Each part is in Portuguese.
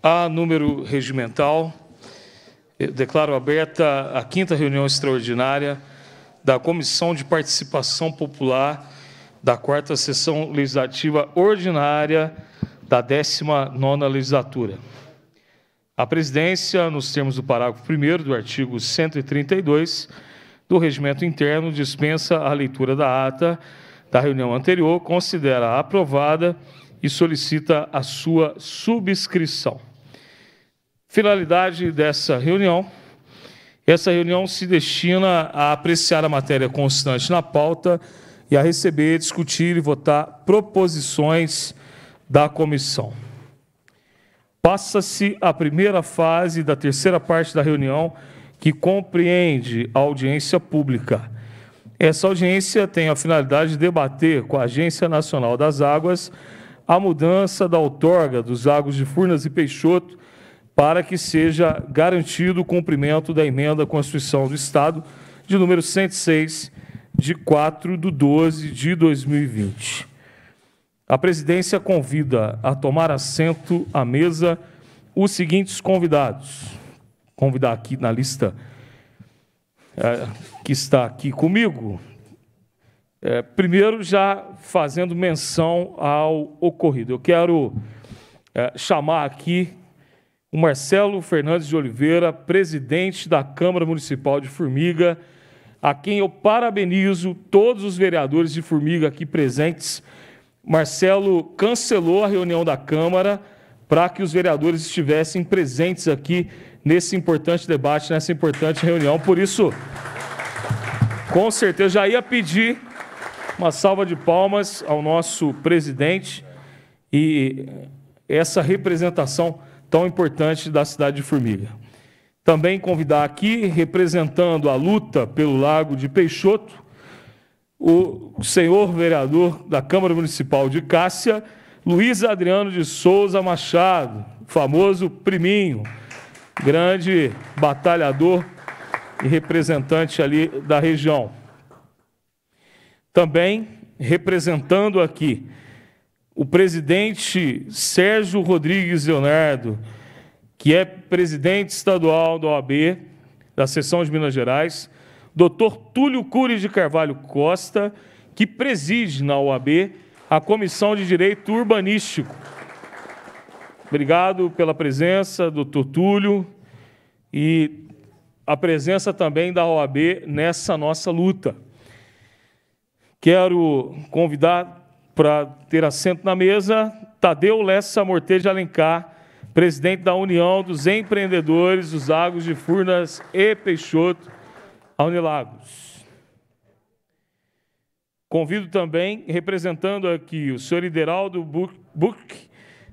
A número regimental, declaro aberta a quinta reunião extraordinária da Comissão de Participação Popular da quarta sessão legislativa ordinária da 19ª legislatura. A presidência, nos termos do parágrafo 1 do artigo 132 do regimento interno, dispensa a leitura da ata da reunião anterior, considera aprovada e solicita a sua subscrição finalidade dessa reunião. Essa reunião se destina a apreciar a matéria constante na pauta e a receber, discutir e votar proposições da comissão. Passa-se a primeira fase da terceira parte da reunião, que compreende a audiência pública. Essa audiência tem a finalidade de debater com a Agência Nacional das Águas a mudança da outorga dos Lagos de Furnas e Peixoto para que seja garantido o cumprimento da emenda à Constituição do Estado de número 106, de 4 de 12 de 2020. A presidência convida a tomar assento à mesa os seguintes convidados. Convidar aqui na lista é, que está aqui comigo. É, primeiro, já fazendo menção ao ocorrido, eu quero é, chamar aqui o Marcelo Fernandes de Oliveira, presidente da Câmara Municipal de Formiga, a quem eu parabenizo todos os vereadores de Formiga aqui presentes. Marcelo cancelou a reunião da Câmara para que os vereadores estivessem presentes aqui nesse importante debate, nessa importante reunião. Por isso, com certeza, já ia pedir uma salva de palmas ao nosso presidente e essa representação tão importante da cidade de Formiga. Também convidar aqui, representando a luta pelo Lago de Peixoto, o senhor vereador da Câmara Municipal de Cássia, Luiz Adriano de Souza Machado, famoso priminho, grande batalhador e representante ali da região. Também representando aqui o presidente Sérgio Rodrigues Leonardo, que é presidente estadual da OAB, da sessão de Minas Gerais, doutor Túlio Cury de Carvalho Costa, que preside na OAB a Comissão de Direito Urbanístico. Obrigado pela presença, doutor Túlio, e a presença também da OAB nessa nossa luta. Quero convidar para ter assento na mesa, Tadeu Lessa Morteja Alencar, presidente da União dos Empreendedores dos Lagos de Furnas e Peixoto, a Unilagos. Convido também, representando aqui o senhor Ideraldo Buck,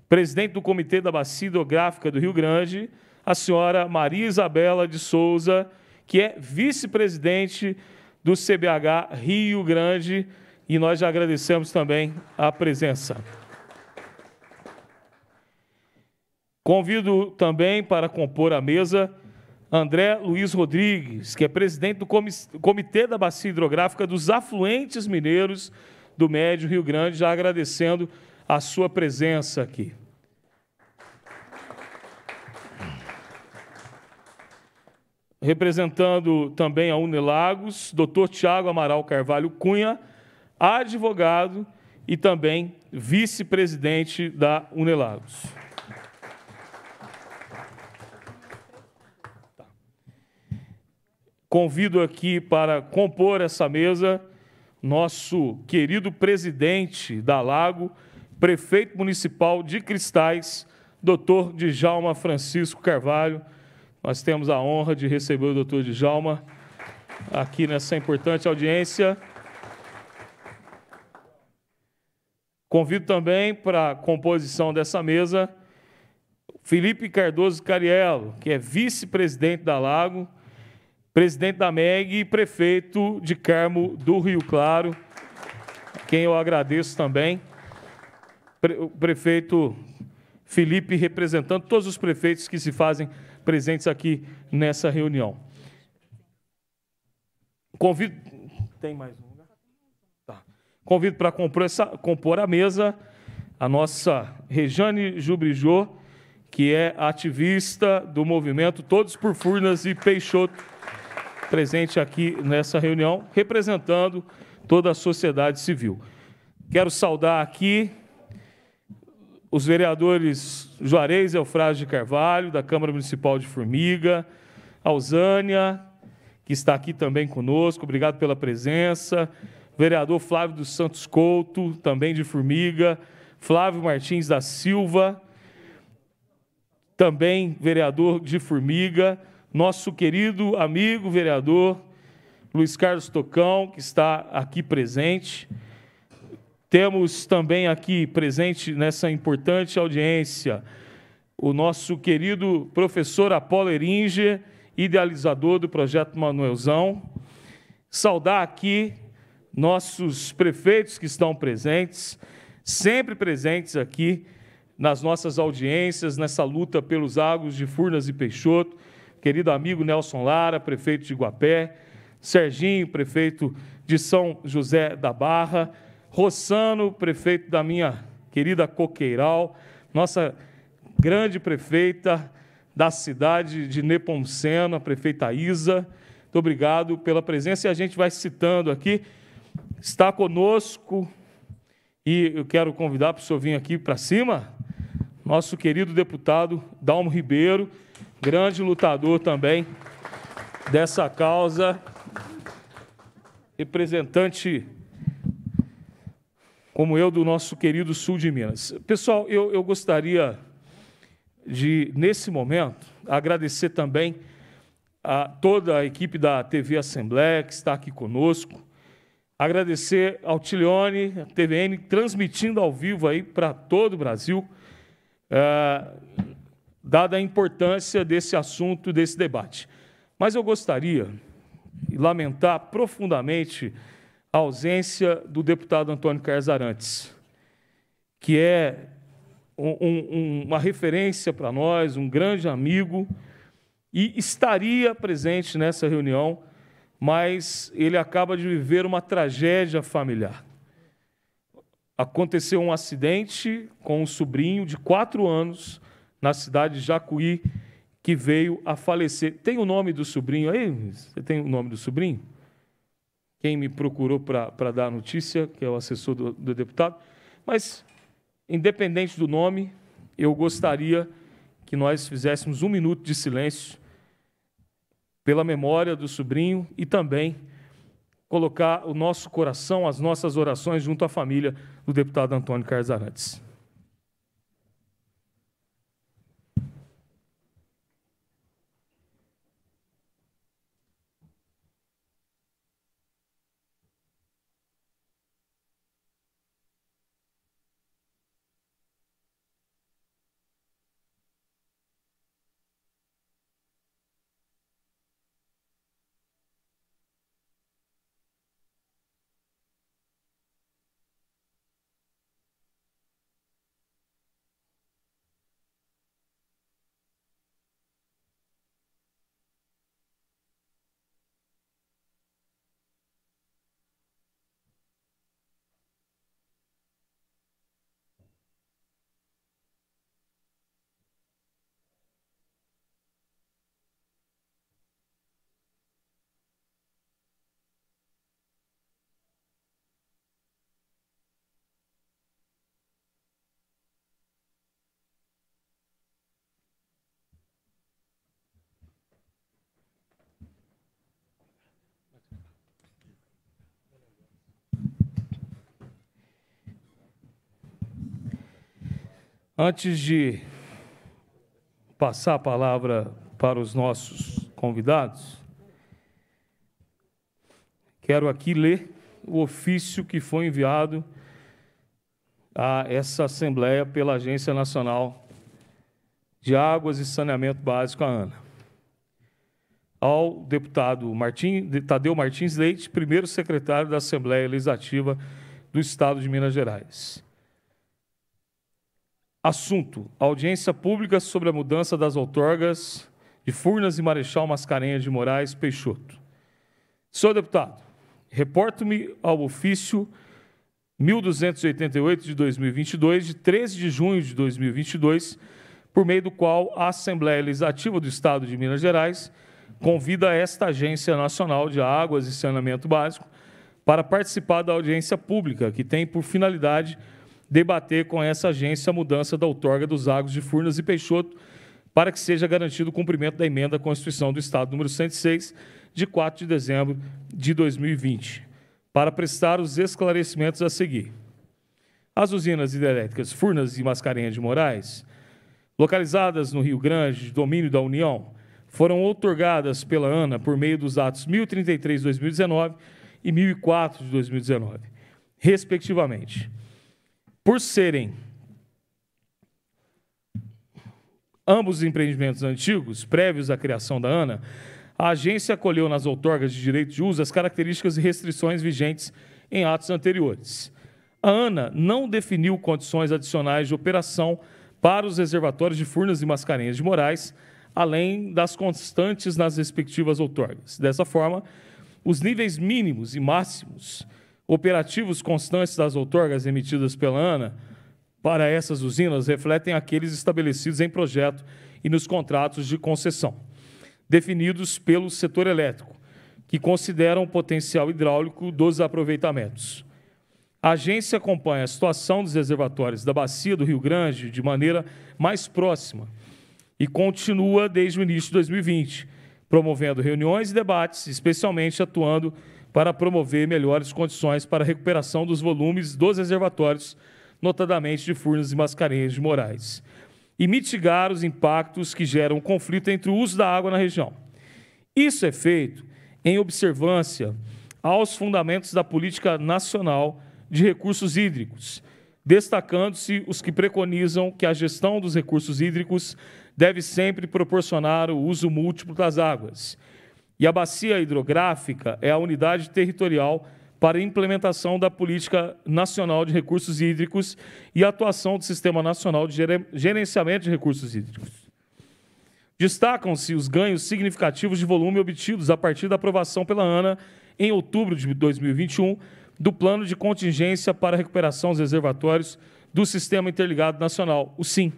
presidente do Comitê da Bacia Hidrográfica do Rio Grande, a senhora Maria Isabela de Souza, que é vice-presidente do CBH Rio Grande, e nós já agradecemos também a presença. Convido também para compor a mesa André Luiz Rodrigues, que é presidente do Comitê da Bacia Hidrográfica dos Afluentes Mineiros do Médio Rio Grande, já agradecendo a sua presença aqui. Representando também a Unilagos, doutor Tiago Amaral Carvalho Cunha, advogado e também vice-presidente da Unelagos. Tá. Convido aqui para compor essa mesa nosso querido presidente da Lago, prefeito municipal de Cristais, doutor Djalma Francisco Carvalho. Nós temos a honra de receber o doutor Djalma aqui nessa importante audiência. Convido também para a composição dessa mesa Felipe Cardoso Cariello, que é vice-presidente da Lago, presidente da MEG e prefeito de Carmo do Rio Claro, quem eu agradeço também. O prefeito Felipe representando todos os prefeitos que se fazem presentes aqui nessa reunião. Convido. Tem mais um. Convido para compor, compor a mesa a nossa Rejane Jubrijô, que é ativista do movimento Todos por Furnas e Peixoto, presente aqui nessa reunião, representando toda a sociedade civil. Quero saudar aqui os vereadores Juarez Eufrásio de Carvalho, da Câmara Municipal de Formiga, Ausânia, que está aqui também conosco, obrigado pela presença, vereador Flávio dos Santos Couto, também de Formiga, Flávio Martins da Silva, também vereador de Formiga, nosso querido amigo vereador Luiz Carlos Tocão, que está aqui presente. Temos também aqui presente nessa importante audiência o nosso querido professor Apolo Eringer, idealizador do projeto Manuelzão. Saudar aqui nossos prefeitos que estão presentes, sempre presentes aqui nas nossas audiências, nessa luta pelos águas de Furnas e Peixoto, querido amigo Nelson Lara, prefeito de Guapé, Serginho, prefeito de São José da Barra, Rossano, prefeito da minha querida Coqueiral, nossa grande prefeita da cidade de Nepomuceno, a prefeita Isa. Muito obrigado pela presença e a gente vai citando aqui está conosco, e eu quero convidar para o senhor vir aqui para cima, nosso querido deputado Dalmo Ribeiro, grande lutador também dessa causa, representante, como eu, do nosso querido sul de Minas. Pessoal, eu, eu gostaria de, nesse momento, agradecer também a toda a equipe da TV Assembleia que está aqui conosco, Agradecer ao Tilione, TVN, transmitindo ao vivo aí para todo o Brasil, é, dada a importância desse assunto, desse debate. Mas eu gostaria de lamentar profundamente a ausência do deputado Antônio Carlos Arantes, que é um, um, uma referência para nós, um grande amigo, e estaria presente nessa reunião mas ele acaba de viver uma tragédia familiar. Aconteceu um acidente com um sobrinho de quatro anos na cidade de Jacuí que veio a falecer. Tem o nome do sobrinho aí? Você tem o nome do sobrinho? Quem me procurou para dar a notícia, que é o assessor do, do deputado. Mas, independente do nome, eu gostaria que nós fizéssemos um minuto de silêncio pela memória do sobrinho e também colocar o nosso coração, as nossas orações junto à família do deputado Antônio Carlos Arantes. Antes de passar a palavra para os nossos convidados, quero aqui ler o ofício que foi enviado a essa Assembleia pela Agência Nacional de Águas e Saneamento Básico, a ANA. Ao deputado Tadeu Martins Leite, primeiro secretário da Assembleia Legislativa do Estado de Minas Gerais. Assunto: audiência pública sobre a mudança das outorgas de Furnas e Marechal Mascarenhas de Moraes Peixoto. Senhor deputado, reporto-me ao ofício 1288 de 2022, de 13 de junho de 2022, por meio do qual a Assembleia Legislativa do Estado de Minas Gerais convida esta Agência Nacional de Águas e Saneamento Básico para participar da audiência pública, que tem por finalidade debater com essa agência a mudança da outorga dos Águas de Furnas e Peixoto para que seja garantido o cumprimento da emenda à Constituição do Estado número 106, de 4 de dezembro de 2020, para prestar os esclarecimentos a seguir. As usinas hidrelétricas Furnas e Mascarenhas de Moraes, localizadas no Rio Grande, domínio da União, foram outorgadas pela ANA por meio dos atos 1033 de 2019 e 1004 de 2019, respectivamente por serem ambos empreendimentos antigos, prévios à criação da ANA, a agência acolheu nas outorgas de direito de uso as características e restrições vigentes em atos anteriores. A ANA não definiu condições adicionais de operação para os reservatórios de Furnas e Mascarenhas de Moraes, além das constantes nas respectivas outorgas. Dessa forma, os níveis mínimos e máximos operativos constantes das outorgas emitidas pela ANA para essas usinas refletem aqueles estabelecidos em projeto e nos contratos de concessão, definidos pelo setor elétrico, que consideram o potencial hidráulico dos aproveitamentos. A agência acompanha a situação dos reservatórios da bacia do Rio Grande de maneira mais próxima e continua desde o início de 2020, promovendo reuniões e debates, especialmente atuando para promover melhores condições para a recuperação dos volumes dos reservatórios, notadamente de Furnas e Mascarenhas de Moraes, e mitigar os impactos que geram o conflito entre o uso da água na região. Isso é feito em observância aos fundamentos da Política Nacional de Recursos Hídricos, destacando-se os que preconizam que a gestão dos recursos hídricos deve sempre proporcionar o uso múltiplo das águas e a bacia hidrográfica é a unidade territorial para implementação da Política Nacional de Recursos Hídricos e atuação do Sistema Nacional de Gerenciamento de Recursos Hídricos. Destacam-se os ganhos significativos de volume obtidos a partir da aprovação pela ANA, em outubro de 2021, do Plano de Contingência para a Recuperação dos Reservatórios do Sistema Interligado Nacional, o SIM,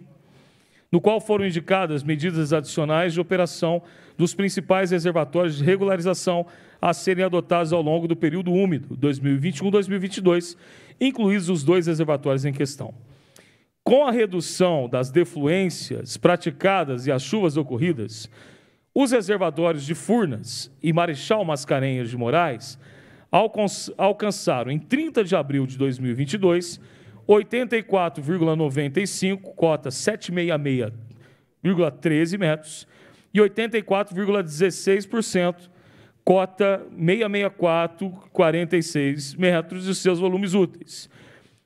no qual foram indicadas medidas adicionais de operação dos principais reservatórios de regularização a serem adotados ao longo do período úmido 2021-2022, incluídos os dois reservatórios em questão. Com a redução das defluências praticadas e as chuvas ocorridas, os reservatórios de Furnas e Marechal Mascarenhas de Moraes alcançaram, em 30 de abril de 2022, 84,95, cota 766,13 metros, e 84,16% cota 664,46 metros de seus volumes úteis,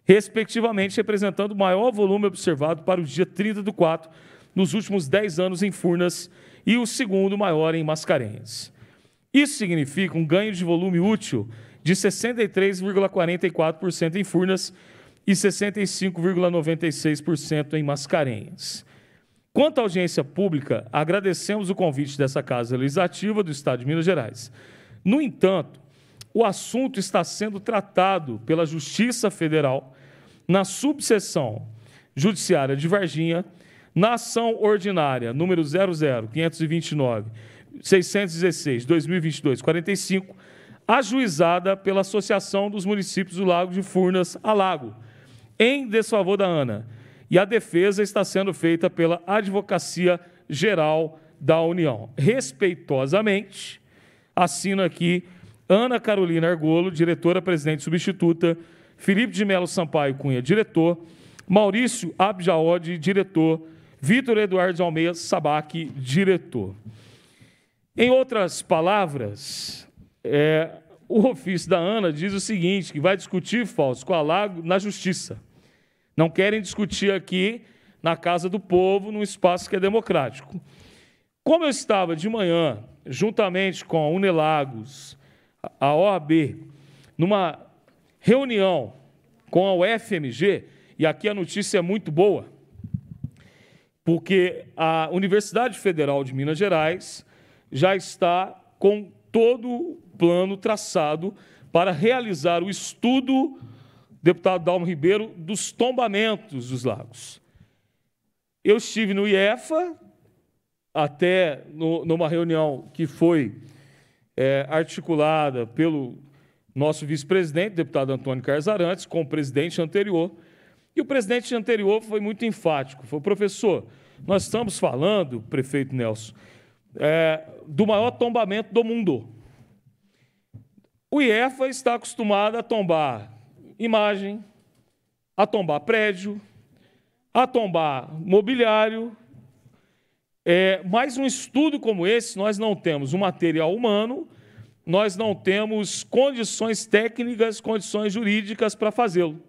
respectivamente representando o maior volume observado para o dia 30 do 4 nos últimos 10 anos em Furnas e o segundo maior em Mascarenhas. Isso significa um ganho de volume útil de 63,44% em Furnas e 65,96% em Mascarenhas. Quanto à audiência pública, agradecemos o convite dessa Casa Legislativa do Estado de Minas Gerais. No entanto, o assunto está sendo tratado pela Justiça Federal na subseção judiciária de Varginha, na ação ordinária número 00529 616 2022 45, ajuizada pela Associação dos Municípios do Lago de Furnas a Lago, em desfavor da ANA e a defesa está sendo feita pela Advocacia Geral da União. Respeitosamente, assino aqui Ana Carolina Argolo, diretora-presidente substituta, Felipe de Melo Sampaio Cunha, diretor, Maurício Abjaode, diretor, Vitor Eduardo Almeida Sabac, diretor. Em outras palavras, é, o ofício da Ana diz o seguinte, que vai discutir, Falso, com a Lago na justiça. Não querem discutir aqui na casa do povo, num espaço que é democrático. Como eu estava de manhã, juntamente com a Unelagos, a OAB, numa reunião com a UFMG, e aqui a notícia é muito boa, porque a Universidade Federal de Minas Gerais já está com todo o plano traçado para realizar o estudo deputado Dalmo Ribeiro, dos tombamentos dos lagos. Eu estive no IEFA, até no, numa reunião que foi é, articulada pelo nosso vice-presidente, deputado Antônio Carlos Arantes, com o presidente anterior. E o presidente anterior foi muito enfático. Foi, professor, nós estamos falando, prefeito Nelson, é, do maior tombamento do mundo. O IEFA está acostumado a tombar imagem, a tombar prédio, a tombar mobiliário. É, mas um estudo como esse, nós não temos o um material humano, nós não temos condições técnicas, condições jurídicas para fazê-lo.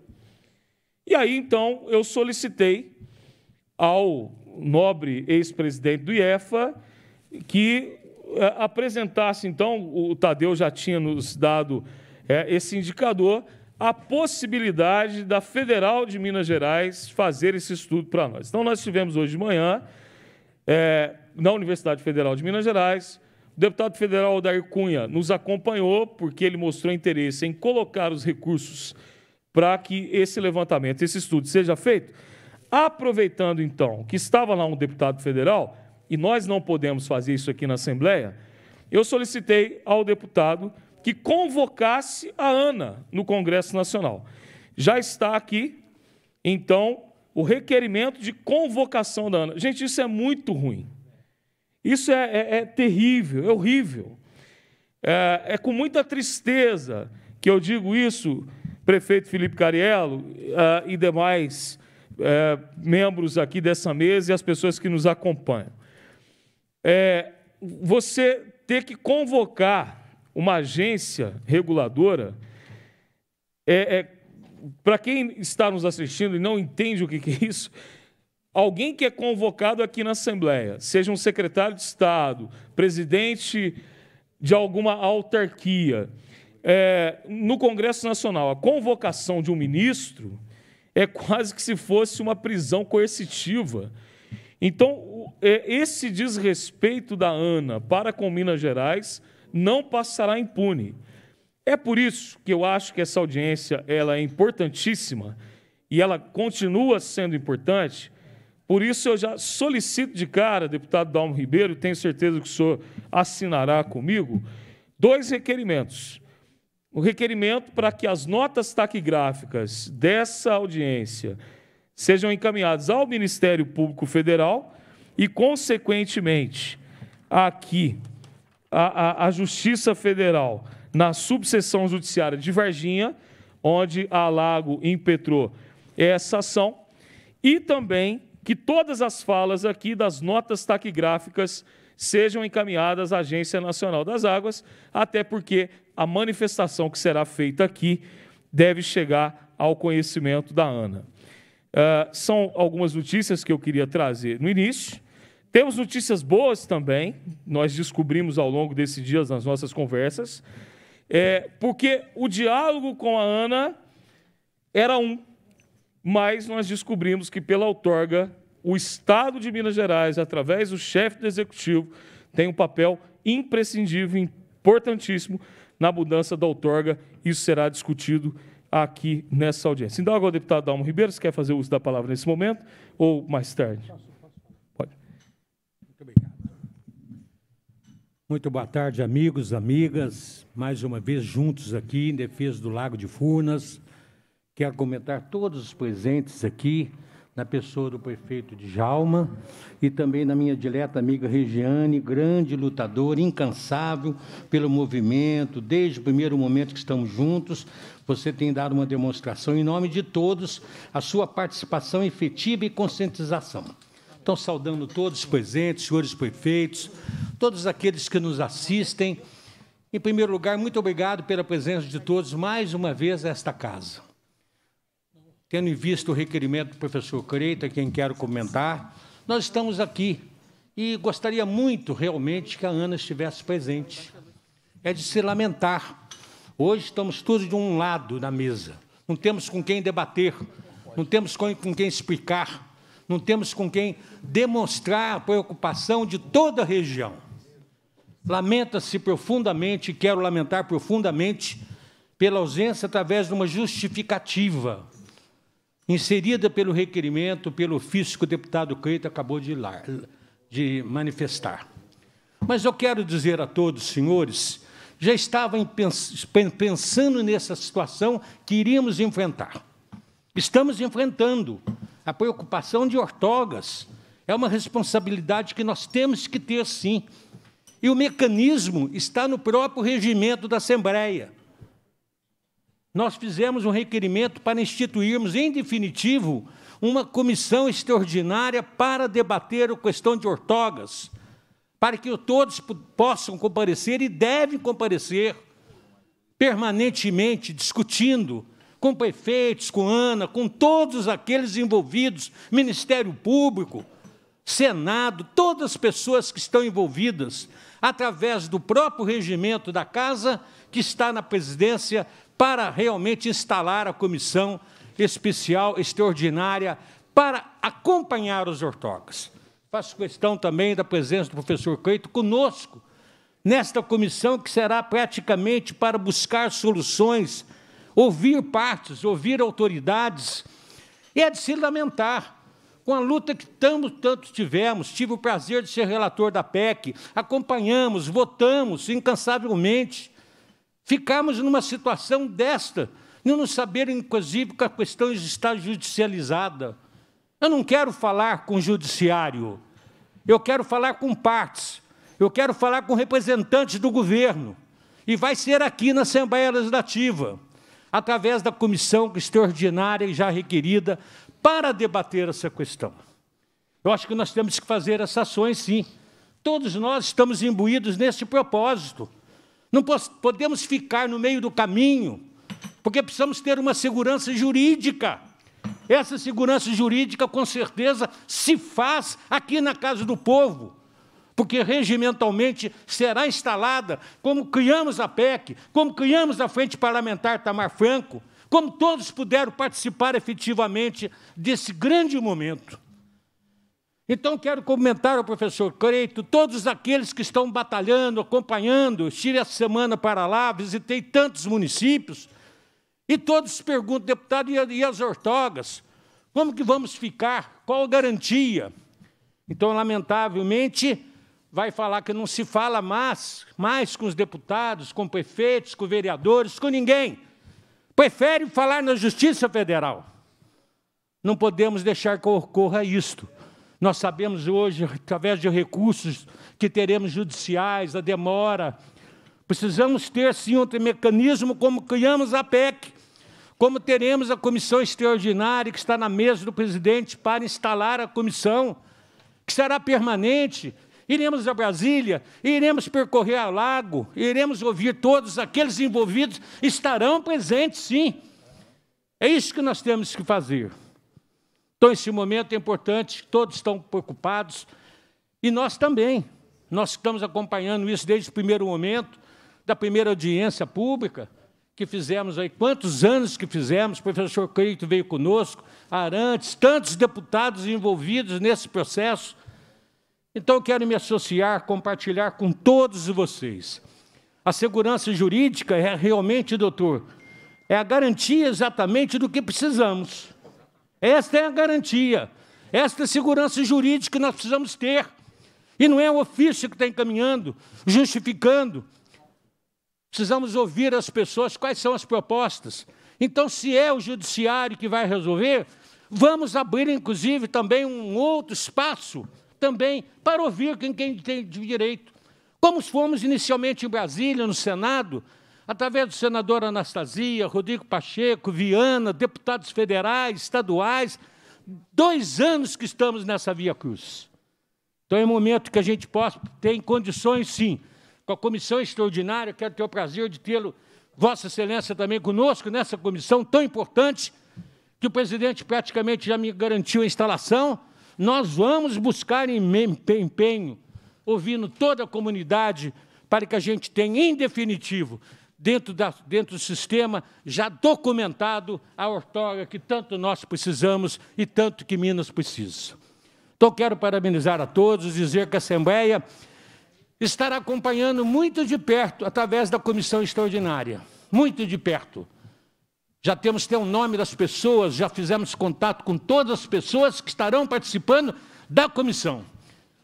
E aí, então, eu solicitei ao nobre ex-presidente do IEFA que é, apresentasse, então, o Tadeu já tinha nos dado é, esse indicador, a possibilidade da Federal de Minas Gerais fazer esse estudo para nós. Então, nós tivemos hoje de manhã, é, na Universidade Federal de Minas Gerais, o deputado federal Odair Cunha nos acompanhou, porque ele mostrou interesse em colocar os recursos para que esse levantamento, esse estudo seja feito. Aproveitando, então, que estava lá um deputado federal, e nós não podemos fazer isso aqui na Assembleia, eu solicitei ao deputado que convocasse a Ana no Congresso Nacional. Já está aqui, então, o requerimento de convocação da Ana. Gente, isso é muito ruim. Isso é, é, é terrível, é horrível. É, é, com muita tristeza que eu digo isso, prefeito Felipe Cariello é, e demais é, membros aqui dessa mesa e as pessoas que nos acompanham. É, você ter que convocar uma agência reguladora, é, é para quem está nos assistindo e não entende o que, que é isso, alguém que é convocado aqui na Assembleia, seja um secretário de Estado, presidente de alguma autarquia, é, no Congresso Nacional, a convocação de um ministro é quase que se fosse uma prisão coercitiva. Então, é, esse desrespeito da ANA para com Minas Gerais não passará impune. É por isso que eu acho que essa audiência ela é importantíssima e ela continua sendo importante. Por isso eu já solicito de cara, deputado Dalmo Ribeiro, tenho certeza que o senhor assinará comigo, dois requerimentos. O requerimento para que as notas taquigráficas dessa audiência sejam encaminhadas ao Ministério Público Federal e, consequentemente, aqui a, a, a Justiça Federal na subseção judiciária de Varginha, onde a Lago impetrou essa ação, e também que todas as falas aqui das notas taquigráficas sejam encaminhadas à Agência Nacional das Águas, até porque a manifestação que será feita aqui deve chegar ao conhecimento da ANA. Uh, são algumas notícias que eu queria trazer no início. Temos notícias boas também, nós descobrimos ao longo desses dias nas nossas conversas, é, porque o diálogo com a Ana era um, mas nós descobrimos que, pela outorga, o Estado de Minas Gerais, através do chefe do executivo, tem um papel imprescindível, importantíssimo na mudança da outorga. Isso será discutido aqui nessa audiência. Então, agora, o deputado Dalmo Ribeiro, se quer fazer uso da palavra nesse momento ou mais tarde? Muito boa tarde, amigos, amigas. Mais uma vez juntos aqui em defesa do Lago de Furnas. Quero comentar todos os presentes aqui, na pessoa do prefeito de Jalma e também na minha dileta amiga Regiane, grande lutadora, incansável pelo movimento, desde o primeiro momento que estamos juntos. Você tem dado uma demonstração em nome de todos, a sua participação efetiva e conscientização. Estão saudando todos os presentes, senhores prefeitos, todos aqueles que nos assistem. Em primeiro lugar, muito obrigado pela presença de todos mais uma vez esta casa. Tendo em vista o requerimento do professor Creita, quem quero comentar, nós estamos aqui e gostaria muito realmente que a Ana estivesse presente. É de se lamentar. Hoje estamos todos de um lado na mesa. Não temos com quem debater, não temos com quem explicar não temos com quem demonstrar a preocupação de toda a região. Lamenta-se profundamente, quero lamentar profundamente, pela ausência através de uma justificativa inserida pelo requerimento, pelo ofício que o deputado Creito acabou de, lar, de manifestar. Mas eu quero dizer a todos, senhores, já estava pensando nessa situação que iríamos enfrentar. Estamos enfrentando a preocupação de Ortogas. É uma responsabilidade que nós temos que ter, sim. E o mecanismo está no próprio regimento da Assembleia. Nós fizemos um requerimento para instituirmos, em definitivo, uma comissão extraordinária para debater a questão de Ortogas, para que todos possam comparecer e devem comparecer permanentemente discutindo com prefeitos, com ANA, com todos aqueles envolvidos, Ministério Público, Senado, todas as pessoas que estão envolvidas, através do próprio regimento da Casa, que está na presidência, para realmente instalar a comissão especial, extraordinária, para acompanhar os ortocas. Faço questão também da presença do professor Creito conosco, nesta comissão que será praticamente para buscar soluções ouvir partes, ouvir autoridades, e é de se lamentar. Com a luta que tamo, tanto tivemos, tive o prazer de ser relator da PEC, acompanhamos, votamos incansavelmente, ficamos numa situação desta, não não saber, inclusive, que a questão está judicializada. Eu não quero falar com o judiciário, eu quero falar com partes, eu quero falar com representantes do governo, e vai ser aqui na Assembleia Legislativa através da comissão extraordinária e já requerida, para debater essa questão. Eu acho que nós temos que fazer essas ações, sim. Todos nós estamos imbuídos nesse propósito. Não podemos ficar no meio do caminho, porque precisamos ter uma segurança jurídica. Essa segurança jurídica, com certeza, se faz aqui na Casa do Povo porque regimentalmente será instalada, como criamos a PEC, como criamos a Frente Parlamentar Tamar Franco, como todos puderam participar efetivamente desse grande momento. Então, quero comentar ao professor Creito, todos aqueles que estão batalhando, acompanhando, estive essa semana para lá, visitei tantos municípios, e todos perguntam, deputado, e as ortogas? Como que vamos ficar? Qual a garantia? Então, lamentavelmente, vai falar que não se fala mais, mais com os deputados, com prefeitos, com vereadores, com ninguém. Prefere falar na Justiça Federal. Não podemos deixar que ocorra isto. Nós sabemos hoje, através de recursos que teremos judiciais, a demora. Precisamos ter, sim, outro mecanismo, como criamos a PEC, como teremos a comissão extraordinária que está na mesa do presidente para instalar a comissão, que será permanente, iremos a Brasília, iremos percorrer a Lago, iremos ouvir todos aqueles envolvidos, estarão presentes sim. É isso que nós temos que fazer. Então, esse momento é importante, todos estão preocupados, e nós também. Nós estamos acompanhando isso desde o primeiro momento, da primeira audiência pública que fizemos aí, quantos anos que fizemos, o professor Creito veio conosco, Arantes, tantos deputados envolvidos nesse processo, então eu quero me associar, compartilhar com todos vocês. A segurança jurídica é realmente, doutor, é a garantia exatamente do que precisamos. Esta é a garantia. Esta é a segurança jurídica que nós precisamos ter. E não é o ofício que está encaminhando, justificando. Precisamos ouvir as pessoas, quais são as propostas. Então, se é o judiciário que vai resolver, vamos abrir, inclusive, também um outro espaço também para ouvir quem, quem tem direito. Como fomos inicialmente em Brasília, no Senado, através do senador Anastasia, Rodrigo Pacheco, Viana, deputados federais, estaduais, dois anos que estamos nessa Via Cruz. Então é momento que a gente possa ter condições, sim, com a comissão extraordinária, quero ter o prazer de tê-lo, Vossa Excelência, também conosco nessa comissão tão importante, que o presidente praticamente já me garantiu a instalação, nós vamos buscar em empenho, ouvindo toda a comunidade, para que a gente tenha, em definitivo, dentro, da, dentro do sistema, já documentado a ortóga que tanto nós precisamos e tanto que Minas precisa. Então, quero parabenizar a todos, dizer que a Assembleia estará acompanhando muito de perto, através da comissão extraordinária, muito de perto, já temos até o nome das pessoas, já fizemos contato com todas as pessoas que estarão participando da comissão.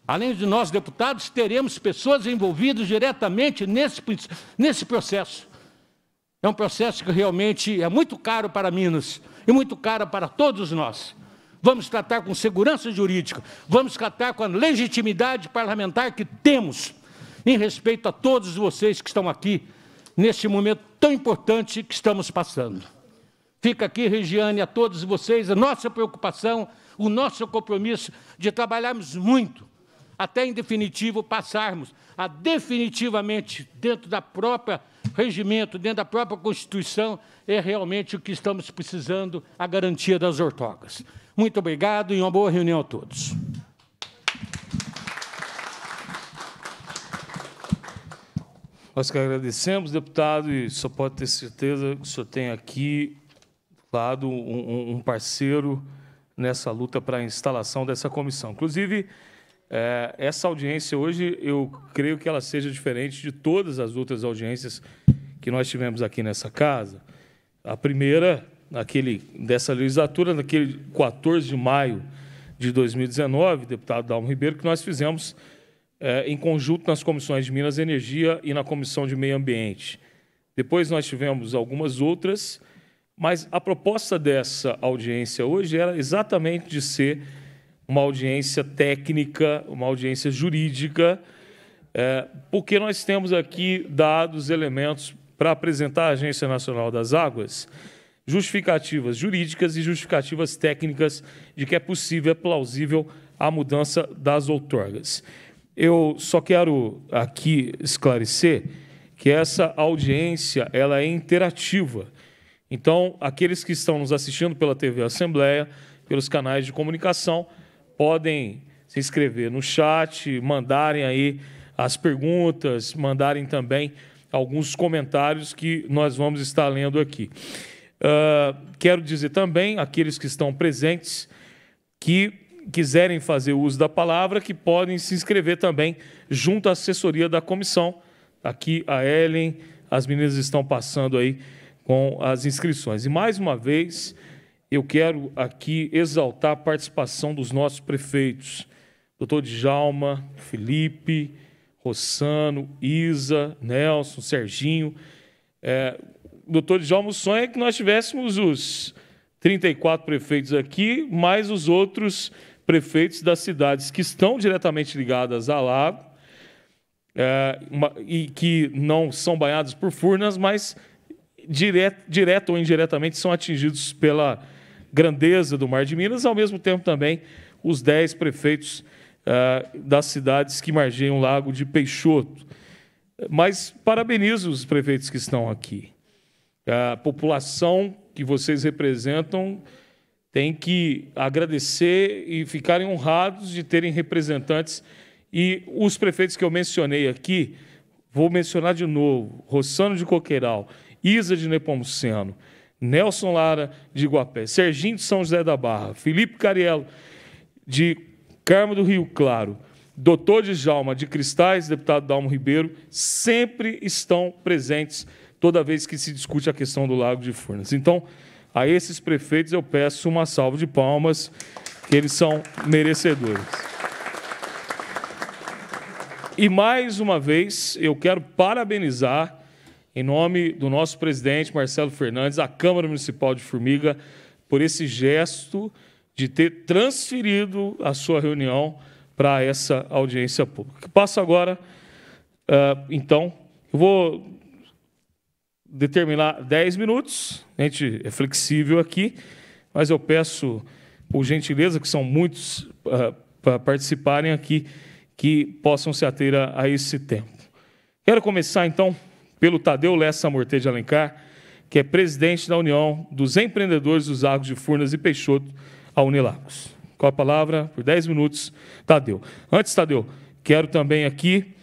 Além de nós, deputados, teremos pessoas envolvidas diretamente nesse, nesse processo. É um processo que realmente é muito caro para Minas e muito caro para todos nós. Vamos tratar com segurança jurídica, vamos tratar com a legitimidade parlamentar que temos em respeito a todos vocês que estão aqui neste momento tão importante que estamos passando. Fica aqui, Regiane, a todos vocês, a nossa preocupação, o nosso compromisso de trabalharmos muito, até em definitivo passarmos a definitivamente, dentro da própria regimento, dentro da própria Constituição, é realmente o que estamos precisando, a garantia das ortogas. Muito obrigado e uma boa reunião a todos. Nós que agradecemos, deputado, e só pode ter certeza que o senhor tem aqui lado, um, um parceiro nessa luta para a instalação dessa comissão. Inclusive, é, essa audiência hoje, eu creio que ela seja diferente de todas as outras audiências que nós tivemos aqui nessa casa. A primeira, naquele, dessa legislatura, naquele 14 de maio de 2019, deputado Dalmo Ribeiro, que nós fizemos é, em conjunto nas comissões de Minas e Energia e na Comissão de Meio Ambiente. Depois nós tivemos algumas outras, mas a proposta dessa audiência hoje era exatamente de ser uma audiência técnica, uma audiência jurídica, é, porque nós temos aqui dados, elementos para apresentar à Agência Nacional das Águas, justificativas jurídicas e justificativas técnicas de que é possível, é plausível a mudança das outorgas. Eu só quero aqui esclarecer que essa audiência ela é interativa. Então, aqueles que estão nos assistindo pela TV Assembleia, pelos canais de comunicação, podem se inscrever no chat, mandarem aí as perguntas, mandarem também alguns comentários que nós vamos estar lendo aqui. Uh, quero dizer também, aqueles que estão presentes, que quiserem fazer uso da palavra, que podem se inscrever também junto à assessoria da comissão. Aqui a Ellen, as meninas estão passando aí com as inscrições. E mais uma vez, eu quero aqui exaltar a participação dos nossos prefeitos, doutor Djalma, Felipe, Rossano, Isa, Nelson, Serginho. É, doutor Djalma, o sonho é que nós tivéssemos os 34 prefeitos aqui, mais os outros prefeitos das cidades que estão diretamente ligadas à Lago é, uma, e que não são banhados por furnas, mas direto, direto ou indiretamente, são atingidos pela grandeza do Mar de Minas, ao mesmo tempo também os dez prefeitos ah, das cidades que margeiam o Lago de Peixoto. Mas parabenizo os prefeitos que estão aqui. A população que vocês representam tem que agradecer e ficarem honrados de terem representantes. E os prefeitos que eu mencionei aqui, vou mencionar de novo: Rossano de Coqueiral, Isa de Nepomuceno, Nelson Lara de Guapé, Serginho de São José da Barra, Felipe Cariello de Carmo do Rio Claro, doutor de Jalma de Cristais, deputado Dalmo Ribeiro, sempre estão presentes toda vez que se discute a questão do Lago de Furnas. Então, a esses prefeitos eu peço uma salva de palmas, que eles são merecedores. E mais uma vez eu quero parabenizar em nome do nosso presidente Marcelo Fernandes, à Câmara Municipal de Formiga, por esse gesto de ter transferido a sua reunião para essa audiência pública. Passo agora, uh, então, eu vou determinar 10 minutos, a gente é flexível aqui, mas eu peço, por gentileza, que são muitos uh, para participarem aqui, que possam se ater a, a esse tempo. Quero começar, então, pelo Tadeu Lessa Morte de Alencar, que é presidente da União dos Empreendedores dos Lagos de Furnas e Peixoto, a Unilagos. Com a palavra, por 10 minutos, Tadeu. Antes, Tadeu, quero também aqui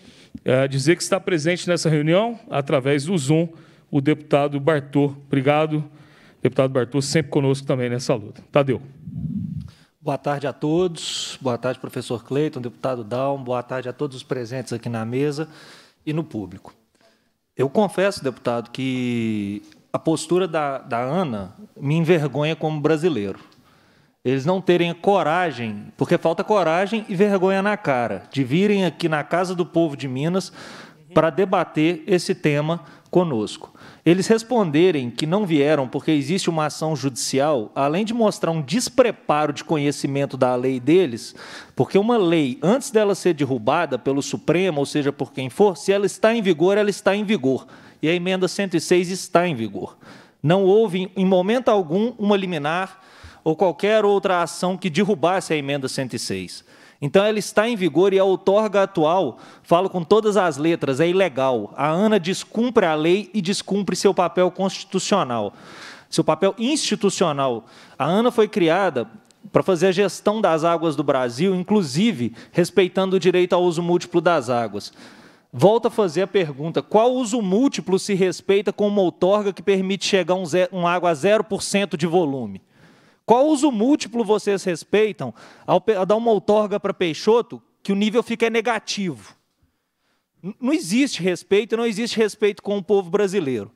é, dizer que está presente nessa reunião, através do Zoom, o deputado Bartô. Obrigado, deputado Bartô, sempre conosco também nessa luta. Tadeu. Boa tarde a todos. Boa tarde, professor Cleiton, deputado Dalm. Boa tarde a todos os presentes aqui na mesa e no público. Eu confesso, deputado, que a postura da, da Ana me envergonha como brasileiro. Eles não terem coragem, porque falta coragem e vergonha na cara, de virem aqui na Casa do Povo de Minas para debater esse tema conosco eles responderem que não vieram porque existe uma ação judicial, além de mostrar um despreparo de conhecimento da lei deles, porque uma lei, antes dela ser derrubada pelo Supremo, ou seja, por quem for, se ela está em vigor, ela está em vigor. E a emenda 106 está em vigor. Não houve, em momento algum, uma liminar ou qualquer outra ação que derrubasse a emenda 106. Então ela está em vigor e a outorga atual, falo com todas as letras, é ilegal. A ANA descumpre a lei e descumpre seu papel constitucional, seu papel institucional. A ANA foi criada para fazer a gestão das águas do Brasil, inclusive respeitando o direito ao uso múltiplo das águas. Volto a fazer a pergunta: qual uso múltiplo se respeita com uma outorga que permite chegar um, zero, um água a 0% de volume? Qual uso múltiplo vocês respeitam ao, dar uma outorga para Peixoto que o nível fica negativo? Não existe respeito, não existe respeito com o povo brasileiro.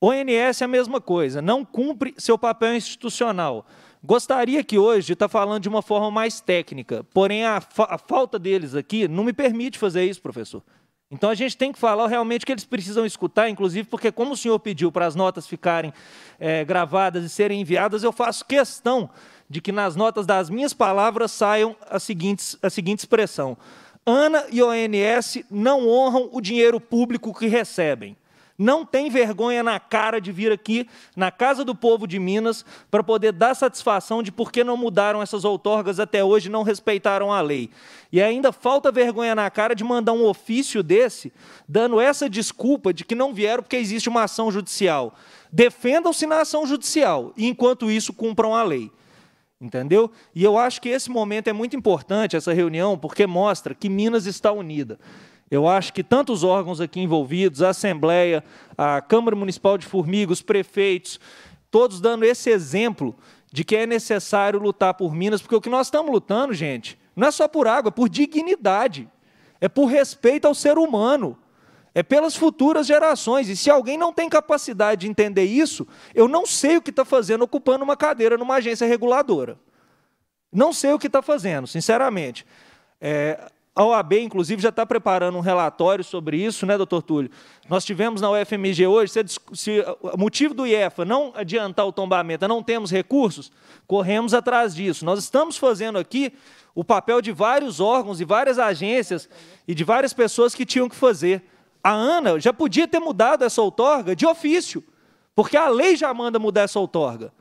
ONS é a mesma coisa, não cumpre seu papel institucional. Gostaria que hoje está falando de uma forma mais técnica, porém a, fa a falta deles aqui não me permite fazer isso, professor. Então a gente tem que falar realmente que eles precisam escutar, inclusive porque, como o senhor pediu para as notas ficarem é, gravadas e serem enviadas, eu faço questão de que nas notas das minhas palavras saiam a, seguintes, a seguinte expressão: ANA e ONS não honram o dinheiro público que recebem não tem vergonha na cara de vir aqui na casa do povo de Minas para poder dar satisfação de por que não mudaram essas outorgas até hoje, não respeitaram a lei. E ainda falta vergonha na cara de mandar um ofício desse, dando essa desculpa de que não vieram porque existe uma ação judicial. Defendam-se na ação judicial e, enquanto isso, cumpram a lei. Entendeu? E eu acho que esse momento é muito importante, essa reunião, porque mostra que Minas está unida. Eu acho que tantos órgãos aqui envolvidos, a Assembleia, a Câmara Municipal de Formigos, prefeitos, todos dando esse exemplo de que é necessário lutar por Minas, porque o que nós estamos lutando, gente, não é só por água, é por dignidade, é por respeito ao ser humano, é pelas futuras gerações. E se alguém não tem capacidade de entender isso, eu não sei o que está fazendo ocupando uma cadeira numa agência reguladora. Não sei o que está fazendo, sinceramente. É, a OAB, inclusive, já está preparando um relatório sobre isso, né, doutor Túlio? Nós tivemos na UFMG hoje, se, se o motivo do IEFA não adiantar o tombamento, não temos recursos, corremos atrás disso. Nós estamos fazendo aqui o papel de vários órgãos e várias agências e de várias pessoas que tinham que fazer. A ANA já podia ter mudado essa outorga de ofício, porque a lei já manda mudar essa outorga.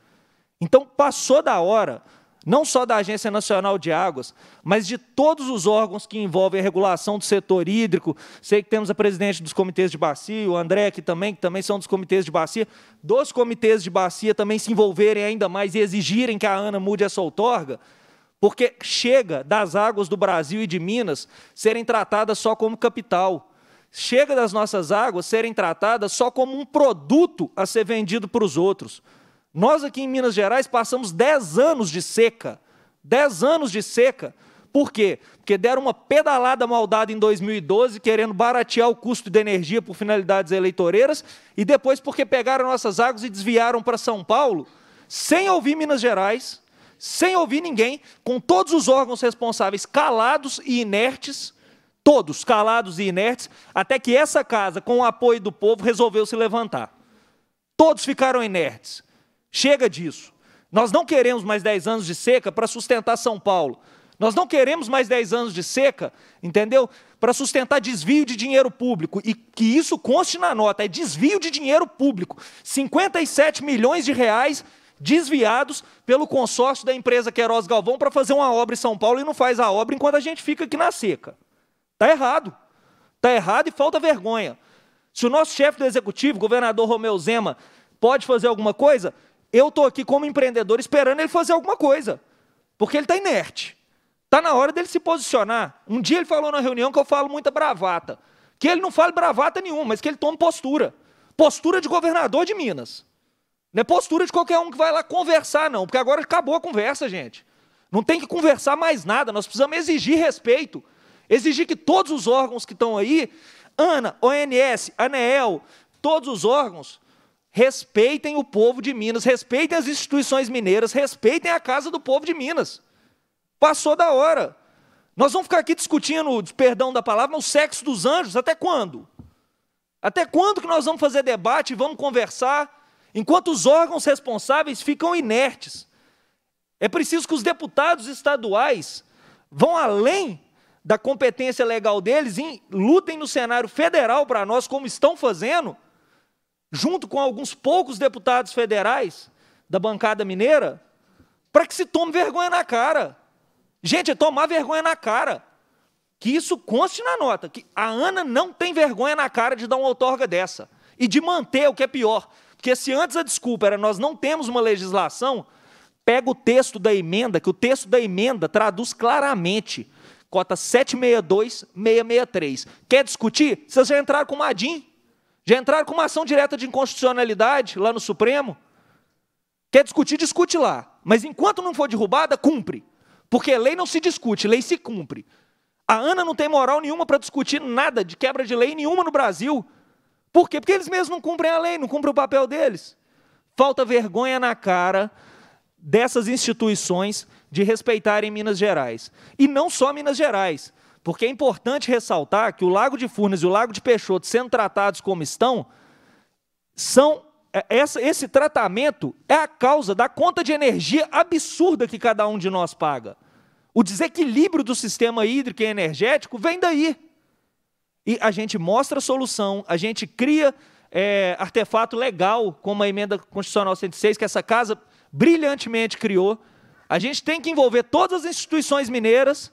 Então, passou da hora não só da Agência Nacional de Águas, mas de todos os órgãos que envolvem a regulação do setor hídrico. Sei que temos a presidente dos comitês de bacia, o André aqui também, que também são dos comitês de bacia, dos comitês de bacia também se envolverem ainda mais e exigirem que a ANA mude essa outorga, porque chega das águas do Brasil e de Minas serem tratadas só como capital. Chega das nossas águas serem tratadas só como um produto a ser vendido para os outros. Nós aqui em Minas Gerais passamos 10 anos de seca. 10 anos de seca. Por quê? Porque deram uma pedalada maldada em 2012, querendo baratear o custo da energia por finalidades eleitoreiras, e depois porque pegaram nossas águas e desviaram para São Paulo, sem ouvir Minas Gerais, sem ouvir ninguém, com todos os órgãos responsáveis calados e inertes, todos calados e inertes, até que essa casa, com o apoio do povo, resolveu se levantar. Todos ficaram inertes. Chega disso. Nós não queremos mais 10 anos de seca para sustentar São Paulo. Nós não queremos mais 10 anos de seca, entendeu? Para sustentar desvio de dinheiro público. E que isso conste na nota, é desvio de dinheiro público. 57 milhões de reais desviados pelo consórcio da empresa Queiroz Galvão para fazer uma obra em São Paulo e não faz a obra enquanto a gente fica aqui na seca. Está errado. Está errado e falta vergonha. Se o nosso chefe do executivo, governador Romeu Zema, pode fazer alguma coisa, eu estou aqui como empreendedor esperando ele fazer alguma coisa, porque ele está inerte. Está na hora dele se posicionar. Um dia ele falou na reunião que eu falo muita bravata. Que ele não fale bravata nenhuma, mas que ele tome postura. Postura de governador de Minas. Não é postura de qualquer um que vai lá conversar, não, porque agora acabou a conversa, gente. Não tem que conversar mais nada, nós precisamos exigir respeito. Exigir que todos os órgãos que estão aí, ANA, ONS, ANEEL, todos os órgãos, Respeitem o povo de Minas, respeitem as instituições mineiras, respeitem a casa do povo de Minas. Passou da hora. Nós vamos ficar aqui discutindo, perdão da palavra, o sexo dos anjos, até quando? Até quando que nós vamos fazer debate e vamos conversar, enquanto os órgãos responsáveis ficam inertes? É preciso que os deputados estaduais vão além da competência legal deles e lutem no cenário federal para nós, como estão fazendo, junto com alguns poucos deputados federais da bancada mineira, para que se tome vergonha na cara. Gente, é tomar vergonha na cara. Que isso conste na nota, que a Ana não tem vergonha na cara de dar uma outorga dessa. E de manter o que é pior. Porque se antes a desculpa era nós não temos uma legislação, pega o texto da emenda, que o texto da emenda traduz claramente. Cota 762, 663. Quer discutir? Vocês já entraram com o Madim. Já entraram com uma ação direta de inconstitucionalidade lá no Supremo. Quer discutir, discute lá. Mas enquanto não for derrubada, cumpre. Porque lei não se discute, lei se cumpre. A Ana não tem moral nenhuma para discutir nada de quebra de lei nenhuma no Brasil. Por quê? Porque eles mesmos não cumprem a lei, não cumprem o papel deles. Falta vergonha na cara dessas instituições de respeitarem Minas Gerais. E não só Minas Gerais. Porque é importante ressaltar que o Lago de Furnas e o Lago de Peixoto, sendo tratados como estão, são é, essa, esse tratamento é a causa da conta de energia absurda que cada um de nós paga. O desequilíbrio do sistema hídrico e energético vem daí. E a gente mostra a solução, a gente cria é, artefato legal, como a emenda constitucional 106, que essa casa brilhantemente criou. A gente tem que envolver todas as instituições mineiras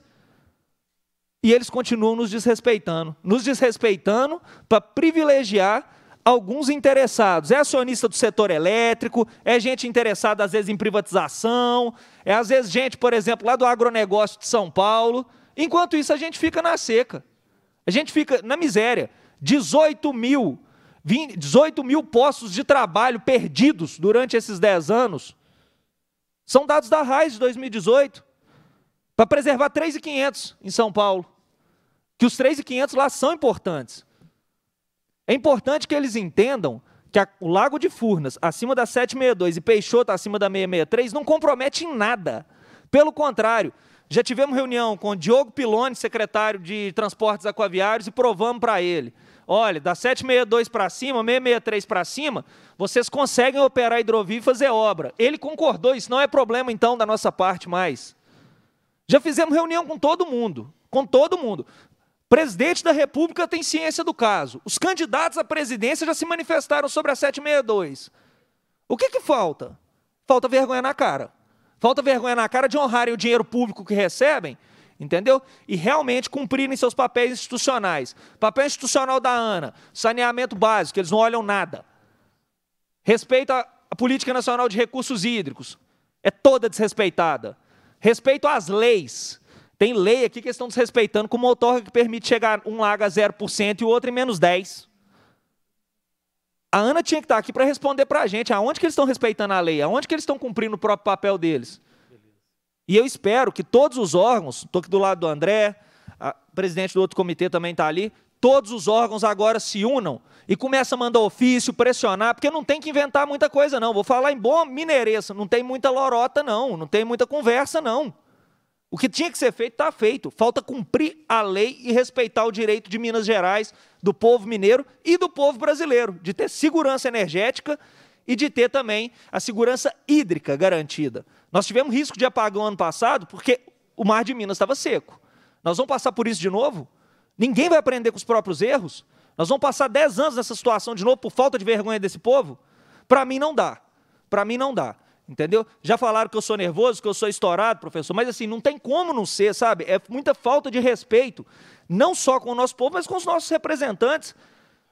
e eles continuam nos desrespeitando. Nos desrespeitando para privilegiar alguns interessados. É acionista do setor elétrico, é gente interessada às vezes em privatização, é às vezes gente, por exemplo, lá do agronegócio de São Paulo. Enquanto isso, a gente fica na seca. A gente fica na miséria. 18 mil, 20, 18 mil postos de trabalho perdidos durante esses 10 anos. São dados da RAIS de 2018 para preservar 3.500 em São Paulo. Que os 3.500 lá são importantes. É importante que eles entendam que a, o Lago de Furnas, acima da 762 e Peixoto acima da 663, não compromete em nada. Pelo contrário, já tivemos reunião com o Diogo Piloni, secretário de Transportes Aquaviários, e provamos para ele. Olha, da 762 para cima, 663 para cima, vocês conseguem operar hidrovia e fazer é obra. Ele concordou, isso não é problema então da nossa parte mais. Já fizemos reunião com todo mundo, com todo mundo. Presidente da República tem ciência do caso. Os candidatos à presidência já se manifestaram sobre a 762. O que, que falta? Falta vergonha na cara. Falta vergonha na cara de honrarem o dinheiro público que recebem entendeu? E realmente cumprirem seus papéis institucionais. Papel institucional da ANA, saneamento básico, eles não olham nada. Respeito à política nacional de recursos hídricos, é toda desrespeitada. Respeito às leis. Tem lei aqui que eles estão desrespeitando com motor que permite chegar um larga 0% e o outro em menos 10%. A Ana tinha que estar aqui para responder para a gente aonde que eles estão respeitando a lei, aonde que eles estão cumprindo o próprio papel deles. E eu espero que todos os órgãos, estou aqui do lado do André, a presidente do outro comitê também está ali, todos os órgãos agora se unam e começa a mandar ofício, pressionar, porque não tem que inventar muita coisa não. Vou falar em bom mineireza, não tem muita lorota não, não tem muita conversa não. O que tinha que ser feito está feito. Falta cumprir a lei e respeitar o direito de Minas Gerais, do povo mineiro e do povo brasileiro, de ter segurança energética e de ter também a segurança hídrica garantida. Nós tivemos risco de apagão ano passado porque o mar de Minas estava seco. Nós vamos passar por isso de novo? Ninguém vai aprender com os próprios erros. Nós vamos passar 10 anos nessa situação de novo por falta de vergonha desse povo? Para mim não dá. Para mim não dá. Entendeu? Já falaram que eu sou nervoso, que eu sou estourado, professor, mas assim, não tem como não ser, sabe? É muita falta de respeito, não só com o nosso povo, mas com os nossos representantes.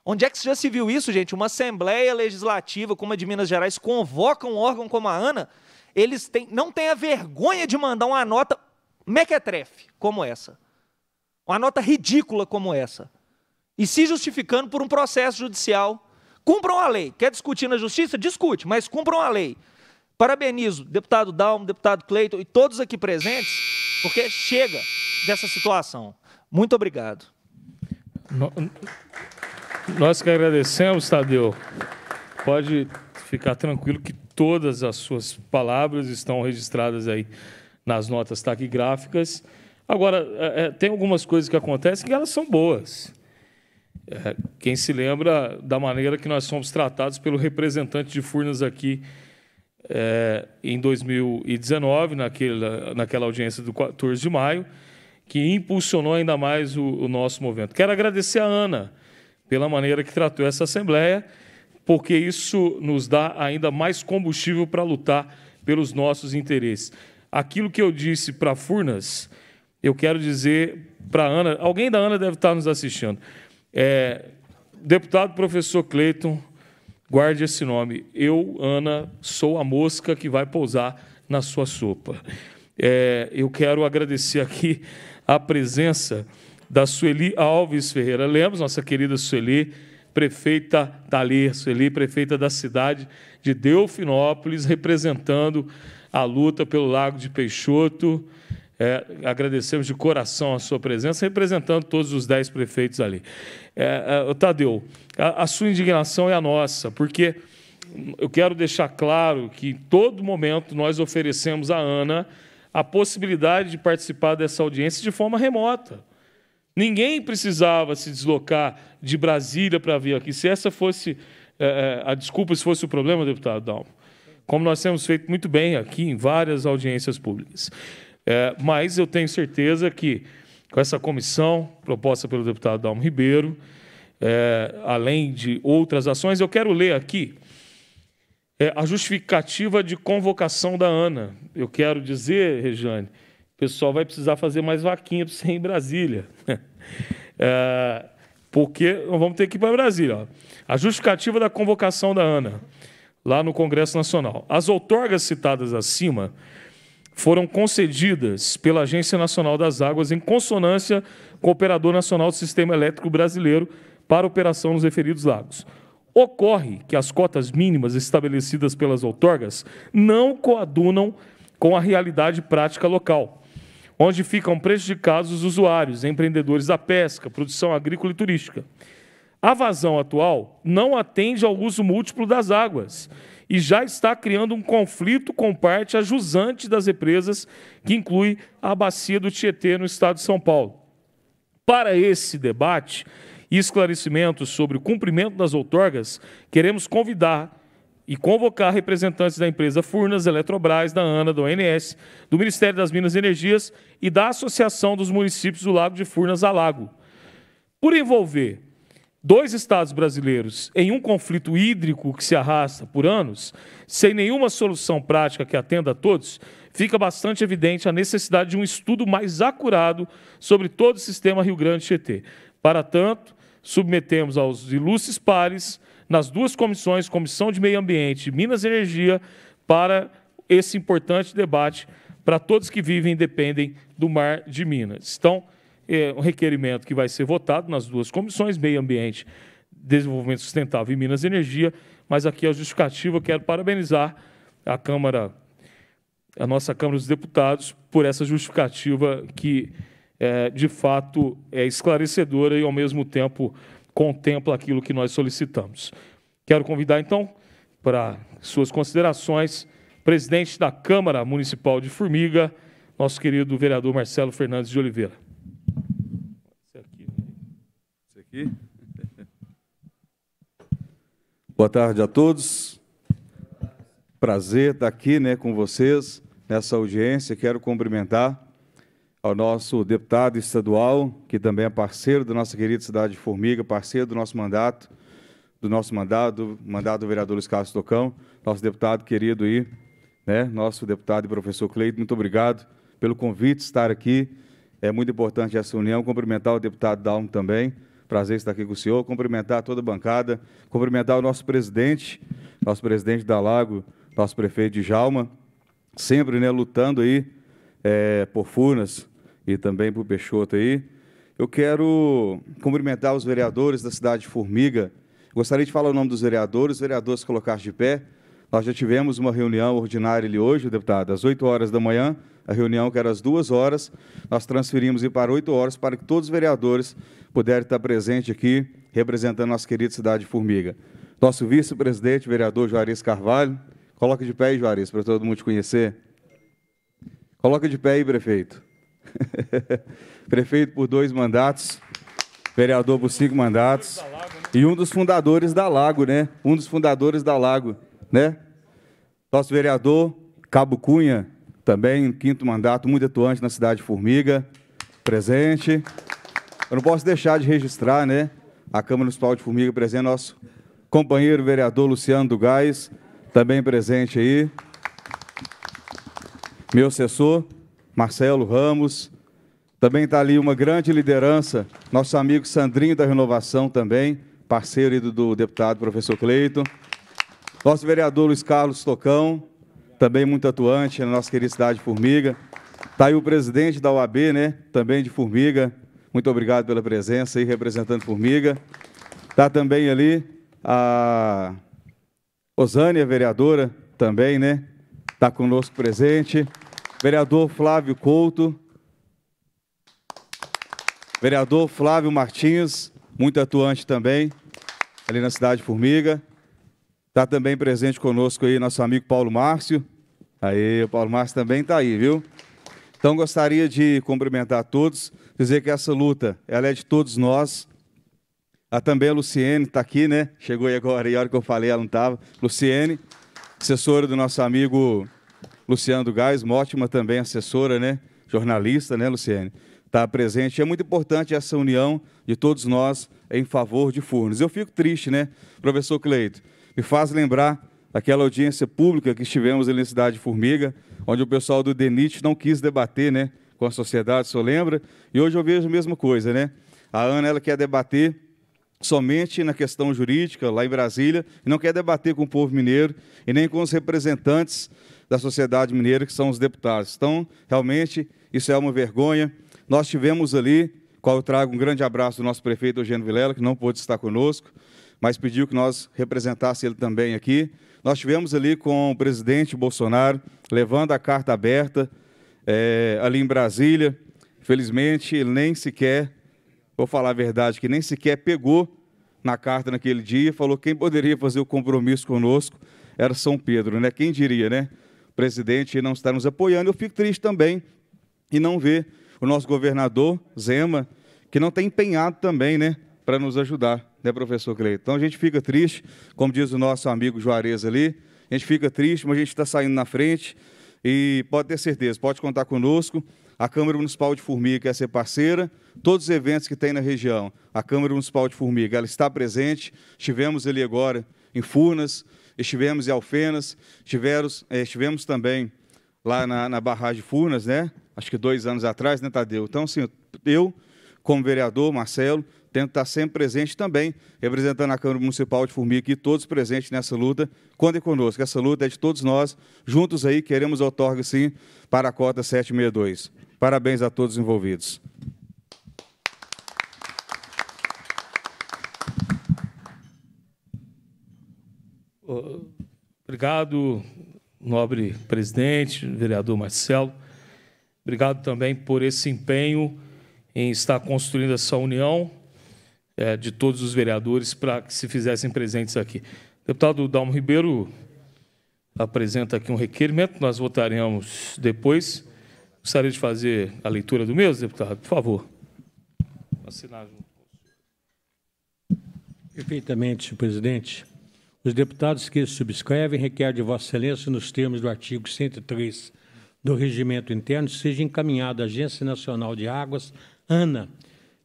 Onde é que já se viu isso, gente? Uma assembleia legislativa como a de Minas Gerais convoca um órgão como a ANA, eles têm, não têm a vergonha de mandar uma nota mequetrefe como essa. Uma nota ridícula como essa. E se justificando por um processo judicial. Cumpram a lei. Quer discutir na justiça? Discute, mas cumpram a lei. Parabenizo deputado Dalmo, deputado Cleiton e todos aqui presentes, porque chega dessa situação. Muito obrigado. Nós que agradecemos, Tadeu. Pode ficar tranquilo que todas as suas palavras estão registradas aí nas notas taquigráficas. Agora, é, é, tem algumas coisas que acontecem que elas são boas. É, quem se lembra da maneira que nós somos tratados pelo representante de Furnas aqui é, em 2019, naquela, naquela audiência do 14 de maio, que impulsionou ainda mais o, o nosso movimento. Quero agradecer a Ana pela maneira que tratou essa Assembleia, porque isso nos dá ainda mais combustível para lutar pelos nossos interesses. Aquilo que eu disse para Furnas eu quero dizer para a Ana, alguém da Ana deve estar nos assistindo. É, deputado professor Cleiton, guarde esse nome. Eu, Ana, sou a mosca que vai pousar na sua sopa. É, eu quero agradecer aqui a presença da Sueli Alves Ferreira Lemos, nossa querida Sueli, prefeita da Sueli, prefeita da cidade de Delfinópolis, representando a luta pelo Lago de Peixoto. É, agradecemos de coração a sua presença, representando todos os dez prefeitos ali. É, é, Tadeu, a, a, sua indignação é a nossa, porque eu quero deixar claro que em todo momento nós oferecemos à Ana a possibilidade de participar dessa audiência de forma remota. Ninguém precisava se deslocar de Brasília para vir aqui. Se essa fosse é, é, a desculpa, se fosse o problema, deputado Dalmo, como nós temos feito muito bem aqui em várias audiências públicas. É, mas eu tenho certeza que com essa comissão proposta pelo deputado Dalmo Ribeiro, é, além de outras ações, eu quero ler aqui é, a justificativa de convocação da Ana. Eu quero dizer, Rejane, o pessoal vai precisar fazer mais vaquinha para ser em Brasília. É, porque nós vamos ter que ir para Brasília. Ó. A justificativa da convocação da Ana, lá no Congresso Nacional. As outorgas citadas acima foram concedidas pela Agência Nacional das Águas em consonância com o Operador Nacional do Sistema Elétrico Brasileiro para operação nos referidos lagos. Ocorre que as cotas mínimas estabelecidas pelas outorgas não coadunam com a realidade prática local, onde ficam prejudicados os usuários, empreendedores da pesca, produção agrícola e turística. A vazão atual não atende ao uso múltiplo das águas e já está criando um conflito com parte ajusante das represas, que inclui a bacia do Tietê no estado de São Paulo. Para esse debate e esclarecimentos sobre o cumprimento das outorgas, queremos convidar e convocar representantes da empresa Furnas, Eletrobras, da ANA, da ONS, do Ministério das Minas e Energias e da Associação dos Municípios do Lago de Furnas Alago. por envolver dois estados brasileiros em um conflito hídrico que se arrasta por anos, sem nenhuma solução prática que atenda a todos, fica bastante evidente a necessidade de um estudo mais acurado sobre todo o sistema Rio Grande-Tietê. Para tanto, submetemos aos ilustres pares, nas duas comissões, Comissão de Meio Ambiente e Minas e Energia, para esse importante debate para todos que vivem e dependem do mar de Minas. Então, é um requerimento que vai ser votado nas duas comissões, Meio Ambiente, Desenvolvimento Sustentável e Minas e Energia, mas aqui a justificativa, quero parabenizar a Câmara, a nossa Câmara dos Deputados, por essa justificativa que, é, de fato, é esclarecedora e, ao mesmo tempo, contempla aquilo que nós solicitamos. Quero convidar, então, para suas considerações, presidente da Câmara Municipal de Formiga, nosso querido vereador Marcelo Fernandes de Oliveira aqui. Boa tarde a todos. Prazer estar aqui né, com vocês nessa audiência. Quero cumprimentar ao nosso deputado estadual, que também é parceiro da nossa querida cidade de Formiga, parceiro do nosso mandato, do nosso mandato, do mandato do vereador Luiz Carlos Tocão, nosso deputado querido aí, né, nosso deputado e professor Cleito, muito obrigado pelo convite de estar aqui. É muito importante essa união. Cumprimentar o deputado Dalmo também, Prazer estar aqui com o senhor, cumprimentar toda a bancada, cumprimentar o nosso presidente, nosso presidente da Lago, nosso prefeito de Jalma, sempre né, lutando aí é, por Furnas e também por Peixoto aí. Eu quero cumprimentar os vereadores da cidade de Formiga. Gostaria de falar o nome dos vereadores, os vereadores colocar de pé. Nós já tivemos uma reunião ordinária ali hoje, deputado, às 8 horas da manhã, a reunião que era às duas horas, nós transferimos para 8 horas para que todos os vereadores puder estar presente aqui, representando nossa querida cidade de Formiga. Nosso vice-presidente, vereador Juarez Carvalho. Coloca de pé aí, Juarez, para todo mundo te conhecer. Coloca de pé aí, prefeito. prefeito por dois mandatos, vereador por cinco mandatos. E um dos fundadores da Lago, né? Um dos fundadores da Lago, né? Nosso vereador, Cabo Cunha, também quinto mandato, muito atuante na cidade de Formiga. Presente. Eu não posso deixar de registrar, né? A Câmara Municipal de Formiga presente, nosso companheiro vereador Luciano do Gás, também presente aí. Meu assessor, Marcelo Ramos. Também está ali uma grande liderança, nosso amigo Sandrinho da Renovação também, parceiro do, do deputado professor Cleiton. Nosso vereador Luiz Carlos Tocão, também muito atuante na nossa querida cidade de Formiga. Está aí o presidente da UAB, né? Também de Formiga, muito obrigado pela presença aí, representando Formiga. Está também ali a Osânia, vereadora, também, né? Está conosco presente. Vereador Flávio Couto. Vereador Flávio Martins, muito atuante também, ali na cidade de Formiga. Está também presente conosco aí nosso amigo Paulo Márcio. Aí, o Paulo Márcio também está aí, viu? Então, gostaria de cumprimentar todos dizer que essa luta, ela é de todos nós. Ah, também a Luciene está aqui, né? Chegou aí agora, e a hora que eu falei ela não estava. Luciene, assessora do nosso amigo Luciano Gás, uma ótima também assessora, né? Jornalista, né, Luciene? Está presente. É muito importante essa união de todos nós em favor de Furnas. Eu fico triste, né, professor Cleito? Me faz lembrar aquela audiência pública que estivemos ali na cidade de Formiga, onde o pessoal do DENIT não quis debater, né? com a sociedade, o senhor lembra? E hoje eu vejo a mesma coisa, né? A Ana, ela quer debater somente na questão jurídica, lá em Brasília, e não quer debater com o povo mineiro e nem com os representantes da sociedade mineira, que são os deputados. Então, realmente, isso é uma vergonha. Nós tivemos ali, qual eu trago um grande abraço do nosso prefeito Eugênio Vilela, que não pôde estar conosco, mas pediu que nós representasse ele também aqui. Nós tivemos ali com o presidente Bolsonaro, levando a carta aberta é, ali em Brasília, Felizmente, ele nem sequer, vou falar a verdade, que nem sequer pegou na carta naquele dia, falou quem poderia fazer o compromisso conosco era São Pedro, né? Quem diria, né? O presidente não está nos apoiando. Eu fico triste também e não ver o nosso governador Zema, que não tem empenhado também, né, para nos ajudar, né, professor Cleiton? Então a gente fica triste, como diz o nosso amigo Juarez ali, a gente fica triste, mas a gente está saindo na frente e pode ter certeza, pode contar conosco. A Câmara Municipal de Formiga quer ser parceira, todos os eventos que tem na região, a Câmara Municipal de Formiga, ela está presente, estivemos ali agora em Furnas, estivemos em Alfenas, estivemos, eh, estivemos também lá na, na barragem Furnas, né? acho que dois anos atrás, né, Tadeu? Então, assim, eu, como vereador, Marcelo, tento estar sempre presente também, representando a Câmara Municipal de Formiga e todos presentes nessa luta. Contem conosco, essa luta é de todos nós, juntos aí, queremos outorga, sim, para a cota 762. Parabéns a todos os envolvidos. Obrigado, nobre presidente, vereador Marcelo. Obrigado também por esse empenho em estar construindo essa união é, de todos os vereadores para que se fizessem presentes aqui. Deputado Dalmo Ribeiro apresenta aqui um requerimento, nós votaremos depois. Gostaria de fazer a leitura do meu, deputado, por favor. Assinar junto. Perfeitamente, presidente. Os deputados que subscrevem requer de Vossa Excelência, nos termos do artigo 103 do Regimento Interno, seja encaminhada à Agência Nacional de Águas, ANA,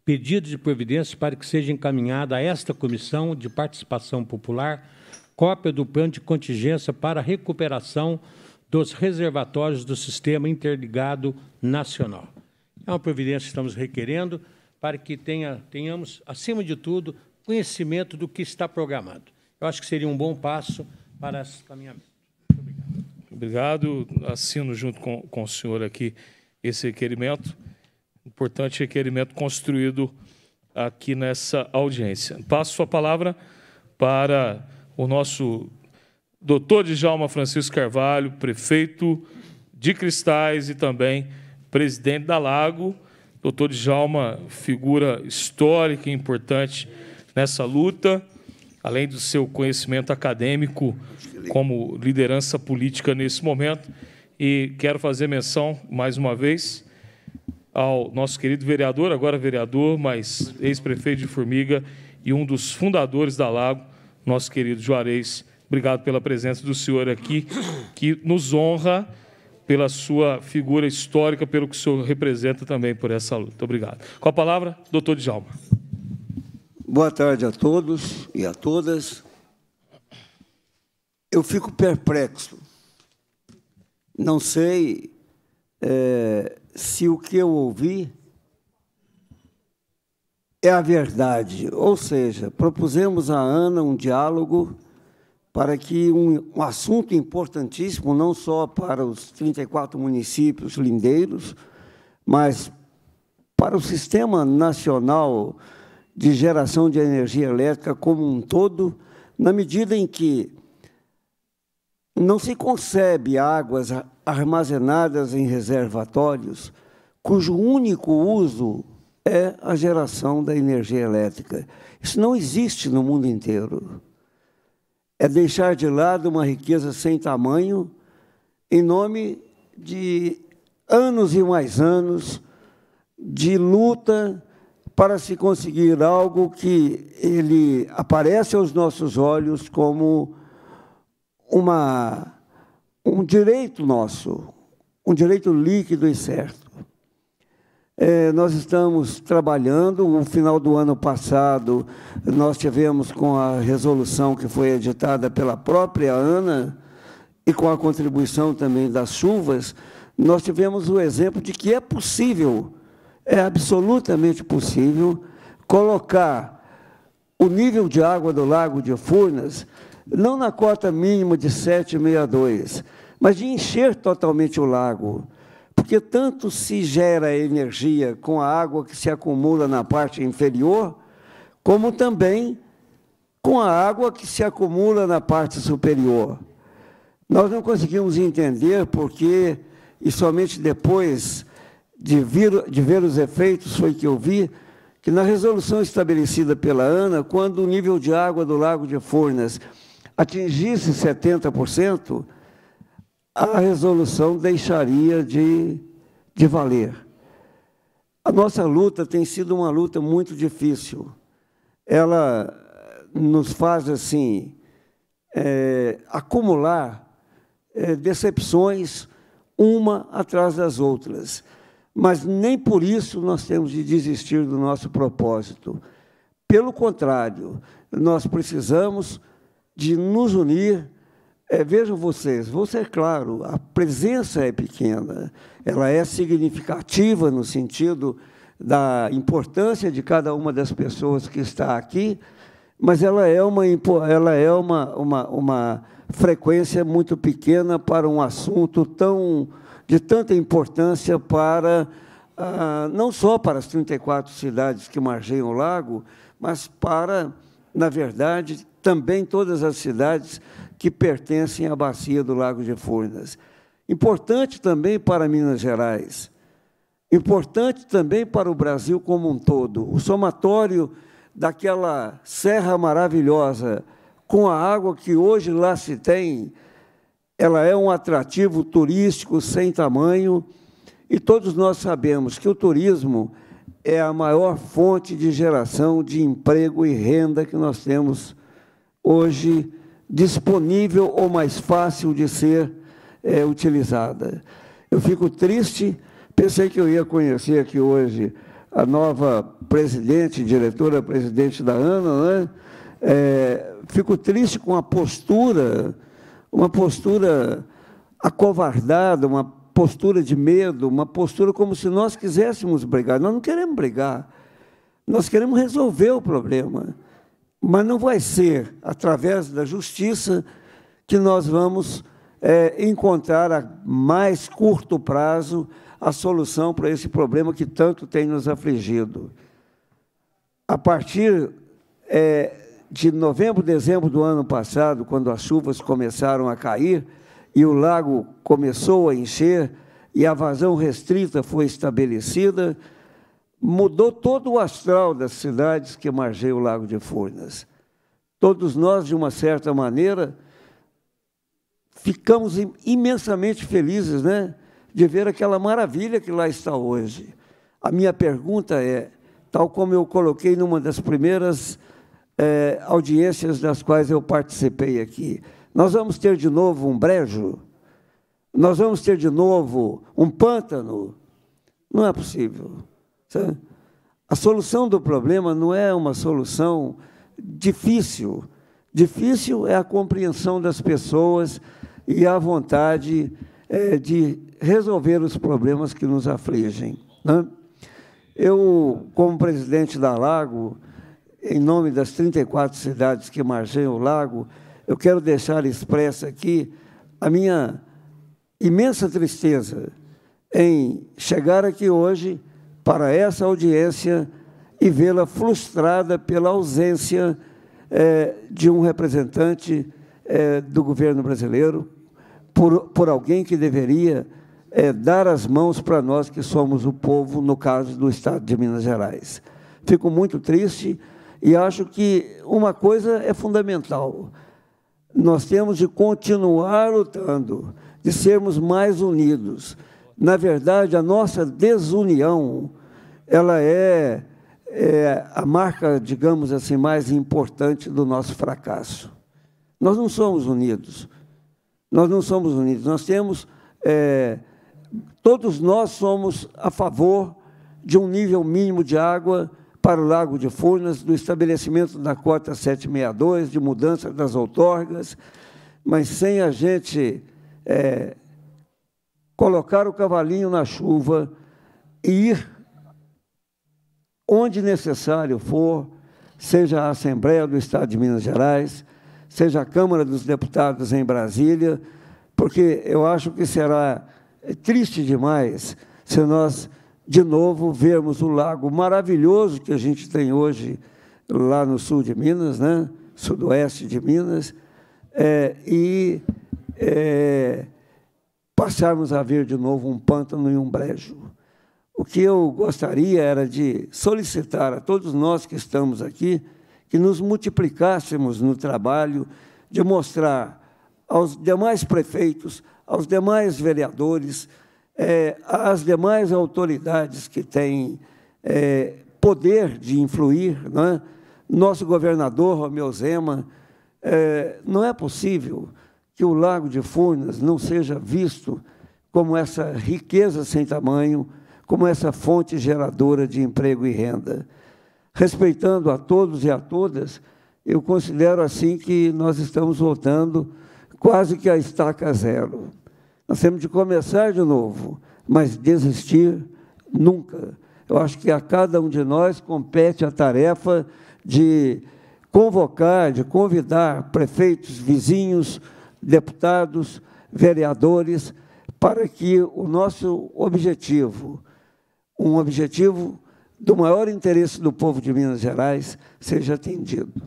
pedido de providência para que seja encaminhada a esta Comissão de Participação Popular cópia do plano de contingência para recuperação dos reservatórios do Sistema Interligado Nacional. É uma providência que estamos requerendo para que tenha, tenhamos, acima de tudo, conhecimento do que está programado. Eu acho que seria um bom passo para esse caminhamento. Muito obrigado. obrigado. Assino junto com, com o senhor aqui esse requerimento. Importante requerimento construído aqui nessa audiência. Passo a palavra para o nosso doutor Djalma Francisco Carvalho, prefeito de Cristais e também presidente da Lago. Doutor Djalma, figura histórica e importante nessa luta, além do seu conhecimento acadêmico como liderança política nesse momento. E quero fazer menção, mais uma vez, ao nosso querido vereador, agora vereador, mas ex-prefeito de Formiga e um dos fundadores da Lago, nosso querido Juarez Obrigado pela presença do senhor aqui, que nos honra pela sua figura histórica, pelo que o senhor representa também por essa luta. Obrigado. Com a palavra, doutor Djalma. Boa tarde a todos e a todas. Eu fico perplexo. Não sei é, se o que eu ouvi é a verdade. Ou seja, propusemos a Ana um diálogo para que um, um assunto importantíssimo, não só para os 34 municípios lindeiros, mas para o Sistema Nacional de Geração de Energia Elétrica como um todo, na medida em que não se concebe águas armazenadas em reservatórios cujo único uso é a geração da energia elétrica. Isso não existe no mundo inteiro é deixar de lado uma riqueza sem tamanho em nome de anos e mais anos de luta para se conseguir algo que ele aparece aos nossos olhos como uma um direito nosso, um direito líquido e certo. É, nós estamos trabalhando. No final do ano passado, nós tivemos com a resolução que foi editada pela própria Ana e com a contribuição também das chuvas, nós tivemos o exemplo de que é possível, é absolutamente possível, colocar o nível de água do Lago de Furnas não na cota mínima de 7,62, mas de encher totalmente o lago porque tanto se gera energia com a água que se acumula na parte inferior, como também com a água que se acumula na parte superior. Nós não conseguimos entender porque, e somente depois de, vir, de ver os efeitos, foi que eu vi que na resolução estabelecida pela ANA, quando o nível de água do Lago de Furnas atingisse 70%, a resolução deixaria de, de valer. A nossa luta tem sido uma luta muito difícil. Ela nos faz, assim, é, acumular é, decepções uma atrás das outras. Mas nem por isso nós temos de desistir do nosso propósito. Pelo contrário, nós precisamos de nos unir é, vejam vocês, vou ser é claro, a presença é pequena, ela é significativa no sentido da importância de cada uma das pessoas que está aqui, mas ela é uma, ela é uma, uma, uma frequência muito pequena para um assunto tão, de tanta importância para, ah, não só para as 34 cidades que margeiam o lago, mas para na verdade, também todas as cidades que pertencem à bacia do Lago de Furnas. Importante também para Minas Gerais, importante também para o Brasil como um todo. O somatório daquela serra maravilhosa, com a água que hoje lá se tem, ela é um atrativo turístico sem tamanho, e todos nós sabemos que o turismo é a maior fonte de geração de emprego e renda que nós temos hoje disponível ou mais fácil de ser é, utilizada. Eu fico triste, pensei que eu ia conhecer aqui hoje a nova presidente, diretora-presidente da ANA, né? É, fico triste com a postura, uma postura acovardada, uma postura de medo, uma postura como se nós quiséssemos brigar. Nós não queremos brigar. Nós queremos resolver o problema. Mas não vai ser através da justiça que nós vamos é, encontrar a mais curto prazo a solução para esse problema que tanto tem nos afligido. A partir é, de novembro, dezembro do ano passado, quando as chuvas começaram a cair, e o lago começou a encher e a vazão restrita foi estabelecida, mudou todo o astral das cidades que margeiam o Lago de Furnas. Todos nós, de uma certa maneira, ficamos imensamente felizes né, de ver aquela maravilha que lá está hoje. A minha pergunta é, tal como eu coloquei numa das primeiras é, audiências das quais eu participei aqui, nós vamos ter de novo um brejo, nós vamos ter de novo um pântano. Não é possível. A solução do problema não é uma solução difícil. Difícil é a compreensão das pessoas e a vontade é, de resolver os problemas que nos afligem. Né? Eu, como presidente da Lago, em nome das 34 cidades que margem o Lago, eu quero deixar expressa aqui a minha imensa tristeza em chegar aqui hoje para essa audiência e vê-la frustrada pela ausência é, de um representante é, do governo brasileiro, por, por alguém que deveria é, dar as mãos para nós que somos o povo, no caso do Estado de Minas Gerais. Fico muito triste e acho que uma coisa é fundamental nós temos de continuar lutando, de sermos mais unidos. Na verdade, a nossa desunião, ela é, é a marca, digamos assim, mais importante do nosso fracasso. Nós não somos unidos. Nós não somos unidos. Nós temos. É, todos nós somos a favor de um nível mínimo de água para o Lago de Furnas do estabelecimento da cota 762, de mudança das outorgas, mas sem a gente é, colocar o cavalinho na chuva e ir onde necessário for, seja a Assembleia do Estado de Minas Gerais, seja a Câmara dos Deputados em Brasília, porque eu acho que será triste demais se nós de novo vermos o lago maravilhoso que a gente tem hoje lá no sul de Minas, né? sudoeste de Minas, é, e é, passarmos a ver de novo um pântano e um brejo. O que eu gostaria era de solicitar a todos nós que estamos aqui que nos multiplicássemos no trabalho de mostrar aos demais prefeitos, aos demais vereadores, é, as demais autoridades que têm é, poder de influir, né? nosso governador Romeu Zema, é, não é possível que o Lago de Furnas não seja visto como essa riqueza sem tamanho, como essa fonte geradora de emprego e renda. Respeitando a todos e a todas, eu considero assim que nós estamos voltando quase que à estaca zero. Nós temos de começar de novo, mas desistir nunca. Eu acho que a cada um de nós compete a tarefa de convocar, de convidar prefeitos, vizinhos, deputados, vereadores, para que o nosso objetivo, um objetivo do maior interesse do povo de Minas Gerais, seja atendido.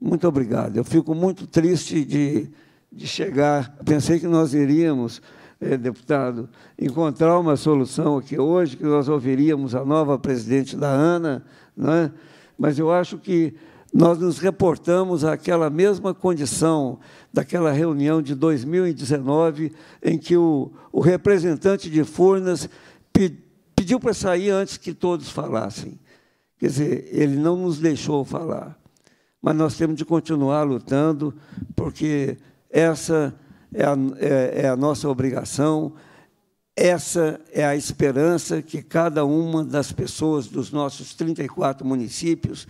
Muito obrigado. Eu fico muito triste de de chegar. Pensei que nós iríamos, eh, deputado, encontrar uma solução aqui hoje, que nós ouviríamos a nova presidente da ANA, né? mas eu acho que nós nos reportamos àquela mesma condição daquela reunião de 2019, em que o, o representante de Furnas pe, pediu para sair antes que todos falassem. Quer dizer, ele não nos deixou falar. Mas nós temos de continuar lutando, porque essa é a, é, é a nossa obrigação, essa é a esperança que cada uma das pessoas dos nossos 34 municípios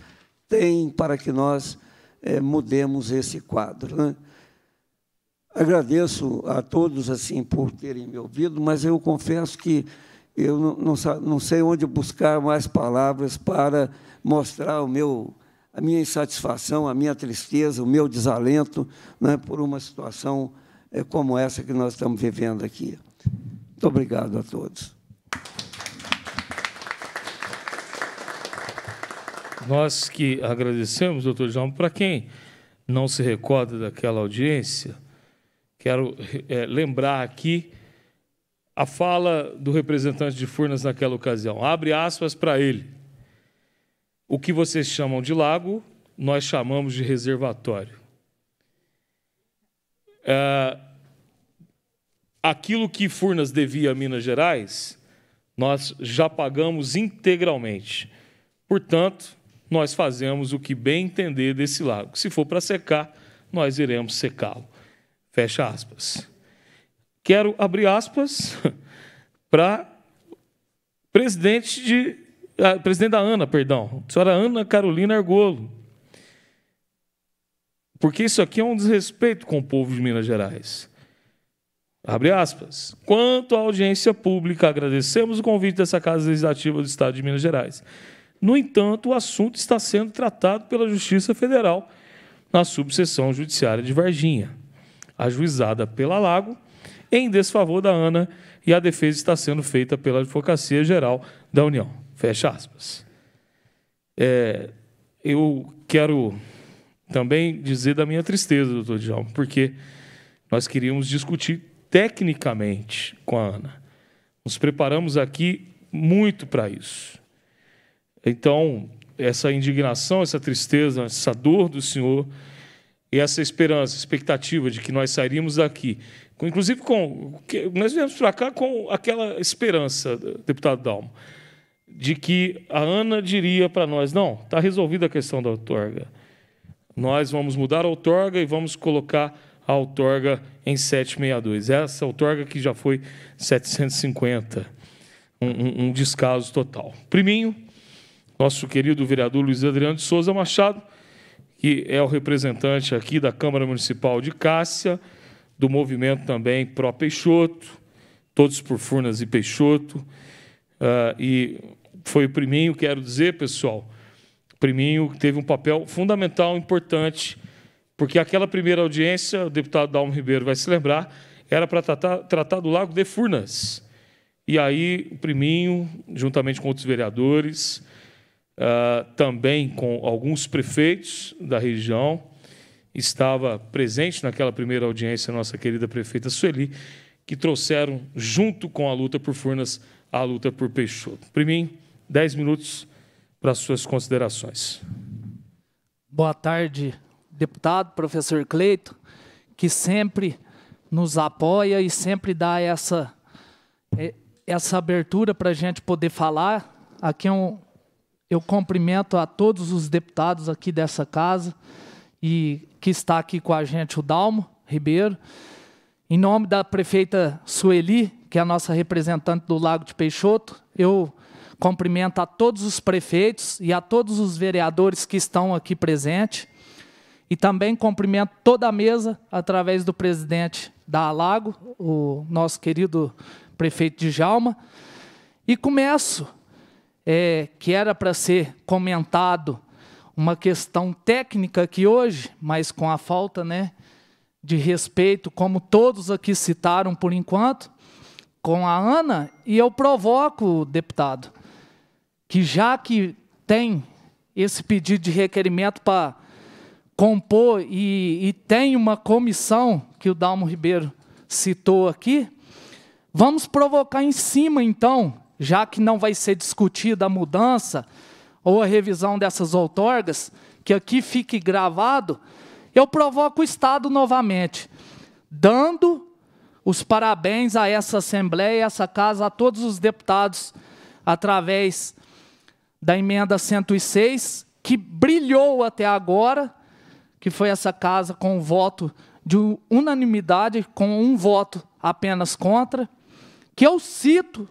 tem para que nós é, mudemos esse quadro. Né? Agradeço a todos assim por terem me ouvido, mas eu confesso que eu não, não, não sei onde buscar mais palavras para mostrar o meu a minha insatisfação, a minha tristeza, o meu desalento né, por uma situação é, como essa que nós estamos vivendo aqui. Muito obrigado a todos. Nós que agradecemos, doutor João, para quem não se recorda daquela audiência, quero é, lembrar aqui a fala do representante de Furnas naquela ocasião. Abre aspas para ele. O que vocês chamam de lago, nós chamamos de reservatório. É, aquilo que Furnas devia a Minas Gerais, nós já pagamos integralmente. Portanto, nós fazemos o que bem entender desse lago. Se for para secar, nós iremos secá-lo. Fecha aspas. Quero abrir aspas para presidente de Presidenta ah, presidente da ANA, perdão. A senhora Ana Carolina Argolo. Porque isso aqui é um desrespeito com o povo de Minas Gerais. Abre aspas. Quanto à audiência pública, agradecemos o convite dessa Casa Legislativa do Estado de Minas Gerais. No entanto, o assunto está sendo tratado pela Justiça Federal na subseção judiciária de Varginha, ajuizada pela Lago, em desfavor da ANA, e a defesa está sendo feita pela Advocacia Geral da União. Fecha aspas. É, eu quero também dizer da minha tristeza, doutor Djalma, porque nós queríamos discutir tecnicamente com a Ana. Nos preparamos aqui muito para isso. Então, essa indignação, essa tristeza, essa dor do Senhor e essa esperança, expectativa de que nós sairíamos daqui, inclusive com nós viemos para cá com aquela esperança, deputado Dalmo, de que a Ana diria para nós: não, está resolvida a questão da outorga. Nós vamos mudar a outorga e vamos colocar a outorga em 762. Essa outorga que já foi 750. Um, um, um descaso total. Priminho, nosso querido vereador Luiz Adriano de Souza Machado, que é o representante aqui da Câmara Municipal de Cássia, do movimento também pró-Peixoto, todos por Furnas e Peixoto, uh, e foi o Priminho, quero dizer, pessoal. O Priminho teve um papel fundamental, importante, porque aquela primeira audiência, o deputado Dalmo Ribeiro vai se lembrar, era para tratar, tratar do Lago de Furnas. E aí o Priminho, juntamente com outros vereadores, uh, também com alguns prefeitos da região, estava presente naquela primeira audiência nossa querida prefeita Sueli, que trouxeram, junto com a luta por Furnas, a luta por Peixoto. Priminho, dez minutos para suas considerações. Boa tarde, deputado, professor Cleito, que sempre nos apoia e sempre dá essa, eh, essa abertura para a gente poder falar. Aqui é um, eu cumprimento a todos os deputados aqui dessa casa e que está aqui com a gente o Dalmo Ribeiro. Em nome da prefeita Sueli, que é a nossa representante do Lago de Peixoto, eu cumprimento a todos os prefeitos e a todos os vereadores que estão aqui presentes. E também cumprimento toda a mesa através do presidente da Alago, o nosso querido prefeito de Jalma. E começo, é, que era para ser comentado uma questão técnica aqui hoje, mas com a falta né, de respeito, como todos aqui citaram por enquanto, com a Ana, e eu provoco, deputado, que já que tem esse pedido de requerimento para compor e, e, tem uma comissão que o Dalmo Ribeiro citou aqui, vamos provocar em cima, então, já que não vai ser discutida a mudança ou a revisão dessas outorgas, que aqui fique gravado, eu provoco o Estado novamente, dando os parabéns a essa Assembleia, a essa Casa, a todos os deputados, através da emenda 106, que brilhou até agora, que foi essa casa com um voto de unanimidade, com um voto apenas contra, que eu cito,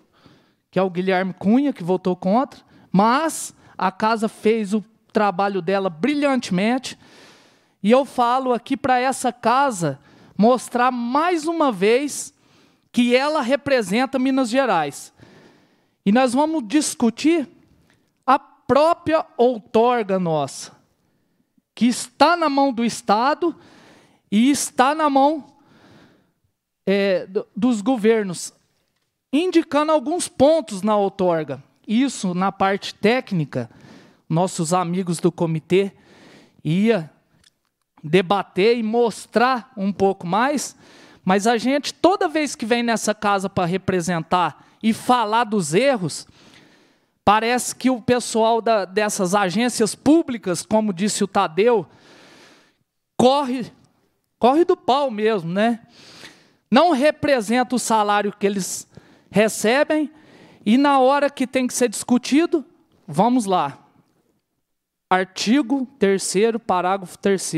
que é o Guilherme Cunha, que votou contra, mas a casa fez o trabalho dela brilhantemente, e eu falo aqui para essa casa mostrar mais uma vez que ela representa Minas Gerais. E nós vamos discutir própria outorga nossa, que está na mão do Estado e está na mão é, dos governos, indicando alguns pontos na outorga. Isso na parte técnica, nossos amigos do comitê ia debater e mostrar um pouco mais, mas a gente toda vez que vem nessa casa para representar e falar dos erros, Parece que o pessoal da, dessas agências públicas, como disse o Tadeu, corre, corre do pau mesmo, né? Não representa o salário que eles recebem e na hora que tem que ser discutido, vamos lá. Artigo 3 parágrafo 3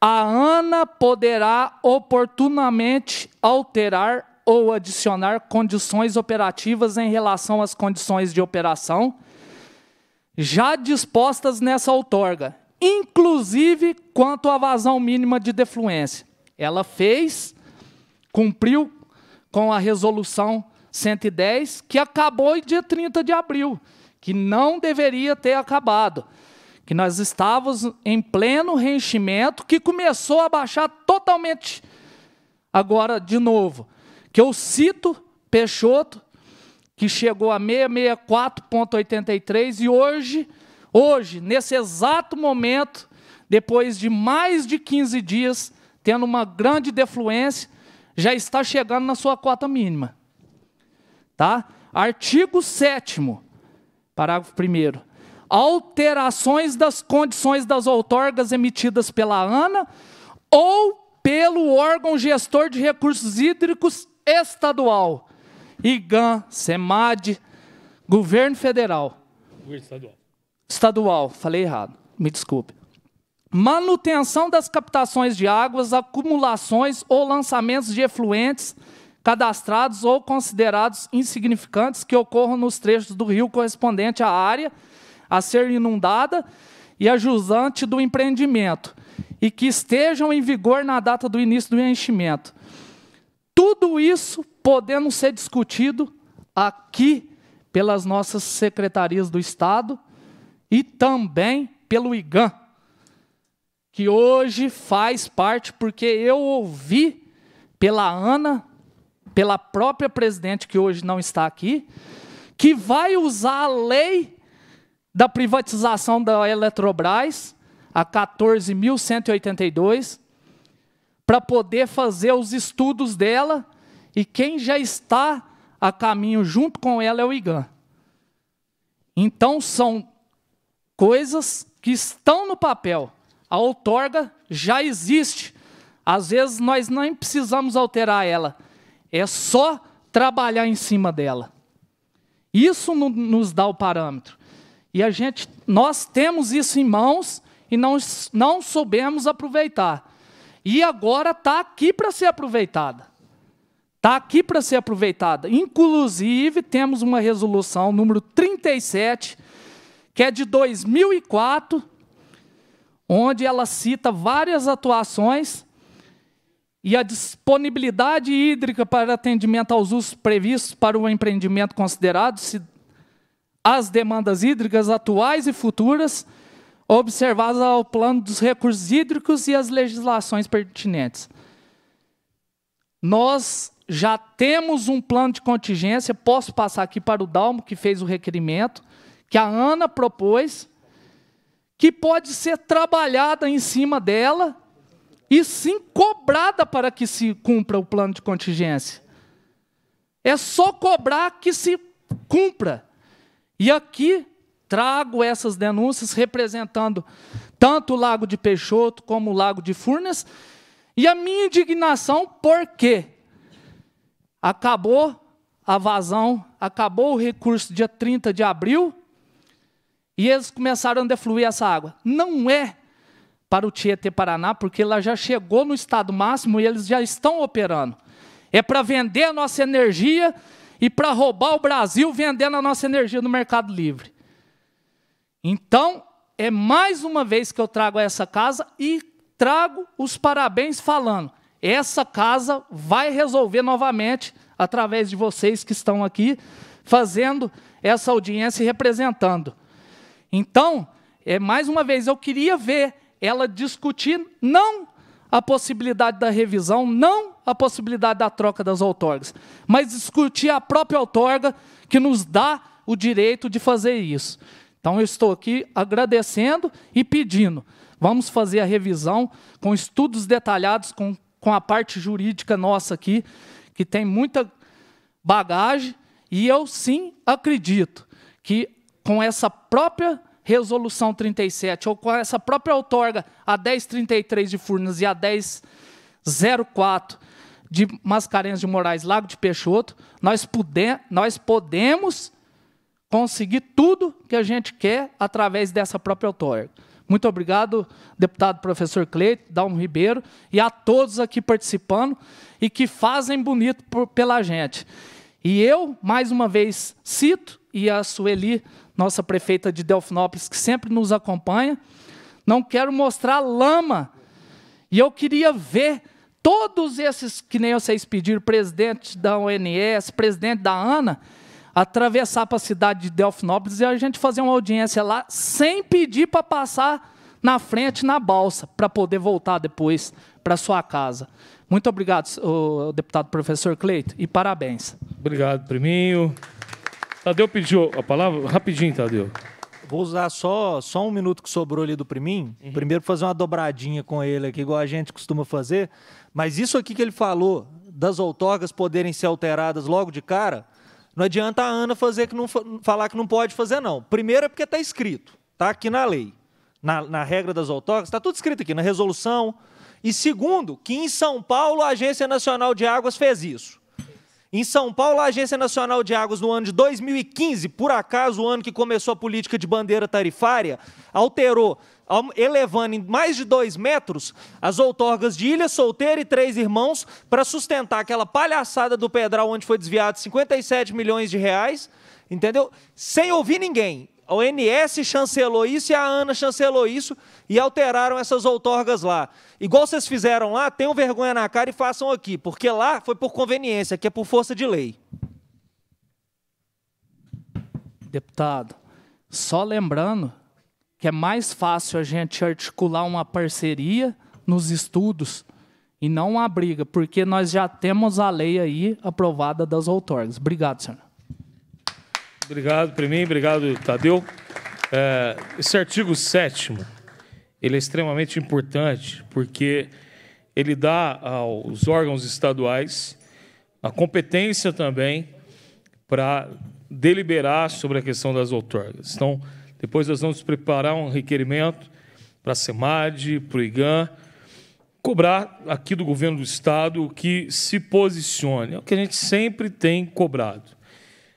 A ANA poderá oportunamente alterar ou adicionar condições operativas em relação às condições de operação já dispostas nessa outorga, inclusive quanto à vazão mínima de defluência. Ela fez, cumpriu com a resolução 110, que acabou em dia 30 de abril, que não deveria ter acabado. Que nós estávamos em pleno reenchimento, que começou a baixar totalmente agora de novo que eu cito Peixoto, que chegou a 664,83 e hoje, hoje, nesse exato momento, depois de mais de 15 dias, tendo uma grande defluência, já está chegando na sua cota mínima. Tá? Artigo 7 parágrafo 1 alterações das condições das outorgas emitidas pela ANA ou pelo órgão gestor de recursos hídricos estadual, IGAN, SEMAD, governo federal. Governo estadual. Estadual, falei errado, me desculpe. Manutenção das captações de águas, acumulações ou lançamentos de efluentes cadastrados ou considerados insignificantes que ocorram nos trechos do rio correspondente à área a ser inundada e a jusante do empreendimento, e que estejam em vigor na data do início do enchimento, tudo isso podendo ser discutido aqui pelas nossas secretarias do Estado e também pelo IGAN, que hoje faz parte, porque eu ouvi pela Ana, pela própria presidente, que hoje não está aqui, que vai usar a lei da privatização da Eletrobras, a 14.182, para poder fazer os estudos dela, e quem já está a caminho junto com ela é o IGAN. Então são coisas que estão no papel. A outorga já existe. Às vezes nós nem precisamos alterar ela. É só trabalhar em cima dela. Isso nos dá o parâmetro. E a gente, nós temos isso em mãos e não, não soubemos aproveitar e agora está aqui para ser aproveitada. Está aqui para ser aproveitada. Inclusive, temos uma resolução número 37, que é de 2004, onde ela cita várias atuações e a disponibilidade hídrica para atendimento aos usos previstos para o empreendimento considerado, se as demandas hídricas atuais e futuras, observadas ao plano dos recursos hídricos e as legislações pertinentes. Nós já temos um plano de contingência, posso passar aqui para o Dalmo, que fez o requerimento, que a Ana propôs, que pode ser trabalhada em cima dela e sim cobrada para que se cumpra o plano de contingência. É só cobrar que se cumpra. E aqui trago essas denúncias representando tanto o Lago de Peixoto como o Lago de Furnas, e a minha indignação porque acabou a vazão, acabou o recurso dia 30 de abril, e eles começaram a defluir essa água. Não é para o Tietê Paraná, porque ela já chegou no estado máximo e eles já estão operando. É para vender a nossa energia e para roubar o Brasil vendendo a nossa energia no mercado livre. Então, é mais uma vez que eu trago essa casa e trago os parabéns falando. Essa casa vai resolver novamente, através de vocês que estão aqui, fazendo essa audiência e representando. Então, é mais uma vez, eu queria ver ela discutir não a possibilidade da revisão, não a possibilidade da troca das outorgas, mas discutir a própria outorga que nos dá o direito de fazer isso. Então eu estou aqui agradecendo e pedindo. Vamos fazer a revisão com estudos detalhados, com, com a parte jurídica nossa aqui, que tem muita bagagem, e eu sim acredito que com essa própria resolução 37, ou com essa própria outorga, a 1033 de Furnas e a 1004 de Mascarenhas de Moraes, Lago de Peixoto, nós, puder, nós podemos conseguir tudo que a gente quer através dessa própria autória. Muito obrigado, deputado professor Cleito, Dalmo Ribeiro, e a todos aqui participando e que fazem bonito por, pela gente. E eu, mais uma vez, cito, e a Sueli, nossa prefeita de Delfinópolis, que sempre nos acompanha, não quero mostrar lama. E eu queria ver todos esses que nem vocês pediram, presidente da ONS, presidente da ANA, atravessar para a cidade de Delfinópolis e a gente fazer uma audiência lá sem pedir para passar na frente na balsa para poder voltar depois para sua casa. Muito obrigado, deputado professor Cleito, e parabéns. Obrigado, priminho. Tadeu pediu a palavra rapidinho, Tadeu. Vou usar só, só um minuto que sobrou ali do priminho. Uhum. Primeiro fazer uma dobradinha com ele aqui, igual a gente costuma fazer. Mas isso aqui que ele falou das outorgas poderem ser alteradas logo de cara, não adianta a Ana fazer que não, falar que não pode fazer, não. Primeiro é porque está escrito, está aqui na lei, na, na regra das autóctones, está tudo escrito aqui, na resolução. E segundo, que em São Paulo a Agência Nacional de Águas fez isso. Em São Paulo, a Agência Nacional de Águas, no ano de 2015, por acaso o ano que começou a política de bandeira tarifária, alterou elevando em mais de dois metros as outorgas de Ilha Solteira e Três Irmãos para sustentar aquela palhaçada do Pedral onde foi desviado 57 milhões de reais, entendeu? Sem ouvir ninguém. A ONS chancelou isso e a ANA chancelou isso e alteraram essas outorgas lá. Igual vocês fizeram lá, tenham vergonha na cara e façam aqui, porque lá foi por conveniência, aqui é por força de lei. Deputado, só lembrando que é mais fácil a gente articular uma parceria nos estudos e não uma briga, porque nós já temos a lei aí aprovada das outorgas. Obrigado, senhor. Obrigado, para mim, obrigado, Tadeu. É, esse artigo 7 ele é extremamente importante porque ele dá aos órgãos estaduais a competência também para deliberar sobre a questão das outorgas. Então, depois nós vamos preparar um requerimento para a SEMAD, para o IGAN, cobrar aqui do governo do Estado que se posicione. É o que a gente sempre tem cobrado.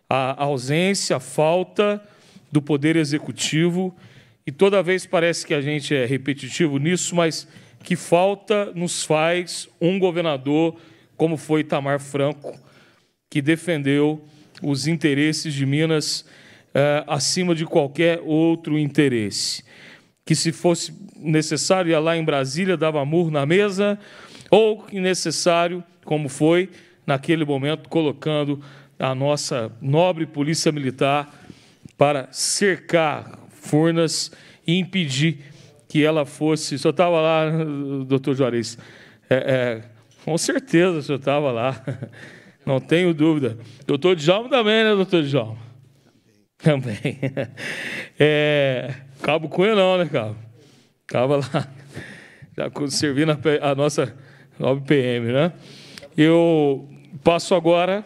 A ausência, a falta do poder executivo, e toda vez parece que a gente é repetitivo nisso, mas que falta nos faz um governador como foi Itamar Franco, que defendeu os interesses de Minas eh, acima de qualquer outro interesse. Que, se fosse necessário, ia lá em Brasília, dava murro na mesa, ou que necessário, como foi naquele momento, colocando a nossa nobre polícia militar para cercar Furnas e impedir que ela fosse. O senhor estava lá, doutor Juarez? É, é, com certeza o senhor estava lá, não tenho dúvida. Doutor Djalma também, né, doutor Djalma? Também. É, Cabo Cunha não, né, Cabo? Estava lá, já servindo a, a nossa 9PM, né? Eu passo agora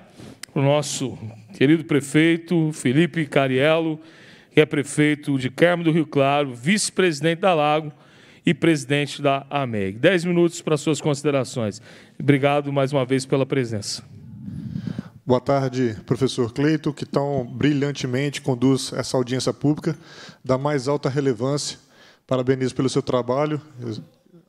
para o nosso querido prefeito Felipe Cariello, que é prefeito de Carmo do Rio Claro, vice-presidente da Lago e presidente da AMEG. Dez minutos para suas considerações. Obrigado mais uma vez pela presença. Boa tarde, professor Cleito, que tão brilhantemente conduz essa audiência pública da mais alta relevância. Parabenizo pelo seu trabalho.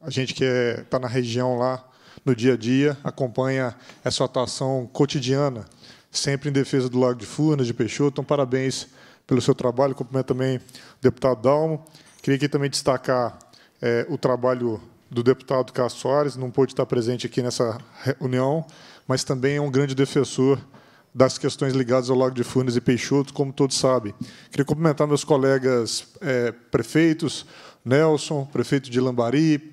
A gente que está é, tá na região lá no dia a dia acompanha essa atuação cotidiana, sempre em defesa do Lago de Furnas, de Peixoto. Então, parabéns pelo seu trabalho. Cumprimento também o deputado Dalmo. Queria aqui também destacar é, o trabalho do deputado Cássio Soares, não pôde estar presente aqui nessa reunião, mas também é um grande defensor das questões ligadas ao Lago de Furnas e Peixoto, como todos sabem. Queria cumprimentar meus colegas é, prefeitos, Nelson, prefeito de Lambari,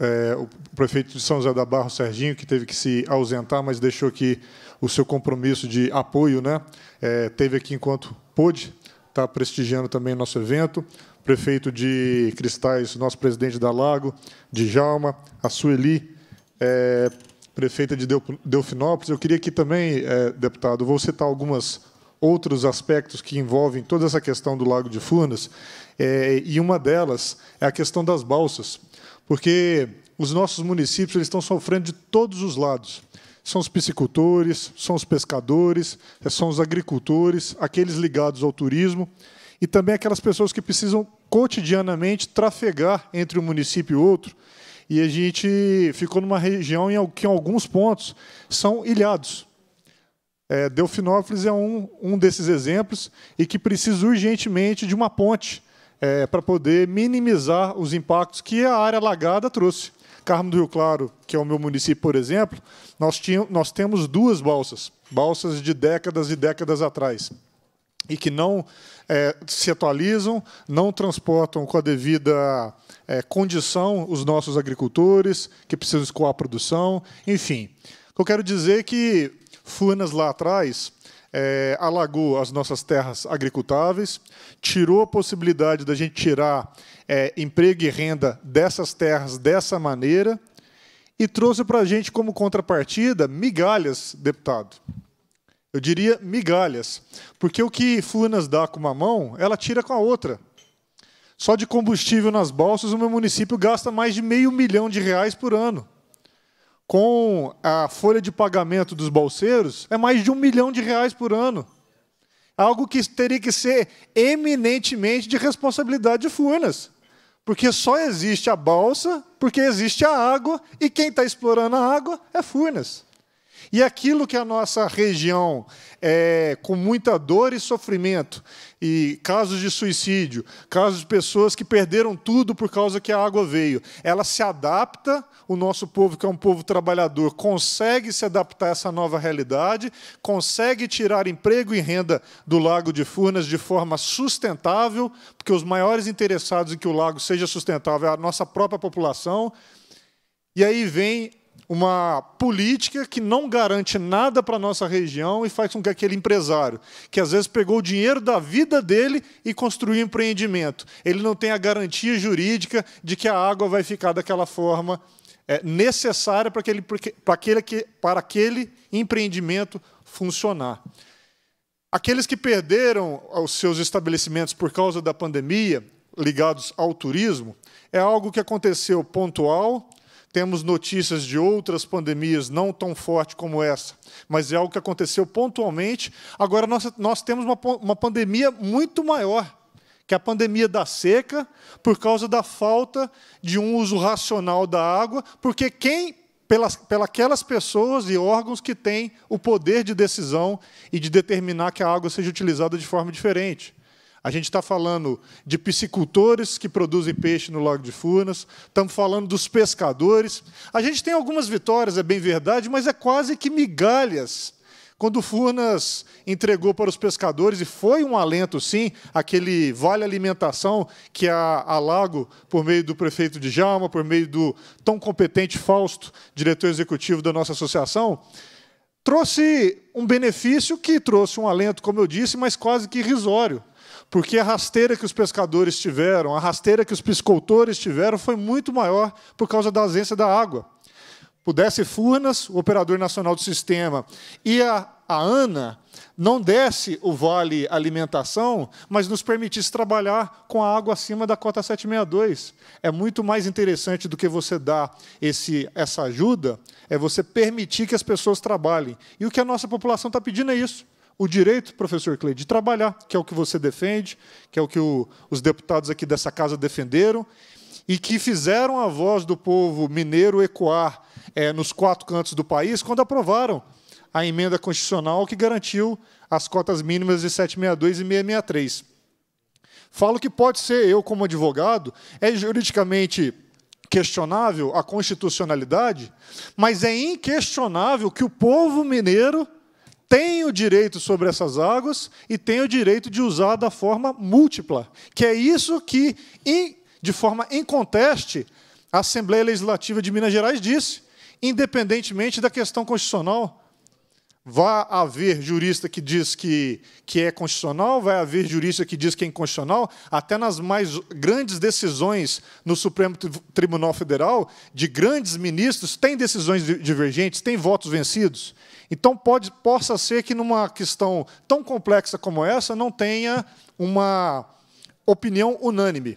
é, o prefeito de São José da Barra, Serginho, que teve que se ausentar, mas deixou aqui o seu compromisso de apoio, né? É, teve aqui enquanto pôde, está prestigiando também o nosso evento. Prefeito de Cristais, nosso presidente da Lago, Djalma, a Sueli, é, prefeita de Delfinópolis. Eu queria aqui também, é, deputado, vou citar alguns outros aspectos que envolvem toda essa questão do Lago de Furnas, é, e uma delas é a questão das balsas, porque os nossos municípios eles estão sofrendo de todos os lados. São os piscicultores, são os pescadores, é, são os agricultores, aqueles ligados ao turismo, e também aquelas pessoas que precisam cotidianamente trafegar entre um município e outro, e a gente ficou numa região em que, em alguns pontos, são ilhados. É, Delfinópolis é um, um desses exemplos e que precisa urgentemente de uma ponte é, para poder minimizar os impactos que a área alagada trouxe. Carmo do Rio Claro, que é o meu município, por exemplo, nós, tínhamos, nós temos duas balsas, balsas de décadas e décadas atrás, e que não é, se atualizam, não transportam com a devida é, condição os nossos agricultores, que precisam escoar a produção, enfim. Eu quero dizer é que Furnas lá atrás é, alagou as nossas terras agricultáveis, tirou a possibilidade da gente tirar é, emprego e renda dessas terras dessa maneira e trouxe para a gente como contrapartida migalhas, deputado. Eu diria migalhas, porque o que Furnas dá com uma mão, ela tira com a outra. Só de combustível nas balsas, o meu município gasta mais de meio milhão de reais por ano. Com a folha de pagamento dos balseiros, é mais de um milhão de reais por ano. Algo que teria que ser eminentemente de responsabilidade de Furnas. Porque só existe a balsa, porque existe a água, e quem está explorando a água é Furnas. E aquilo que a nossa região, é, com muita dor e sofrimento, e casos de suicídio, casos de pessoas que perderam tudo por causa que a água veio, ela se adapta, o nosso povo, que é um povo trabalhador, consegue se adaptar a essa nova realidade, consegue tirar emprego e renda do Lago de Furnas de forma sustentável, porque os maiores interessados em que o lago seja sustentável é a nossa própria população. E aí vem uma política que não garante nada para a nossa região e faz com que aquele empresário, que às vezes pegou o dinheiro da vida dele e construiu um empreendimento, ele não tem a garantia jurídica de que a água vai ficar daquela forma é, necessária para aquele, para, aquele, para aquele empreendimento funcionar. Aqueles que perderam os seus estabelecimentos por causa da pandemia, ligados ao turismo, é algo que aconteceu pontual temos notícias de outras pandemias não tão fortes como essa, mas é algo que aconteceu pontualmente. Agora, nós, nós temos uma, uma pandemia muito maior, que é a pandemia da seca, por causa da falta de um uso racional da água, porque quem pelas, pelas aquelas pessoas e órgãos que têm o poder de decisão e de determinar que a água seja utilizada de forma diferente. A gente está falando de piscicultores que produzem peixe no Lago de Furnas, estamos falando dos pescadores. A gente tem algumas vitórias, é bem verdade, mas é quase que migalhas. Quando Furnas entregou para os pescadores, e foi um alento, sim, aquele vale alimentação que a, a Lago, por meio do prefeito de Jalma, por meio do tão competente Fausto, diretor executivo da nossa associação, trouxe um benefício que trouxe um alento, como eu disse, mas quase que irrisório. Porque a rasteira que os pescadores tiveram, a rasteira que os piscultores tiveram, foi muito maior por causa da ausência da água. Pudesse Furnas, o operador nacional do sistema, e a, a ANA, não desse o vale alimentação, mas nos permitisse trabalhar com a água acima da cota 762. É muito mais interessante do que você dar esse, essa ajuda, é você permitir que as pessoas trabalhem. E o que a nossa população está pedindo é isso o direito, professor Clay, de trabalhar, que é o que você defende, que é o que o, os deputados aqui dessa casa defenderam, e que fizeram a voz do povo mineiro ecoar é, nos quatro cantos do país quando aprovaram a emenda constitucional que garantiu as cotas mínimas de 762 e 663. Falo que pode ser, eu como advogado, é juridicamente questionável a constitucionalidade, mas é inquestionável que o povo mineiro tem o direito sobre essas águas e tem o direito de usar da forma múltipla, que é isso que, de forma inconteste, a Assembleia Legislativa de Minas Gerais disse, independentemente da questão constitucional. Vai haver jurista que diz que, que é constitucional, vai haver jurista que diz que é inconstitucional, até nas mais grandes decisões no Supremo Tribunal Federal, de grandes ministros, tem decisões divergentes, tem votos vencidos. Então, pode, possa ser que numa questão tão complexa como essa não tenha uma opinião unânime.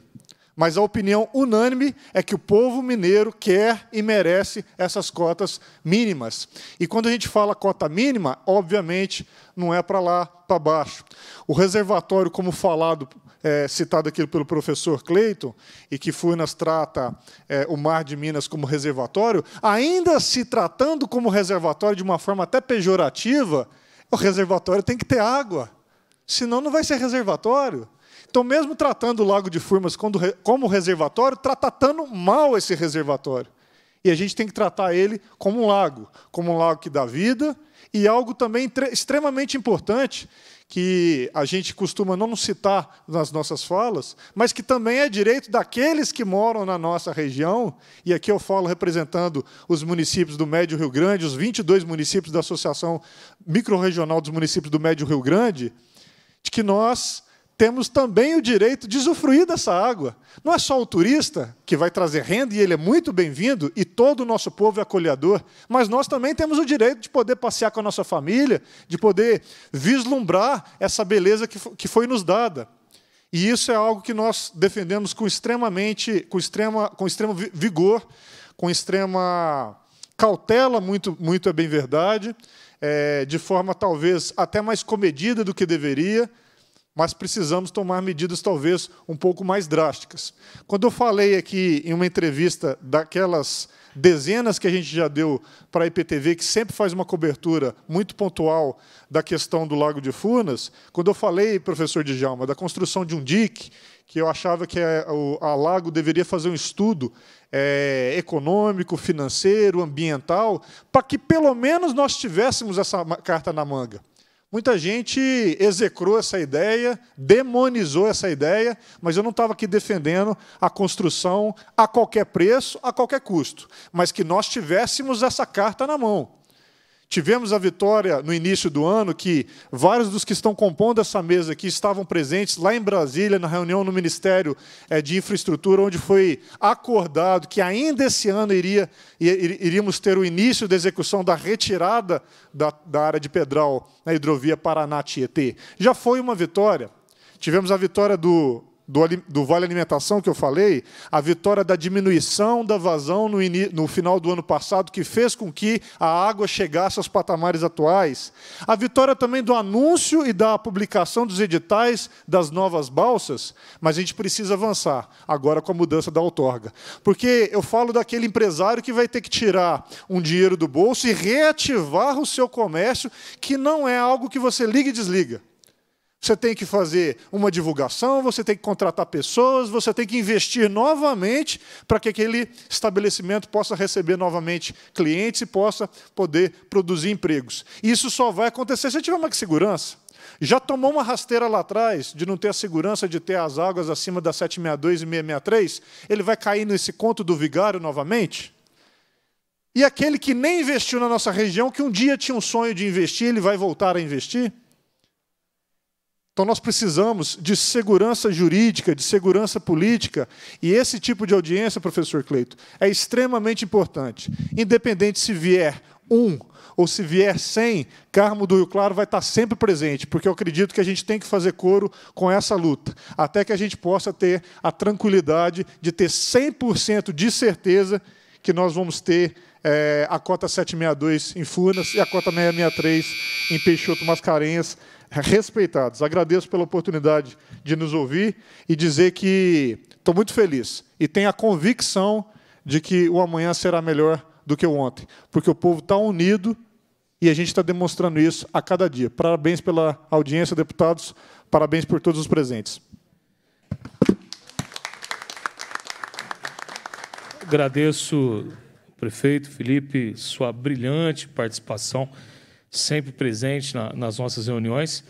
Mas a opinião unânime é que o povo mineiro quer e merece essas cotas mínimas. E quando a gente fala cota mínima, obviamente não é para lá para baixo. O reservatório, como falado é, citado aqui pelo professor Cleiton, e que Furnas trata é, o mar de Minas como reservatório, ainda se tratando como reservatório de uma forma até pejorativa, o reservatório tem que ter água, senão não vai ser reservatório. Então, mesmo tratando o Lago de Furnas como reservatório, tratando mal esse reservatório. E a gente tem que tratar ele como um lago, como um lago que dá vida. E algo também extremamente importante, que a gente costuma não citar nas nossas falas, mas que também é direito daqueles que moram na nossa região, e aqui eu falo representando os municípios do Médio Rio Grande, os 22 municípios da Associação Microrregional dos Municípios do Médio Rio Grande, de que nós temos também o direito de usufruir dessa água. Não é só o turista que vai trazer renda e ele é muito bem-vindo e todo o nosso povo é acolhedor, mas nós também temos o direito de poder passear com a nossa família, de poder vislumbrar essa beleza que foi nos dada. E isso é algo que nós defendemos com extremamente, com extrema, com extremo vigor, com extrema cautela, muito, muito é bem verdade, é, de forma talvez até mais comedida do que deveria, mas precisamos tomar medidas talvez um pouco mais drásticas. Quando eu falei aqui em uma entrevista daquelas dezenas que a gente já deu para a IPTV, que sempre faz uma cobertura muito pontual da questão do Lago de Furnas, quando eu falei, professor Djalma, da construção de um dique, que eu achava que é a Lago deveria fazer um estudo é, econômico, financeiro, ambiental, para que pelo menos nós tivéssemos essa carta na manga. Muita gente execrou essa ideia, demonizou essa ideia, mas eu não estava aqui defendendo a construção a qualquer preço, a qualquer custo, mas que nós tivéssemos essa carta na mão. Tivemos a vitória no início do ano que vários dos que estão compondo essa mesa aqui estavam presentes lá em Brasília, na reunião no Ministério eh, de Infraestrutura, onde foi acordado que ainda esse ano iria, iríamos ter o início da execução da retirada da, da área de Pedral na hidrovia Paraná-Tietê. Já foi uma vitória. Tivemos a vitória do do, do Vale Alimentação que eu falei, a vitória da diminuição da vazão no, no final do ano passado, que fez com que a água chegasse aos patamares atuais, a vitória também do anúncio e da publicação dos editais das novas balsas, mas a gente precisa avançar agora com a mudança da outorga. Porque eu falo daquele empresário que vai ter que tirar um dinheiro do bolso e reativar o seu comércio, que não é algo que você liga e desliga. Você tem que fazer uma divulgação, você tem que contratar pessoas, você tem que investir novamente para que aquele estabelecimento possa receber novamente clientes e possa poder produzir empregos. Isso só vai acontecer se tiver uma segurança. Já tomou uma rasteira lá atrás de não ter a segurança de ter as águas acima da 762 e 663? Ele vai cair nesse conto do vigário novamente? E aquele que nem investiu na nossa região, que um dia tinha um sonho de investir, ele vai voltar a investir? Então nós precisamos de segurança jurídica, de segurança política, e esse tipo de audiência, professor Cleito, é extremamente importante. Independente se vier um ou se vier cem. Carmo do Rio Claro vai estar sempre presente, porque eu acredito que a gente tem que fazer coro com essa luta, até que a gente possa ter a tranquilidade de ter 100% de certeza que nós vamos ter é, a cota 762 em Furnas e a cota 663 em Peixoto Mascarenhas respeitados. Agradeço pela oportunidade de nos ouvir e dizer que estou muito feliz e tenho a convicção de que o amanhã será melhor do que o ontem, porque o povo está unido e a gente está demonstrando isso a cada dia. Parabéns pela audiência, deputados, parabéns por todos os presentes. Agradeço, prefeito Felipe, sua brilhante participação sempre presente na, nas nossas reuniões.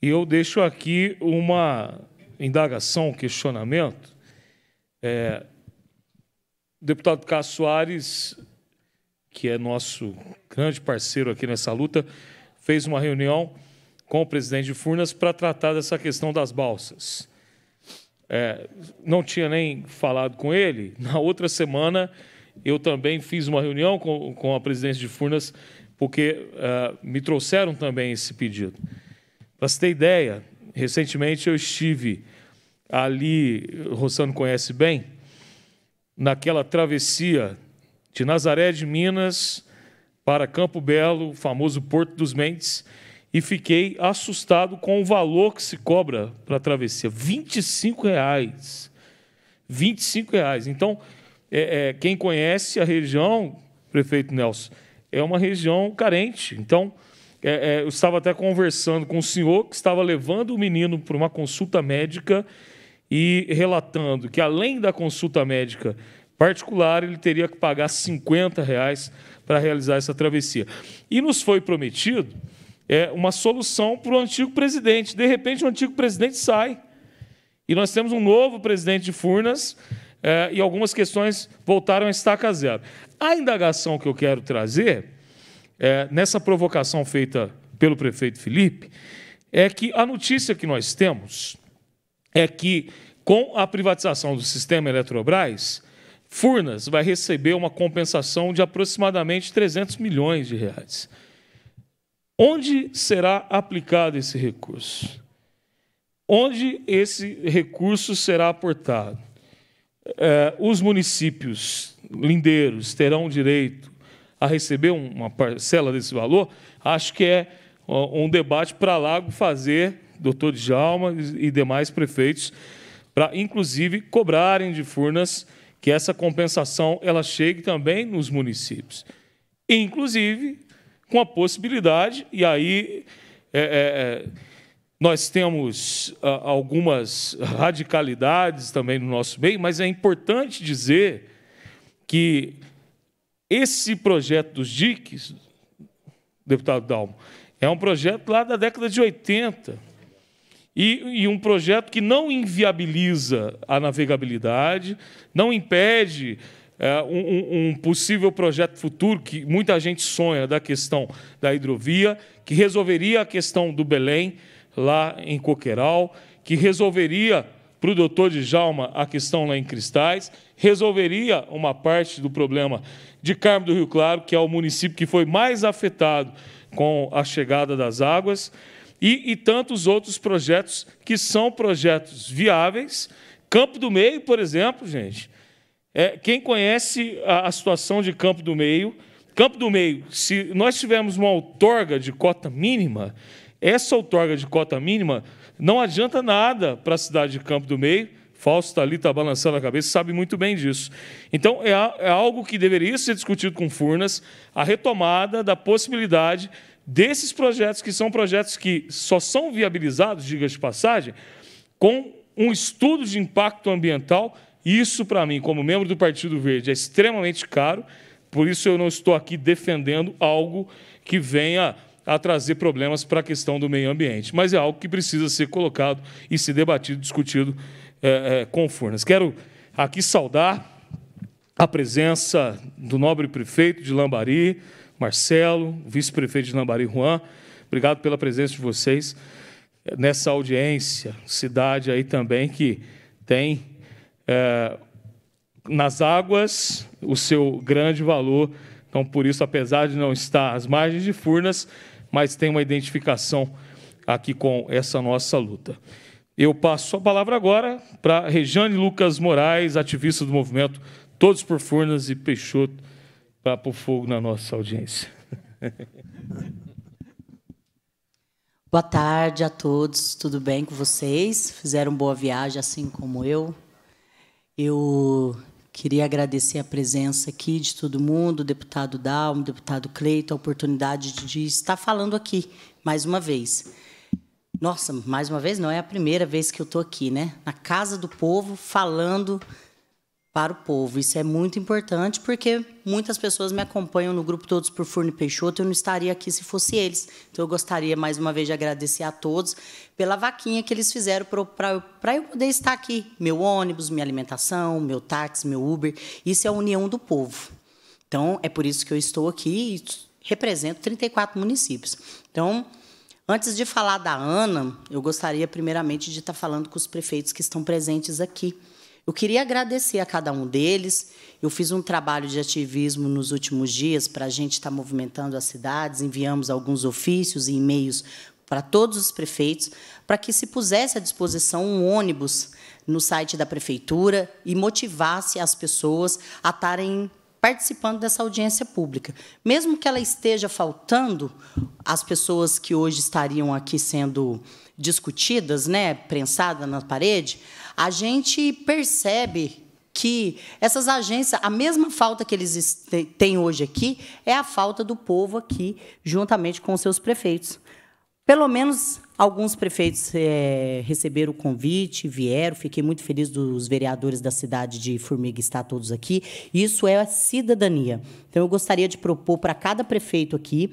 E eu deixo aqui uma indagação, um questionamento. É, o deputado Cássio Soares, que é nosso grande parceiro aqui nessa luta, fez uma reunião com o presidente de Furnas para tratar dessa questão das balsas. É, não tinha nem falado com ele. Na outra semana, eu também fiz uma reunião com, com a presidência de Furnas porque uh, me trouxeram também esse pedido. Para você ter ideia, recentemente eu estive ali, o Rossano conhece bem, naquela travessia de Nazaré de Minas para Campo Belo, o famoso Porto dos Mentes, e fiquei assustado com o valor que se cobra para a travessia, 25 reais. 25 reais. Então, é, é, quem conhece a região, prefeito Nelson, é uma região carente. Então, é, é, eu estava até conversando com o um senhor que estava levando o menino para uma consulta médica e relatando que, além da consulta médica particular, ele teria que pagar 50 reais para realizar essa travessia. E nos foi prometido é, uma solução para o antigo presidente. De repente, o antigo presidente sai. E nós temos um novo presidente de Furnas é, e algumas questões voltaram a estaca zero. A indagação que eu quero trazer, é, nessa provocação feita pelo prefeito Felipe, é que a notícia que nós temos é que, com a privatização do sistema Eletrobras, Furnas vai receber uma compensação de aproximadamente 300 milhões de reais. Onde será aplicado esse recurso? Onde esse recurso será aportado? É, os municípios lindeiros terão direito a receber uma parcela desse valor, acho que é um debate para Lago fazer, doutor Djalma e demais prefeitos, para, inclusive, cobrarem de Furnas que essa compensação ela chegue também nos municípios. Inclusive, com a possibilidade, e aí é, é, é nós temos ah, algumas radicalidades também no nosso meio, mas é importante dizer que esse projeto dos diques, deputado Dalmo, é um projeto lá da década de 80. E, e, um projeto que não inviabiliza a navegabilidade, não impede é, um, um possível projeto futuro que muita gente sonha da questão da hidrovia, que resolveria a questão do Belém, lá em Coqueiral, que resolveria para o doutor Djalma a questão lá em Cristais resolveria uma parte do problema de Carmo do Rio Claro, que é o município que foi mais afetado com a chegada das águas, e, e tantos outros projetos que são projetos viáveis. Campo do Meio, por exemplo, gente. É, quem conhece a, a situação de Campo do Meio, Campo do Meio, se nós tivermos uma outorga de cota mínima, essa outorga de cota mínima não adianta nada para a cidade de Campo do Meio, Fausto está ali, está balançando a cabeça, sabe muito bem disso. Então, é, é algo que deveria ser discutido com Furnas, a retomada da possibilidade desses projetos, que são projetos que só são viabilizados, diga de passagem, com um estudo de impacto ambiental. Isso, para mim, como membro do Partido Verde, é extremamente caro, por isso eu não estou aqui defendendo algo que venha a trazer problemas para a questão do meio ambiente. Mas é algo que precisa ser colocado e se debatido, discutido é, é, com Furnas. Quero aqui saudar a presença do nobre prefeito de Lambari, Marcelo, vice-prefeito de Lambari, Juan. Obrigado pela presença de vocês nessa audiência. Cidade aí também que tem é, nas águas o seu grande valor. Então, por isso, apesar de não estar às margens de Furnas, mas tem uma identificação aqui com essa nossa luta. Eu passo a palavra agora para Rejane Lucas Moraes, ativista do movimento Todos por Furnas e Peixoto, para pôr fogo na nossa audiência. Boa tarde a todos, tudo bem com vocês? Fizeram boa viagem, assim como eu. Eu queria agradecer a presença aqui de todo mundo, deputado Dalmo, deputado Cleito, a oportunidade de estar falando aqui mais uma vez. Nossa, mais uma vez, não é a primeira vez que eu estou aqui, né? Na casa do povo, falando para o povo. Isso é muito importante porque muitas pessoas me acompanham no grupo Todos por Furno Peixoto. Eu não estaria aqui se fosse eles. Então eu gostaria mais uma vez de agradecer a todos pela vaquinha que eles fizeram para eu poder estar aqui. Meu ônibus, minha alimentação, meu táxi, meu Uber. Isso é a união do povo. Então é por isso que eu estou aqui e represento 34 municípios. Então Antes de falar da Ana, eu gostaria primeiramente de estar falando com os prefeitos que estão presentes aqui. Eu queria agradecer a cada um deles. Eu fiz um trabalho de ativismo nos últimos dias para a gente estar tá movimentando as cidades, enviamos alguns ofícios e e-mails para todos os prefeitos, para que se pusesse à disposição um ônibus no site da prefeitura e motivasse as pessoas a estarem participando dessa audiência pública. Mesmo que ela esteja faltando, as pessoas que hoje estariam aqui sendo discutidas, né, prensada na parede, a gente percebe que essas agências, a mesma falta que eles têm hoje aqui é a falta do povo aqui, juntamente com seus prefeitos. Pelo menos Alguns prefeitos é, receberam o convite, vieram. Fiquei muito feliz dos vereadores da cidade de Formiga estar todos aqui. Isso é a cidadania. Então, eu gostaria de propor para cada prefeito aqui,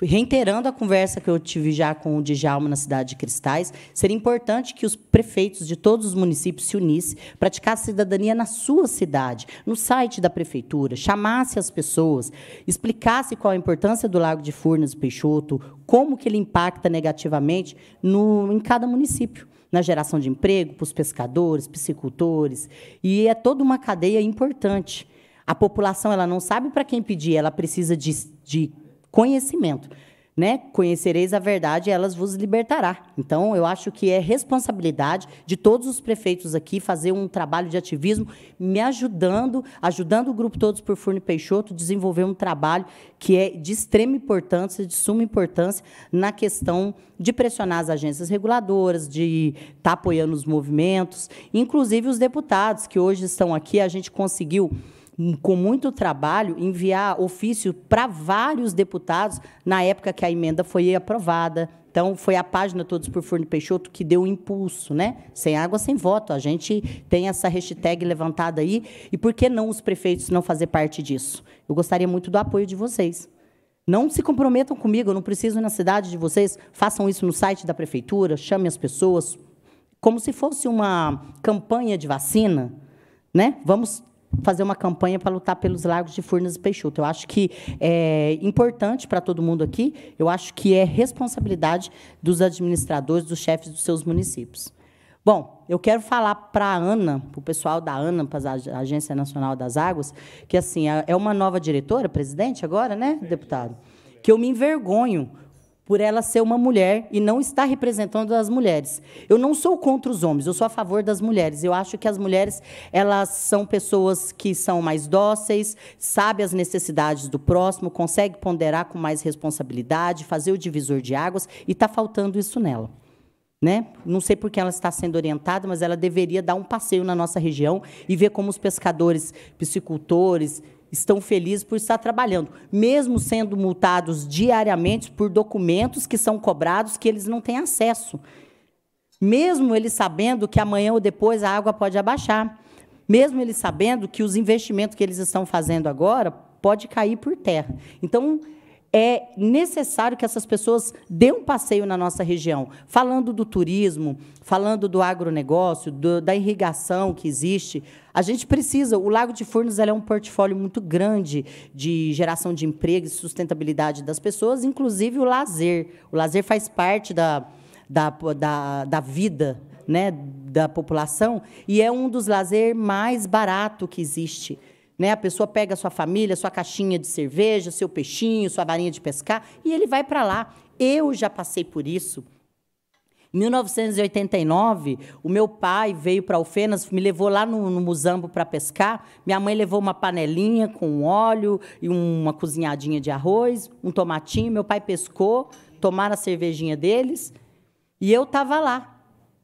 reiterando a conversa que eu tive já com o Djalma na cidade de Cristais, seria importante que os prefeitos de todos os municípios se unissem, praticassem cidadania na sua cidade, no site da prefeitura, chamasse as pessoas, explicasse qual a importância do Lago de Furnas e Peixoto, como que ele impacta negativamente no, em cada município na geração de emprego para os pescadores, piscicultores, e é toda uma cadeia importante. A população ela não sabe para quem pedir, ela precisa de, de conhecimento né? Conhecereis a verdade e elas vos libertará. Então, eu acho que é responsabilidade de todos os prefeitos aqui fazer um trabalho de ativismo, me ajudando, ajudando o grupo Todos por Furno Peixoto desenvolver um trabalho que é de extrema importância, de suma importância na questão de pressionar as agências reguladoras, de estar tá apoiando os movimentos, inclusive os deputados que hoje estão aqui, a gente conseguiu com muito trabalho, enviar ofício para vários deputados na época que a emenda foi aprovada. Então, foi a página Todos por Forno Peixoto que deu o um impulso, né? Sem água, sem voto. A gente tem essa hashtag levantada aí. E por que não os prefeitos não fazer parte disso? Eu gostaria muito do apoio de vocês. Não se comprometam comigo, eu não preciso ir na cidade de vocês. Façam isso no site da prefeitura, chame as pessoas. Como se fosse uma campanha de vacina, né? Vamos fazer uma campanha para lutar pelos lagos de Furnas e Peixoto. Eu acho que é importante para todo mundo aqui, eu acho que é responsabilidade dos administradores, dos chefes dos seus municípios. Bom, eu quero falar para a ANA, para o pessoal da ANA, para a Agência Nacional das Águas, que assim é, é uma nova diretora, presidente agora, né, deputado? Que eu me envergonho por ela ser uma mulher e não estar representando as mulheres. Eu não sou contra os homens, eu sou a favor das mulheres. Eu acho que as mulheres elas são pessoas que são mais dóceis, sabem as necessidades do próximo, conseguem ponderar com mais responsabilidade, fazer o divisor de águas e está faltando isso nela. Né? Não sei por que ela está sendo orientada, mas ela deveria dar um passeio na nossa região e ver como os pescadores, piscicultores, estão felizes por estar trabalhando, mesmo sendo multados diariamente por documentos que são cobrados que eles não têm acesso. Mesmo eles sabendo que amanhã ou depois a água pode abaixar, mesmo eles sabendo que os investimentos que eles estão fazendo agora pode cair por terra. Então, é necessário que essas pessoas dêem um passeio na nossa região, falando do turismo, falando do agronegócio, do, da irrigação que existe. A gente precisa, o Lago de Furnas é um portfólio muito grande de geração de emprego e sustentabilidade das pessoas, inclusive o lazer. O lazer faz parte da, da, da, da vida né, da população e é um dos lazer mais barato que existe. Né? A pessoa pega a sua família, sua caixinha de cerveja, seu peixinho, sua varinha de pescar e ele vai para lá. Eu já passei por isso. Em 1989, o meu pai veio para Alfenas, me levou lá no, no Muzambo para pescar. Minha mãe levou uma panelinha com óleo e uma cozinhadinha de arroz, um tomatinho. Meu pai pescou, tomaram a cervejinha deles. E eu estava lá,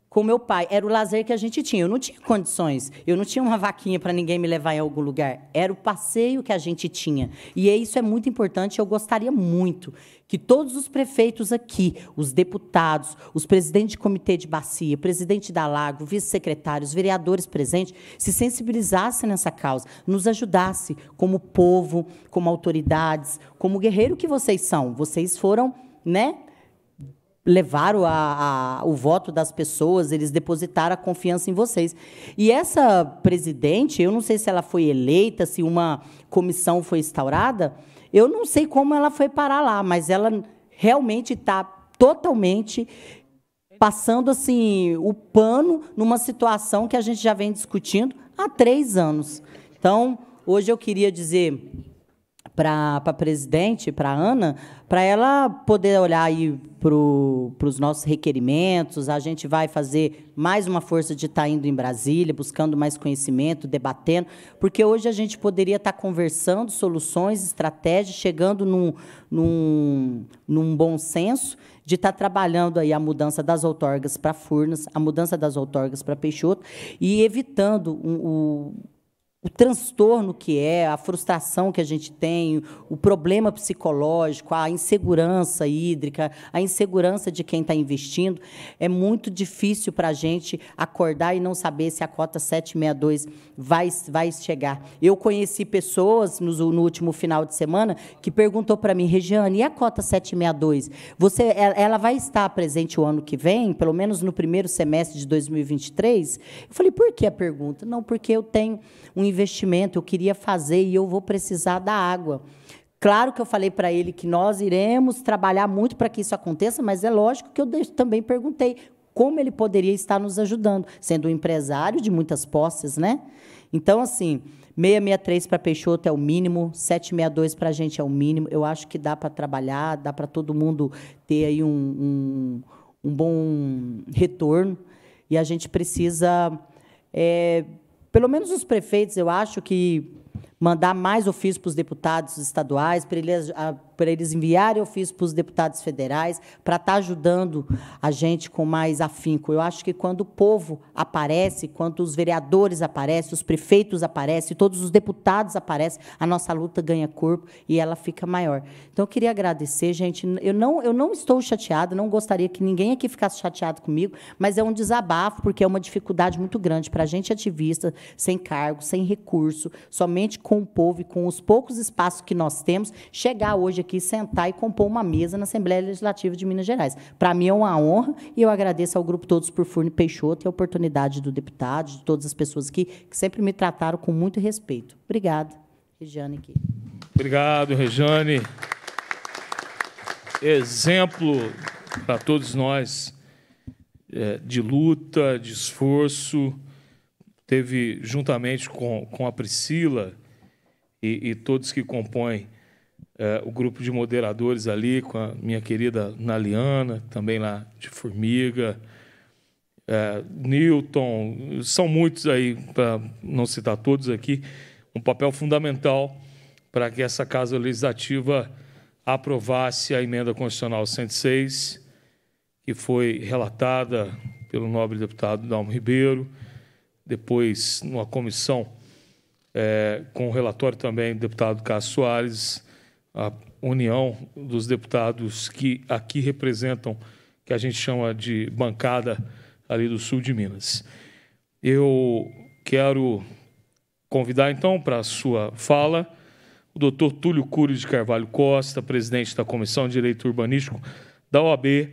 com meu pai. Era o lazer que a gente tinha. Eu não tinha condições. Eu não tinha uma vaquinha para ninguém me levar em algum lugar. Era o passeio que a gente tinha. E é isso é muito importante. Eu gostaria muito que todos os prefeitos aqui, os deputados, os presidentes de comitê de bacia, presidente da Lago, vice-secretários, vereadores presentes, se sensibilizassem nessa causa, nos ajudassem como povo, como autoridades, como guerreiro que vocês são. Vocês foram, né? levaram a, a, o voto das pessoas, eles depositaram a confiança em vocês. E essa presidente, eu não sei se ela foi eleita, se uma comissão foi instaurada, eu não sei como ela foi parar lá, mas ela realmente está totalmente passando assim o pano numa situação que a gente já vem discutindo há três anos. Então, hoje eu queria dizer para a presidente, para a Ana, para ela poder olhar aí para os nossos requerimentos. A gente vai fazer mais uma força de estar tá indo em Brasília, buscando mais conhecimento, debatendo, porque hoje a gente poderia estar tá conversando soluções, estratégias, chegando num, num, num bom senso de estar tá trabalhando aí a mudança das outorgas para Furnas, a mudança das outorgas para Peixoto e evitando o, o o transtorno que é, a frustração que a gente tem, o problema psicológico, a insegurança hídrica, a insegurança de quem está investindo, é muito difícil para a gente acordar e não saber se a cota 762 vai, vai chegar. Eu conheci pessoas no, no último final de semana que perguntou para mim, Regiane, e a cota 762? Você, ela vai estar presente o ano que vem, pelo menos no primeiro semestre de 2023? Eu falei, por que a pergunta? Não, porque eu tenho um investimento, eu queria fazer e eu vou precisar da água. Claro que eu falei para ele que nós iremos trabalhar muito para que isso aconteça, mas é lógico que eu também perguntei como ele poderia estar nos ajudando, sendo um empresário de muitas posses, né? Então, assim, 663 para Peixoto é o mínimo, 762 para a gente é o mínimo. Eu acho que dá para trabalhar, dá para todo mundo ter aí um, um, um, bom retorno. E a gente precisa é, pelo menos os prefeitos, eu acho que mandar mais ofícios para os deputados estaduais, para eles, para eles enviarem ofícios para os deputados federais, para estar tá ajudando a gente com mais afinco. Eu acho que quando o povo aparece, quando os vereadores aparecem, os prefeitos aparecem, todos os deputados aparecem, a nossa luta ganha corpo e ela fica maior. Então, eu queria agradecer, gente. Eu não, eu não estou chateada, não gostaria que ninguém aqui ficasse chateado comigo, mas é um desabafo, porque é uma dificuldade muito grande para a gente ativista, sem cargo, sem recurso, somente com o povo e com os poucos espaços que nós temos, chegar hoje aqui, sentar e compor uma mesa na Assembleia Legislativa de Minas Gerais. Para mim é uma honra e eu agradeço ao grupo Todos por Furno Peixoto e a oportunidade do deputado, de todas as pessoas aqui, que sempre me trataram com muito respeito. Obrigada. Regiane aqui. Obrigado, Regiane. Exemplo para todos nós é, de luta, de esforço, teve juntamente com, com a Priscila e, e todos que compõem é, o grupo de moderadores ali, com a minha querida Naliana, também lá de Formiga, é, Newton, são muitos aí, para não citar todos aqui, um papel fundamental para que essa Casa Legislativa aprovasse a emenda constitucional 106, que foi relatada pelo nobre deputado Dalmo Ribeiro, depois numa comissão é, com o relatório também do deputado Cássio Soares, a união dos deputados que aqui representam, que a gente chama de bancada ali do sul de Minas. Eu quero convidar então para a sua fala o doutor Túlio Curio de Carvalho Costa, presidente da Comissão de Direito Urbanístico da OAB,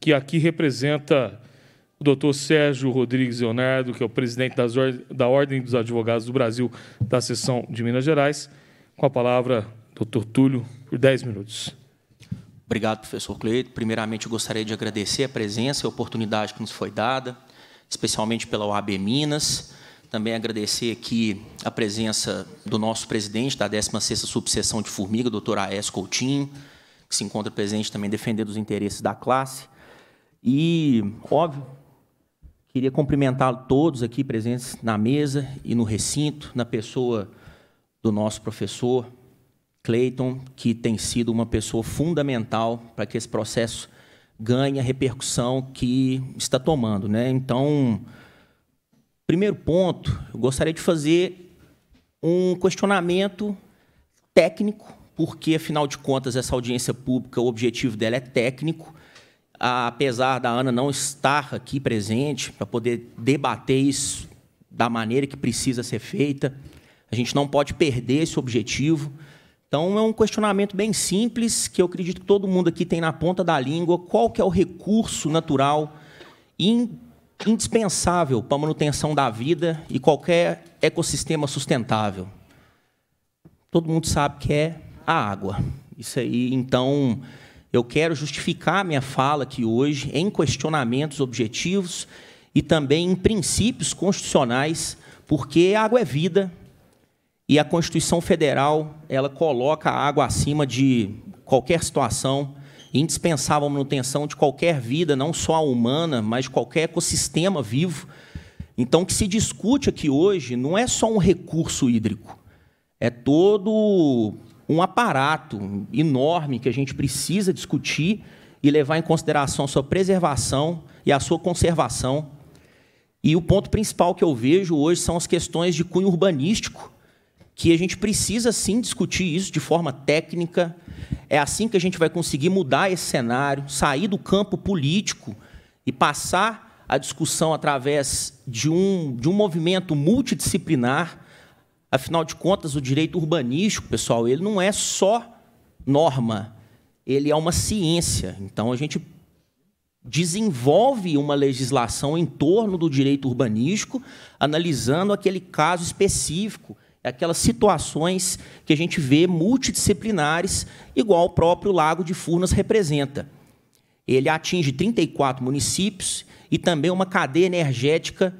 que aqui representa o doutor Sérgio Rodrigues Leonardo, que é o presidente or da Ordem dos Advogados do Brasil, da seção de Minas Gerais. Com a palavra, doutor Túlio, por 10 minutos. Obrigado, professor Cleito. Primeiramente, eu gostaria de agradecer a presença e a oportunidade que nos foi dada, especialmente pela OAB Minas. Também agradecer aqui a presença do nosso presidente da 16ª Subseção de Formiga, doutor Aécio Coutinho, que se encontra presente também defendendo os interesses da classe. E, óbvio, Queria cumprimentar todos aqui presentes na mesa e no recinto, na pessoa do nosso professor Clayton, que tem sido uma pessoa fundamental para que esse processo ganhe a repercussão que está tomando. Né? Então, primeiro ponto, eu gostaria de fazer um questionamento técnico, porque, afinal de contas, essa audiência pública, o objetivo dela é técnico, apesar da Ana não estar aqui presente para poder debater isso da maneira que precisa ser feita. A gente não pode perder esse objetivo. Então, é um questionamento bem simples que eu acredito que todo mundo aqui tem na ponta da língua. Qual que é o recurso natural in, indispensável para a manutenção da vida e qualquer ecossistema sustentável? Todo mundo sabe que é a água. Isso aí, então, eu quero justificar minha fala aqui hoje em questionamentos objetivos e também em princípios constitucionais, porque água é vida e a Constituição Federal ela coloca a água acima de qualquer situação, indispensável à manutenção de qualquer vida, não só a humana, mas de qualquer ecossistema vivo. Então, o que se discute aqui hoje não é só um recurso hídrico, é todo um aparato enorme que a gente precisa discutir e levar em consideração a sua preservação e a sua conservação. E o ponto principal que eu vejo hoje são as questões de cunho urbanístico, que a gente precisa sim discutir isso de forma técnica. É assim que a gente vai conseguir mudar esse cenário, sair do campo político e passar a discussão através de um, de um movimento multidisciplinar Afinal de contas, o direito urbanístico, pessoal, ele não é só norma, ele é uma ciência. Então a gente desenvolve uma legislação em torno do direito urbanístico, analisando aquele caso específico, aquelas situações que a gente vê multidisciplinares, igual o próprio Lago de Furnas representa. Ele atinge 34 municípios e também uma cadeia energética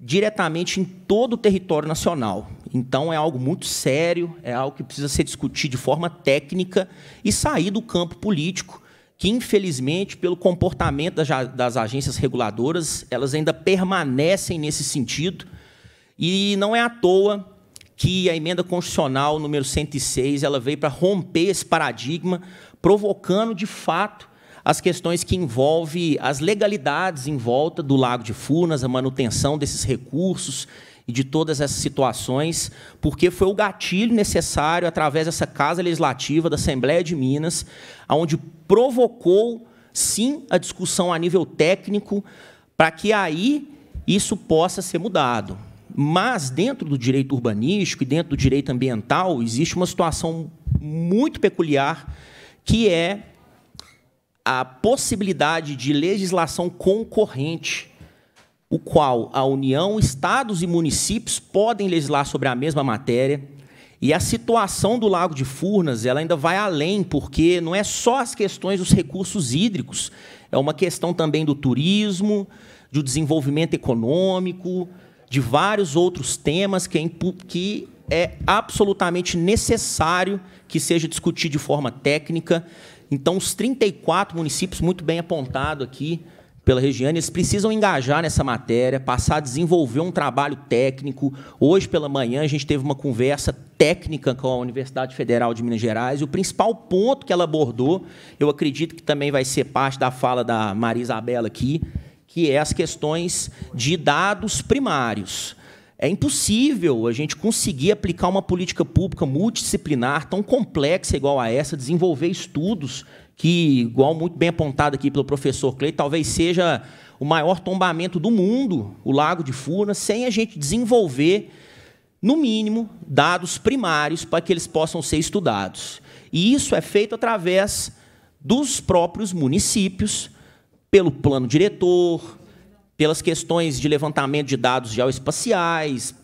diretamente em todo o território nacional. Então é algo muito sério, é algo que precisa ser discutido de forma técnica e sair do campo político, que infelizmente, pelo comportamento das agências reguladoras, elas ainda permanecem nesse sentido. E não é à toa que a emenda constitucional número 106 ela veio para romper esse paradigma, provocando de fato as questões que envolvem as legalidades em volta do Lago de Furnas, a manutenção desses recursos e de todas essas situações, porque foi o gatilho necessário através dessa Casa Legislativa da Assembleia de Minas, onde provocou, sim, a discussão a nível técnico, para que aí isso possa ser mudado. Mas, dentro do direito urbanístico e dentro do direito ambiental, existe uma situação muito peculiar, que é a possibilidade de legislação concorrente o qual a União, estados e municípios podem legislar sobre a mesma matéria. E a situação do Lago de Furnas ela ainda vai além, porque não é só as questões dos recursos hídricos, é uma questão também do turismo, do desenvolvimento econômico, de vários outros temas que é, que é absolutamente necessário que seja discutido de forma técnica. Então, os 34 municípios, muito bem apontado aqui, pela Regiane, eles precisam engajar nessa matéria, passar a desenvolver um trabalho técnico. Hoje pela manhã a gente teve uma conversa técnica com a Universidade Federal de Minas Gerais e o principal ponto que ela abordou, eu acredito que também vai ser parte da fala da Maria Isabela aqui, que é as questões de dados primários. É impossível a gente conseguir aplicar uma política pública multidisciplinar tão complexa igual a essa, desenvolver estudos que, igual muito bem apontado aqui pelo professor Clay, talvez seja o maior tombamento do mundo, o Lago de Furnas, sem a gente desenvolver, no mínimo, dados primários para que eles possam ser estudados. E isso é feito através dos próprios municípios, pelo plano diretor, pelas questões de levantamento de dados geoespaciais,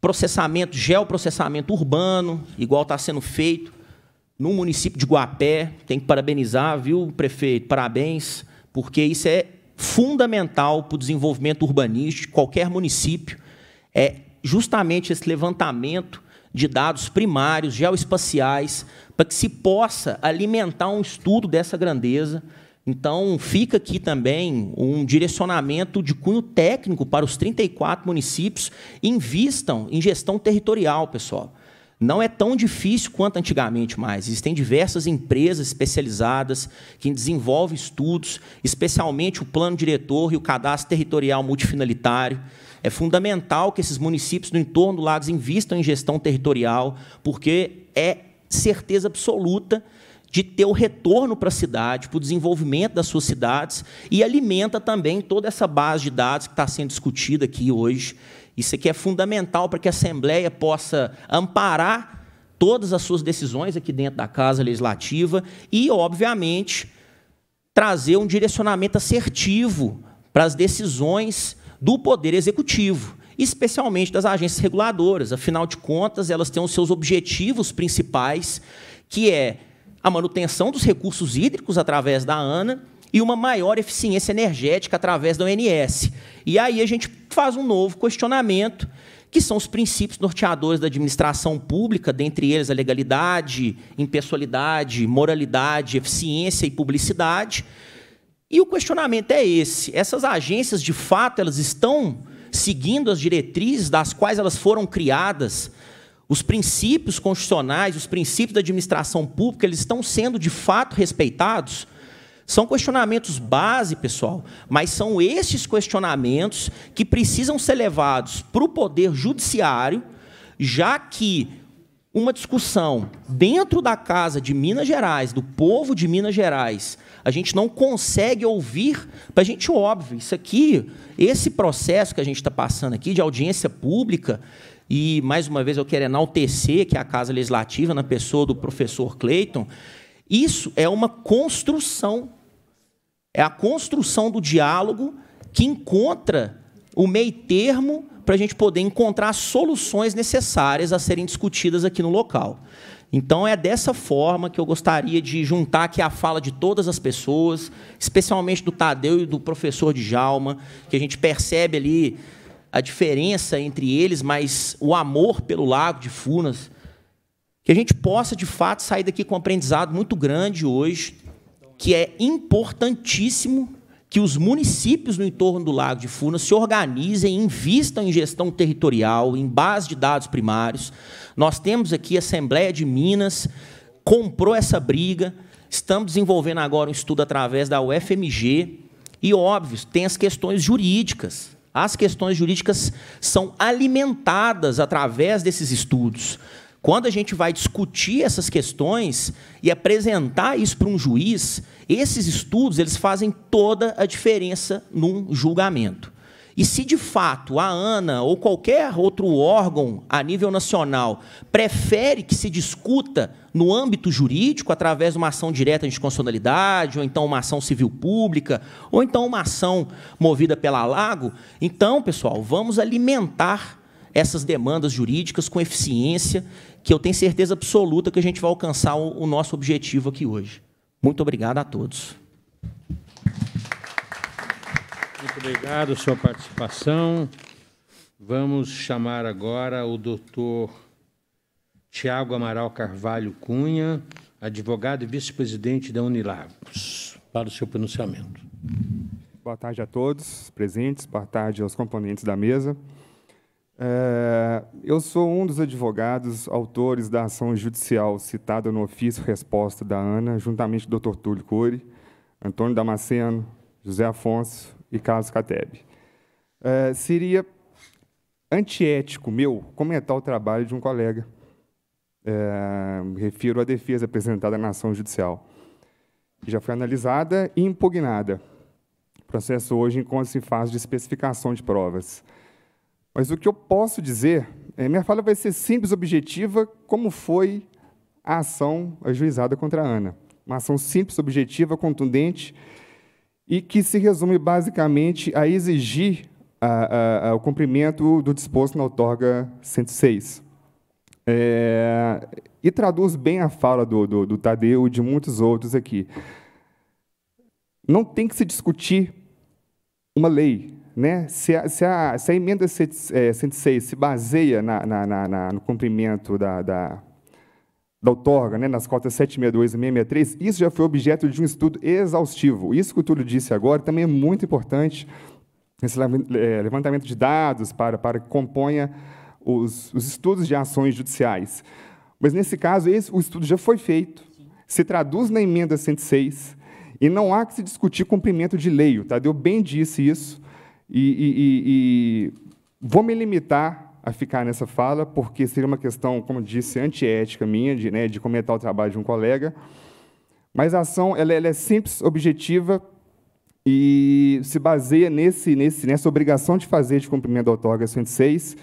processamento, geoprocessamento urbano, igual está sendo feito no município de Guapé, tem que parabenizar, viu, prefeito? Parabéns, porque isso é fundamental para o desenvolvimento urbanístico de qualquer município. É justamente esse levantamento de dados primários, geoespaciais, para que se possa alimentar um estudo dessa grandeza. Então, fica aqui também um direcionamento de cunho técnico para os 34 municípios. Invistam em gestão territorial, pessoal. Não é tão difícil quanto antigamente mais. Existem diversas empresas especializadas que desenvolvem estudos, especialmente o plano diretor e o cadastro territorial multifinalitário. É fundamental que esses municípios do entorno do Lagos invistam em gestão territorial, porque é certeza absoluta de ter o retorno para a cidade, para o desenvolvimento das suas cidades, e alimenta também toda essa base de dados que está sendo discutida aqui hoje isso aqui é fundamental para que a Assembleia possa amparar todas as suas decisões aqui dentro da Casa Legislativa e, obviamente, trazer um direcionamento assertivo para as decisões do Poder Executivo, especialmente das agências reguladoras. Afinal de contas, elas têm os seus objetivos principais, que é a manutenção dos recursos hídricos através da ANA e uma maior eficiência energética através da ONS. E aí a gente faz um novo questionamento, que são os princípios norteadores da administração pública, dentre eles a legalidade, impessoalidade, moralidade, eficiência e publicidade. E o questionamento é esse: essas agências, de fato, elas estão seguindo as diretrizes das quais elas foram criadas? Os princípios constitucionais, os princípios da administração pública, eles estão sendo de fato respeitados? São questionamentos base, pessoal, mas são esses questionamentos que precisam ser levados para o Poder Judiciário, já que uma discussão dentro da casa de Minas Gerais, do povo de Minas Gerais, a gente não consegue ouvir para a gente óbvio. Isso aqui, esse processo que a gente está passando aqui de audiência pública, e mais uma vez eu quero enaltecer que a Casa Legislativa, na pessoa do professor Cleiton, isso é uma construção é a construção do diálogo que encontra o meio termo para a gente poder encontrar as soluções necessárias a serem discutidas aqui no local. Então é dessa forma que eu gostaria de juntar aqui a fala de todas as pessoas, especialmente do Tadeu e do professor Djalma, que a gente percebe ali a diferença entre eles, mas o amor pelo Lago de Funas, que a gente possa de fato sair daqui com um aprendizado muito grande hoje, que é importantíssimo que os municípios no entorno do Lago de Furnas se organizem, invistam em gestão territorial, em base de dados primários. Nós temos aqui a Assembleia de Minas, comprou essa briga, estamos desenvolvendo agora um estudo através da UFMG, e, óbvio, tem as questões jurídicas. As questões jurídicas são alimentadas através desses estudos. Quando a gente vai discutir essas questões e apresentar isso para um juiz, esses estudos eles fazem toda a diferença num julgamento. E se de fato a ANA ou qualquer outro órgão a nível nacional prefere que se discuta no âmbito jurídico, através de uma ação direta de constitucionalidade, ou então uma ação civil pública, ou então uma ação movida pela Lago, então, pessoal, vamos alimentar essas demandas jurídicas com eficiência que eu tenho certeza absoluta que a gente vai alcançar o, nosso objetivo aqui hoje. Muito obrigado a todos. Muito obrigado pela sua participação. Vamos chamar agora o doutor Tiago Amaral Carvalho Cunha, advogado e vice-presidente da Unilagos, para o seu pronunciamento. Boa tarde a todos presentes, boa tarde aos componentes da mesa. É, eu sou um dos advogados autores da ação judicial citada no ofício resposta da ANA, juntamente com o Dr. Túlio Cury, Antônio Damasceno, José Afonso e Carlos Cateb. É, seria antiético meu comentar o trabalho de um colega. É, refiro à defesa apresentada na ação judicial, que já foi analisada e impugnada. O processo hoje encontra-se em fase de especificação de provas. Mas o que eu posso dizer, é, minha fala vai ser simples, objetiva, como foi a ação ajuizada contra a Ana. Uma ação simples, objetiva, contundente, e que se resume basicamente a exigir a, a, a, o cumprimento do disposto na outorga 106. É, e traduz bem a fala do, do, do Tadeu e de muitos outros aqui. Não tem que se discutir uma lei, né? se, a, se, a, se a emenda 106 é, se baseia na, na, na, no cumprimento da, da, da outorga, né? nas cotas 762 e 663, isso já foi objeto de um estudo exaustivo. Isso que o Túlio disse agora também é muito importante, esse é, levantamento de dados para, para que componha os, os estudos de ações judiciais. Mas, nesse caso, esse, o estudo já foi feito, se traduz na emenda 106, e não há que se discutir cumprimento de lei. O Tadeu bem disse isso, e, e, e, vou me limitar a ficar nessa fala, porque seria uma questão, como disse, antiética minha, de, né, de comentar o trabalho de um colega. Mas a ação ela, ela é simples, objetiva e se baseia nesse, nesse, nessa obrigação de fazer de cumprimento da outorga 106.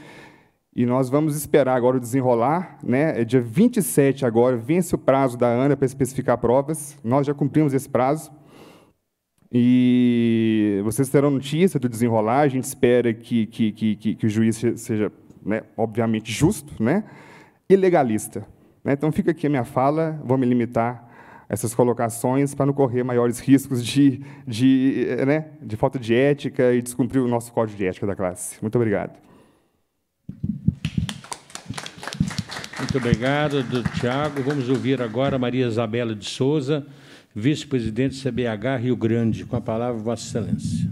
E nós vamos esperar agora o desenrolar. Né? É dia 27 agora, vence o prazo da ANA para especificar provas. Nós já cumprimos esse prazo. E vocês terão notícia do desenrolar. A gente espera que, que, que, que o juiz seja, né, obviamente, justo né, e legalista. Né. Então, fica aqui a minha fala. Vou me limitar a essas colocações para não correr maiores riscos de, de, eh, né, de falta de ética e descumprir o nosso código de ética da classe. Muito obrigado. Muito obrigado, Tiago. Vamos ouvir agora a Maria Isabela de Souza vice-presidente CBH Rio Grande. Com a palavra, Vossa Excelência.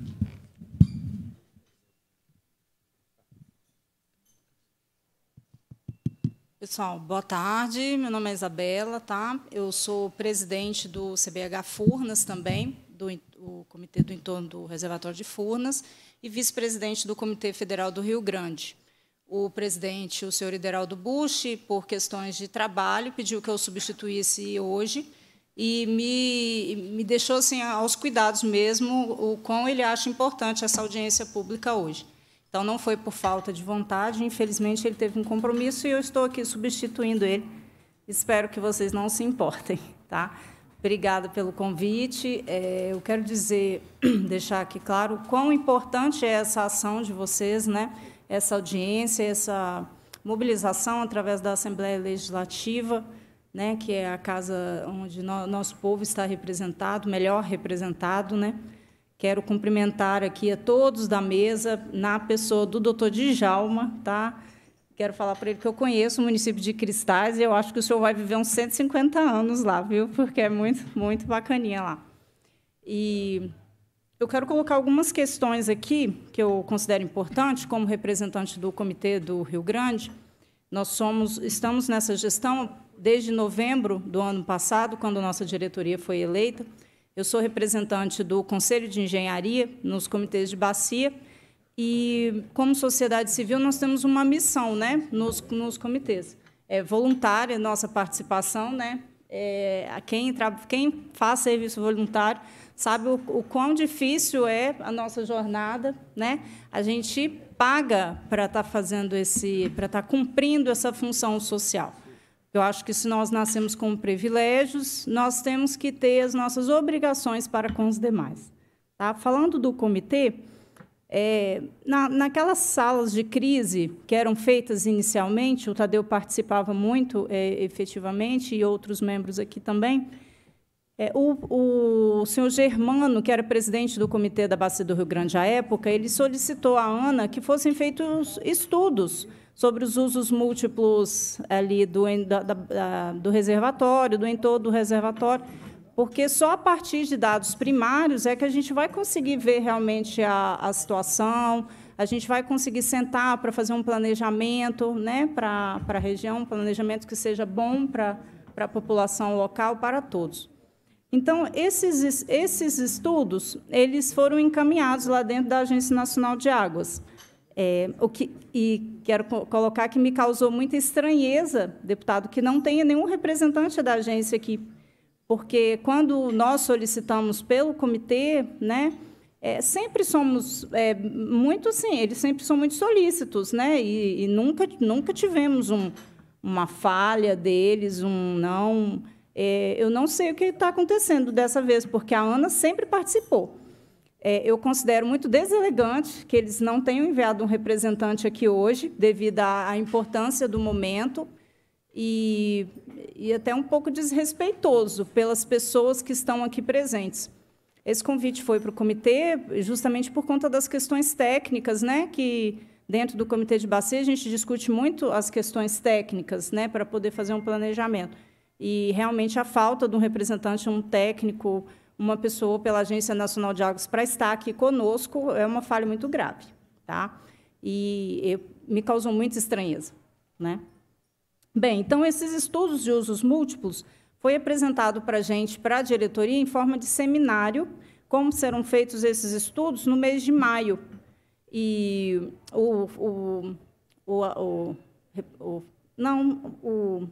Pessoal, boa tarde. Meu nome é Isabela, tá? Eu sou presidente do CBH Furnas também, do o Comitê do Entorno do Reservatório de Furnas, e vice-presidente do Comitê Federal do Rio Grande. O presidente, o senhor Ideraldo Bush, por questões de trabalho, pediu que eu substituísse hoje, e me, me deixou assim, aos cuidados mesmo o quão ele acha importante essa audiência pública hoje. Então, não foi por falta de vontade, infelizmente ele teve um compromisso e eu estou aqui substituindo ele. Espero que vocês não se importem. Tá? Obrigada pelo convite. É, eu quero dizer, deixar aqui claro quão importante é essa ação de vocês, né? essa audiência, essa mobilização através da Assembleia Legislativa né, que é a casa onde no, nosso povo está representado, melhor representado. Né? Quero cumprimentar aqui a todos da mesa, na pessoa do doutor Djalma, tá? Quero falar para ele que eu conheço o município de Cristais e eu acho que o senhor vai viver uns 150 anos lá, viu? Porque é muito, muito bacaninha lá. E eu quero colocar algumas questões aqui que eu considero importantes, como representante do Comitê do Rio Grande. Nós somos, estamos nessa gestão desde novembro do ano passado, quando nossa diretoria foi eleita. Eu sou representante do Conselho de Engenharia nos comitês de bacia e, como sociedade civil, nós temos uma missão né, nos, nos comitês. É voluntária nossa participação, né? É, quem, quem faz serviço voluntário sabe o, o, quão difícil é a nossa jornada, né? A gente paga para estar tá fazendo esse, para estar tá cumprindo essa função social. Eu acho que se nós nascemos com privilégios, nós temos que ter as nossas obrigações para com os demais. Tá? Falando do comitê, é, na, naquelas salas de crise que eram feitas inicialmente, o Tadeu participava muito é, efetivamente e outros membros aqui também. É, o, o, senhor Germano, que era presidente do Comitê da Bacia do Rio Grande à época, ele solicitou à ANA que fossem feitos estudos sobre os usos múltiplos ali do, da, da, do reservatório, do entorno do reservatório, porque só a partir de dados primários é que a gente vai conseguir ver realmente a, a situação, a gente vai conseguir sentar para fazer um planejamento né, para, para a região, um planejamento que seja bom para, para a população local, para todos. Então, esses, esses estudos eles foram encaminhados lá dentro da Agência Nacional de Águas. É, o que, e quero colocar que me causou muita estranheza, deputado, que não tenha nenhum representante da agência aqui, porque quando nós solicitamos pelo comitê, né, é, sempre somos é, muito sim eles sempre são muito solícitos, né, e, e nunca, nunca tivemos um, uma falha deles, um não. É, eu não sei o que está acontecendo dessa vez, porque a Ana sempre participou. É, eu considero muito deselegante que eles não tenham enviado um representante aqui hoje, devido à, à importância do momento, e, e até um pouco desrespeitoso pelas pessoas que estão aqui presentes. Esse convite foi para o comitê justamente por conta das questões técnicas, né? Que dentro do comitê de bacia a gente discute muito as questões técnicas, né? Para poder fazer um planejamento. E realmente a falta de um representante, um técnico uma pessoa pela Agência Nacional de Águas para estar aqui conosco é uma falha muito grave, tá? E me causou muita estranheza, né? Bem, então esses estudos de usos múltiplos foi apresentado para a gente, para a diretoria, em forma de seminário, como serão feitos esses estudos no mês de maio. E o, o, o, o, o não, o,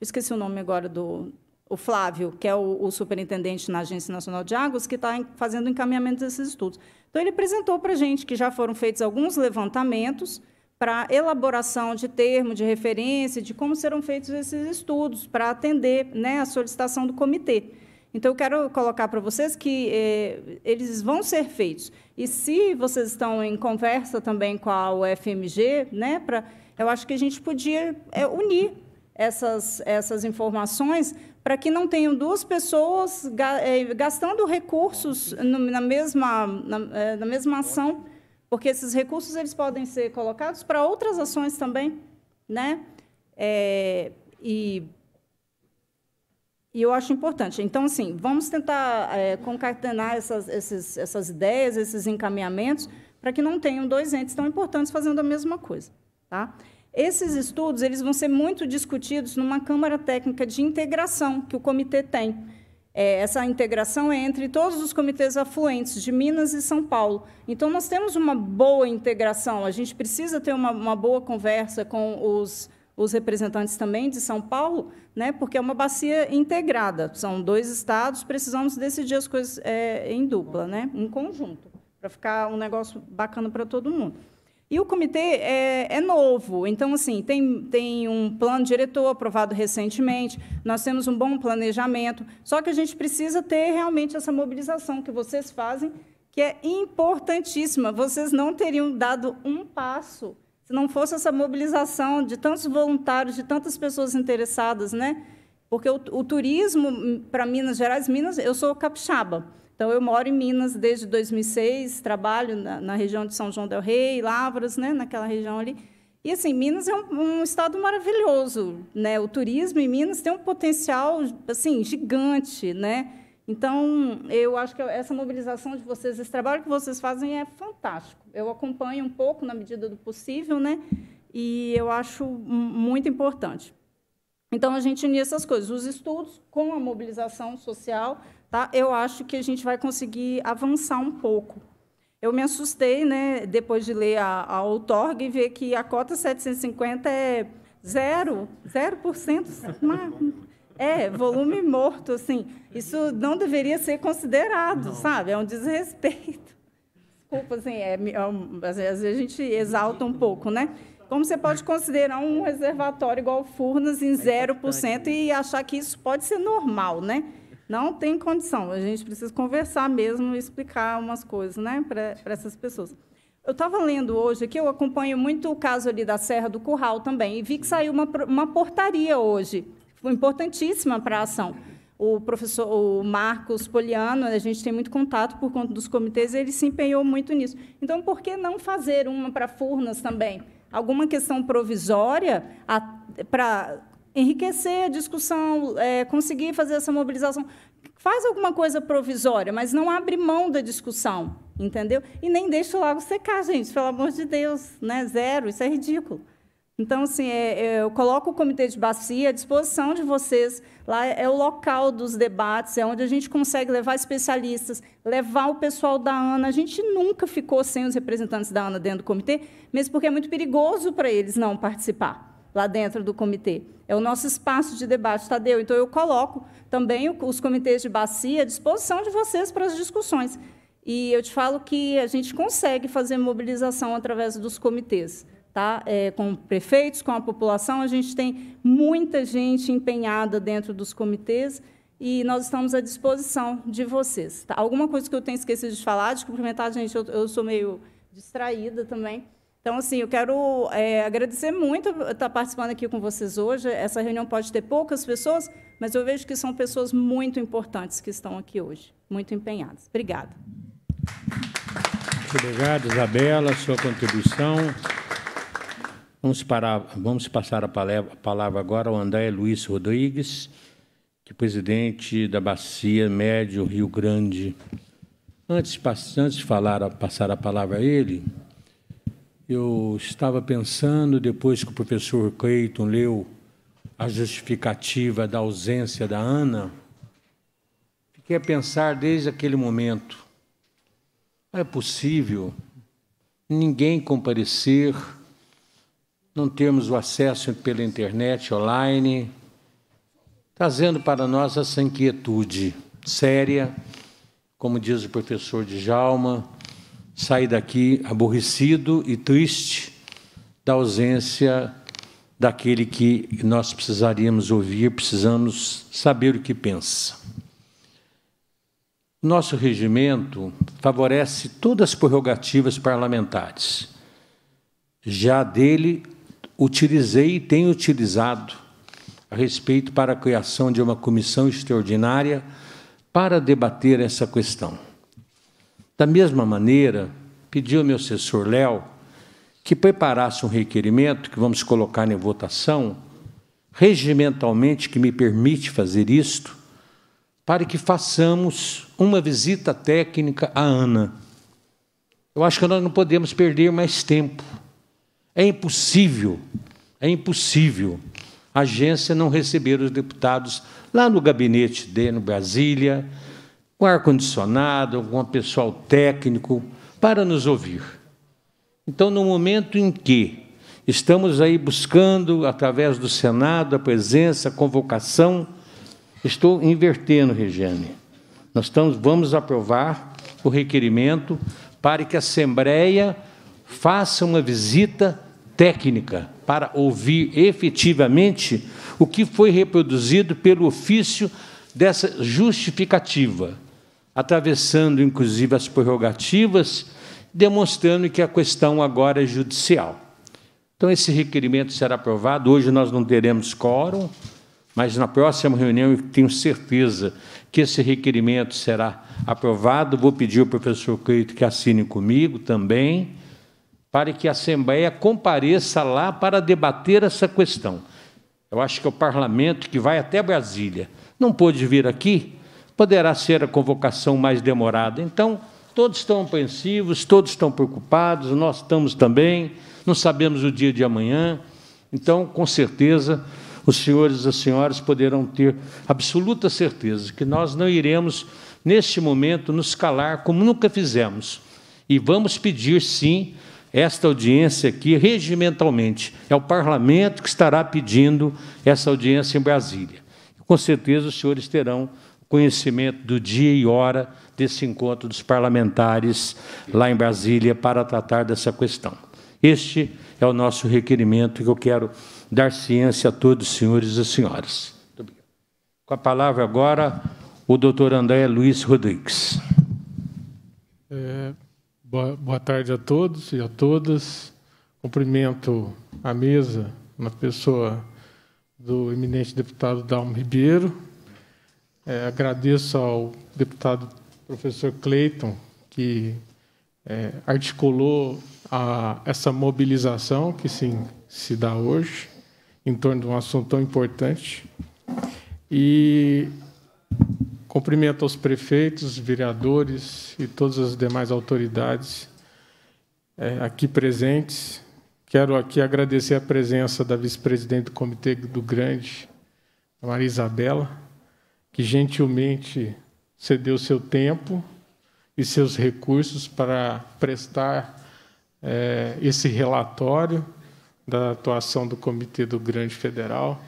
esqueci o nome agora do, o Flávio, que é o, o, superintendente na Agência Nacional de Águas, que está fazendo encaminhamento desses estudos. Então, ele apresentou para a gente que já foram feitos alguns levantamentos para elaboração de termo, de referência, de como serão feitos esses estudos para atender né, a solicitação do comitê. Então, eu quero colocar para vocês que eh, eles vão ser feitos. E se vocês estão em conversa também com a UFMG, né, pra, eu acho que a gente podia é, unir essas, essas informações para que não tenham duas pessoas eh, gastando recursos na mesma, na, eh, na mesma ação, porque esses recursos eles podem ser colocados para outras ações também, né? É, e, e eu acho importante. Então, assim, vamos tentar é, concatenar essas, esses, essas ideias, esses encaminhamentos, para que não tenham dois entes tão importantes fazendo a mesma coisa, tá? Esses estudos eles vão ser muito discutidos numa Câmara Técnica de Integração que o comitê tem. É, essa integração é entre todos os comitês afluentes de Minas e São Paulo. Então, nós temos uma boa integração. A gente precisa ter uma, uma boa conversa com os, os representantes também de São Paulo, né, porque é uma bacia integrada. São dois estados, precisamos decidir as coisas é, em dupla, né, em conjunto, para ficar um negócio bacana para todo mundo. E o comitê é, é, novo, então, assim, tem, tem um plano diretor aprovado recentemente, nós temos um bom planejamento, só que a gente precisa ter realmente essa mobilização que vocês fazem, que é importantíssima. Vocês não teriam dado um passo se não fosse essa mobilização de tantos voluntários, de tantas pessoas interessadas, né? Porque o, o turismo hum, para Minas Gerais, Minas, eu sou capixaba. Então, eu moro em Minas desde 2006, trabalho na, na região de São João del Rei, Lavras, né, naquela região ali. E, assim, Minas é um, um, estado maravilhoso. Né? O turismo em Minas tem um potencial, assim, gigante, né? Então, eu acho que essa mobilização de vocês, esse trabalho que vocês fazem é fantástico. Eu acompanho um pouco na medida do possível, né? E eu acho muito importante. Então, a gente unir essas coisas, os estudos com a mobilização social tá? eu acho que a gente vai conseguir avançar um pouco. Eu me assustei né, depois de ler a, a outorga e ver que a cota 750 é zero, 0%. cento, é, volume morto, assim. Isso não deveria ser considerado, não. sabe? É um desrespeito. Desculpa, assim, é, é, às vezes a gente exalta um pouco, né? Como você pode considerar um reservatório igual Furnas em 0% é e achar que isso pode ser normal, né? não tem condição. A gente precisa conversar mesmo e explicar umas coisas né, para essas pessoas. Eu estava lendo hoje aqui, eu acompanho muito o caso ali da Serra do Curral também, e vi que saiu uma, uma portaria hoje, importantíssima para a ação. O professor o Marcos Poliano, a gente tem muito contato por conta dos comitês, ele se empenhou muito nisso. Então, por que não fazer uma para Furnas também? Alguma questão provisória para enriquecer a discussão, é, conseguir fazer essa mobilização. Faz alguma coisa provisória, mas não abre mão da discussão, entendeu? E nem deixa o lago secar, gente, pelo amor de Deus, né? Zero, isso é ridículo. Então, assim, é, é, eu coloco o comitê de bacia à disposição de vocês. Lá é o local dos debates, é onde a gente consegue levar especialistas, levar o pessoal da ANA. A gente nunca ficou sem os representantes da ANA dentro do comitê, mesmo porque é muito perigoso para eles não participar lá dentro do comitê. É o nosso espaço de debate, Tadeu. Então, eu coloco também os comitês de bacia à disposição de vocês para as discussões. E eu te falo que a gente consegue fazer mobilização através dos comitês. Tá? É, com prefeitos, com a população, a gente tem muita gente empenhada dentro dos comitês e nós estamos à disposição de vocês. Tá? Alguma coisa que eu tenho esquecido de falar, de cumprimentar, gente, eu, eu sou meio distraída também. Então, assim, eu quero é, agradecer muito estar tá participando aqui com vocês hoje. Essa reunião pode ter poucas pessoas, mas eu vejo que são pessoas muito importantes que estão aqui hoje, muito empenhadas. Obrigada. Muito obrigado, Isabela, sua contribuição. Vamos, parar, vamos passar a palavra agora ao André Luiz Rodrigues, que é presidente da Bacia Médio Rio Grande. Antes, antes de falar, passar a palavra a ele, eu estava pensando, depois que o professor Clayton leu a justificativa da ausência da Ana, fiquei a pensar desde aquele momento: é possível ninguém comparecer, não termos o acesso pela internet online, trazendo para nós essa inquietude séria, como diz o professor Djalma, sair daqui aborrecido e triste da ausência daquele que nós precisaríamos ouvir, precisamos saber o que pensa. Nosso regimento favorece todas as prerrogativas parlamentares. Já dele utilizei e tenho utilizado a respeito para a criação de uma comissão extraordinária para debater essa questão. Da mesma maneira, pedi ao meu assessor Léo que preparasse um requerimento que vamos colocar em votação, regimentalmente que me permite fazer isto, para que façamos uma visita técnica à Ana. Eu acho que nós não podemos perder mais tempo. É impossível, é impossível a agência não receber os deputados lá no gabinete dele, no Brasília, um ar-condicionado, algum pessoal técnico para nos ouvir. Então, no momento em que estamos aí buscando, através do Senado, a presença, a convocação, estou invertendo, Regiane. Nós estamos, vamos aprovar o requerimento para que a Assembleia faça uma visita técnica para ouvir efetivamente o que foi reproduzido pelo ofício dessa justificativa atravessando inclusive as prerrogativas, demonstrando que a questão agora é judicial. Então, esse requerimento será aprovado. Hoje nós não teremos quórum, mas na próxima reunião eu tenho certeza que esse requerimento será aprovado. Vou pedir ao professor Cleito que assine comigo também, para que a Assembleia compareça lá para debater essa questão. Eu acho que é o parlamento que vai até Brasília. Não pôde vir aqui, Poderá ser a convocação mais demorada. Então, todos estão apreensivos, todos estão preocupados, nós estamos também, não sabemos o dia de amanhã. Então, com certeza, os senhores e as senhoras poderão ter absoluta certeza que nós não iremos, neste momento, nos calar como nunca fizemos. E vamos pedir, sim, esta audiência aqui regimentalmente. É o parlamento que estará pedindo essa audiência em Brasília. Com certeza os senhores terão conhecimento do dia e hora desse encontro dos parlamentares lá em Brasília para tratar dessa questão. Este é o nosso requerimento que eu quero dar ciência a todos os senhores e senhoras. Com a palavra agora, o doutor André Luiz Rodrigues. É, boa, boa tarde a todos e a todas. Cumprimento a mesa na pessoa do eminente deputado Dalmo Ribeiro, é, agradeço ao deputado professor Cleiton, que é, articulou a, essa mobilização que se, se dá hoje em torno de um assunto tão importante. E cumprimento aos prefeitos, vereadores e todas as demais autoridades é, aqui presentes. Quero aqui agradecer a presença da vice-presidente do Comitê do Grande, Maria Isabela que gentilmente cedeu seu tempo e seus recursos para prestar é, esse relatório da atuação do Comitê do Grande Federal.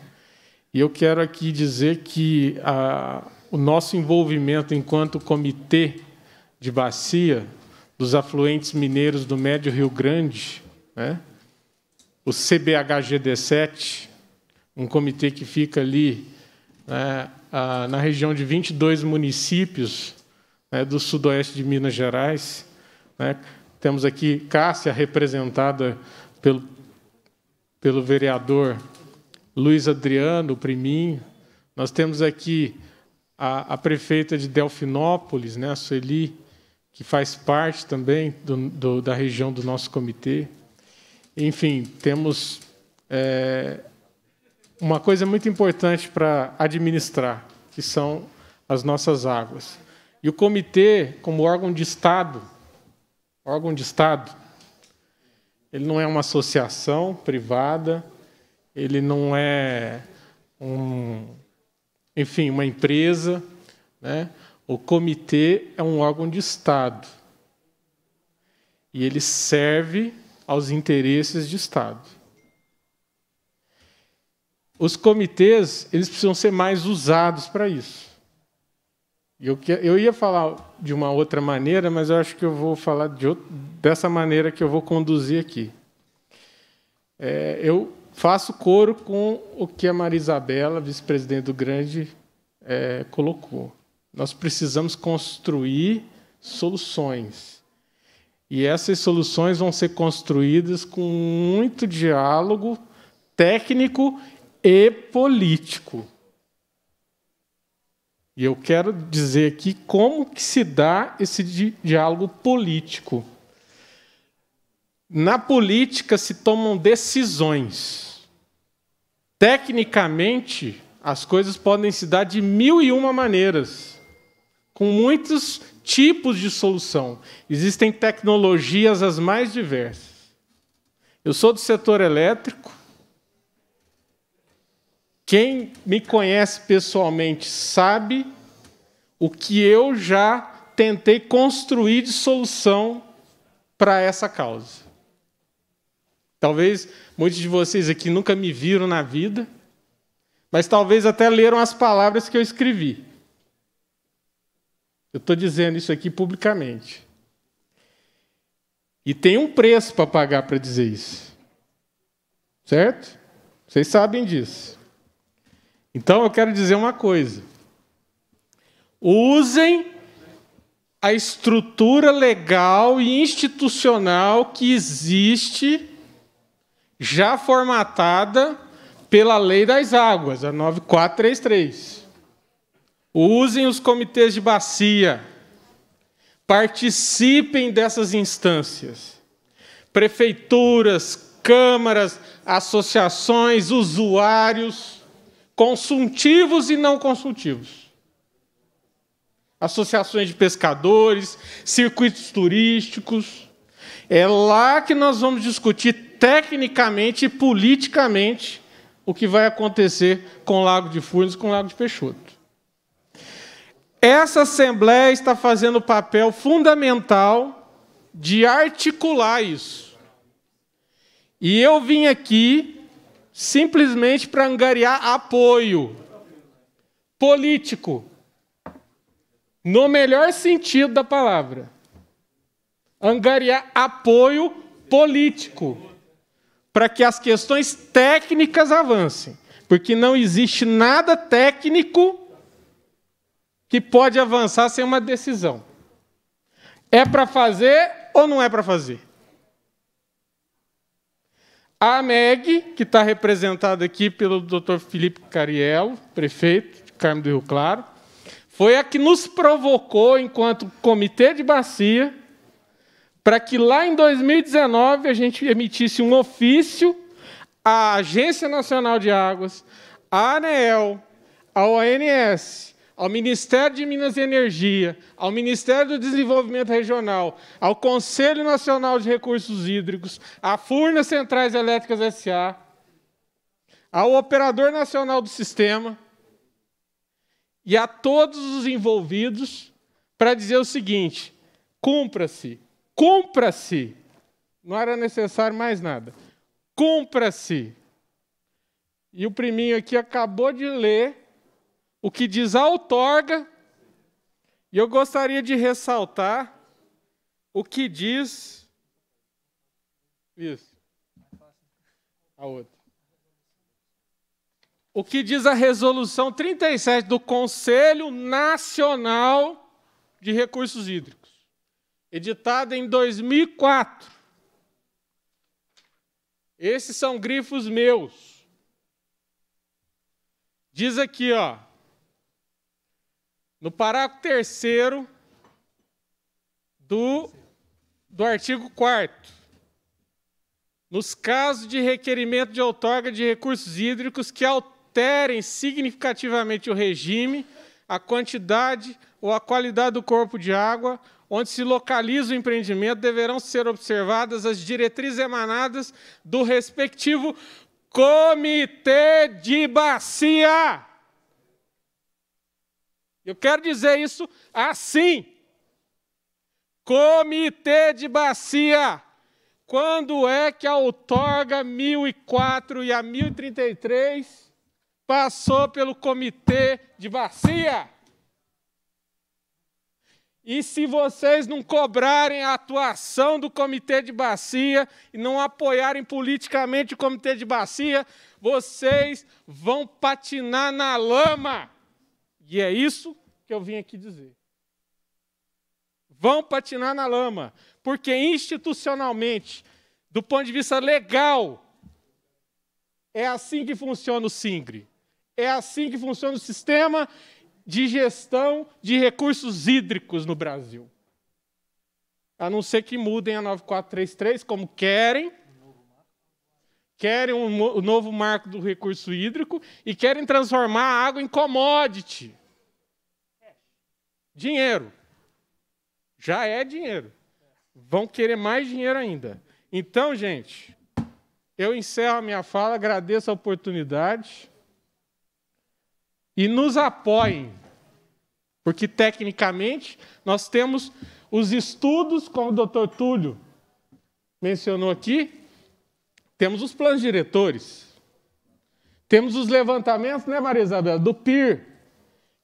E eu quero aqui dizer que a, o nosso envolvimento enquanto Comitê de Bacia dos Afluentes Mineiros do Médio Rio Grande, né, o CBHGD7, um comitê que fica ali né, ah, na região de 22 municípios né, do sudoeste de Minas Gerais. Né? Temos aqui Cássia, representada pelo, pelo vereador Luiz Adriano priminho. Nós temos aqui a, a, prefeita de Delfinópolis, né, a Sueli, que faz parte também do, do, da região do nosso comitê. Enfim, temos é, uma coisa muito importante para administrar, que são as nossas águas. E o comitê, como órgão de Estado, órgão de Estado, ele não é uma associação privada, ele não é um, enfim, uma empresa, né? O comitê é um órgão de Estado. E ele serve aos interesses de Estado os comitês eles precisam ser mais usados para isso. Eu, ia falar de uma outra maneira, mas eu acho que eu vou falar de dessa maneira que eu vou conduzir aqui. É, eu faço coro com o que a Maria Isabela, vice-presidente do Grande, é, colocou. Nós precisamos construir soluções. E essas soluções vão ser construídas com muito diálogo técnico e político. E eu quero dizer aqui como que se dá esse di diálogo político. Na política se tomam decisões. Tecnicamente, as coisas podem se dar de mil e uma maneiras, com muitos tipos de solução. Existem tecnologias as mais diversas. Eu sou do setor elétrico, quem me conhece pessoalmente sabe o que eu já tentei construir de solução para essa causa. Talvez muitos de vocês aqui nunca me viram na vida, mas talvez até leram as palavras que eu escrevi. Eu estou dizendo isso aqui publicamente. E tem um preço para pagar para dizer isso. Certo? Vocês sabem disso. Então eu quero dizer uma coisa. Usem a estrutura legal e institucional que existe já formatada pela Lei das Águas, a 9433. Usem os comitês de bacia. Participem dessas instâncias. Prefeituras, câmaras, associações, usuários consultivos e não consultivos. Associações de pescadores, circuitos turísticos. É lá que nós vamos discutir tecnicamente e politicamente o que vai acontecer com o Lago de Furnas e com o Lago de Peixoto. Essa Assembleia está fazendo o papel fundamental de articular isso. E eu vim aqui simplesmente para angariar apoio político, no melhor sentido da palavra. Angariar apoio político para que as questões técnicas avancem, porque não existe nada técnico que pode avançar sem uma decisão. É para fazer ou não é para fazer? A Meg, que está representada aqui pelo Dr. Felipe Cariello, prefeito de Carmo do Rio Claro, foi a que nos provocou, enquanto comitê de bacia, para que lá em 2019 a gente emitisse um ofício à Agência Nacional de Águas, à ANEEL, à ONS, ao Ministério de Minas e Energia, ao Ministério do Desenvolvimento Regional, ao Conselho Nacional de Recursos Hídricos, à Furna Centrais Elétricas SA, ao Operador Nacional do Sistema e a todos os envolvidos para dizer o seguinte: cumpra-se, cumpra-se. Não era necessário mais nada. Cumpra-se. E o priminho aqui acabou de ler o que diz a outorga, e eu gostaria de ressaltar o que diz. Isso. A outra. O que diz a resolução 37 do Conselho Nacional de Recursos Hídricos, editada em 2004. Esses são grifos meus. Diz aqui, ó, no parágrafo terceiro do, do artigo 4 nos casos de requerimento de outorga de recursos hídricos que alterem significativamente o regime, a quantidade ou a qualidade do corpo de água onde se localiza o empreendimento, deverão ser observadas as diretrizes emanadas do respectivo Comitê de Bacia. Eu quero dizer isso assim. Comitê de bacia. Quando é que a outorga 1004 e a 1033 passou pelo comitê de bacia? E se vocês não cobrarem a atuação do comitê de bacia e não apoiarem politicamente o comitê de bacia, vocês vão patinar na lama. E é isso que eu vim aqui dizer. Vão patinar na lama, porque institucionalmente, do ponto de vista legal, é assim que funciona o SINGRE. É assim que funciona o sistema de gestão de recursos hídricos no Brasil. A não ser que mudem a 9433, como querem, querem o um novo marco do recurso hídrico e querem transformar a água em commodity. Dinheiro. Já é dinheiro. Vão querer mais dinheiro ainda. Então, gente, eu encerro a minha fala, agradeço a oportunidade e nos apoiem, porque tecnicamente nós temos os estudos, como o doutor Túlio mencionou aqui, temos os planos diretores. Temos os levantamentos, né, Maria Isabel? Do PIR,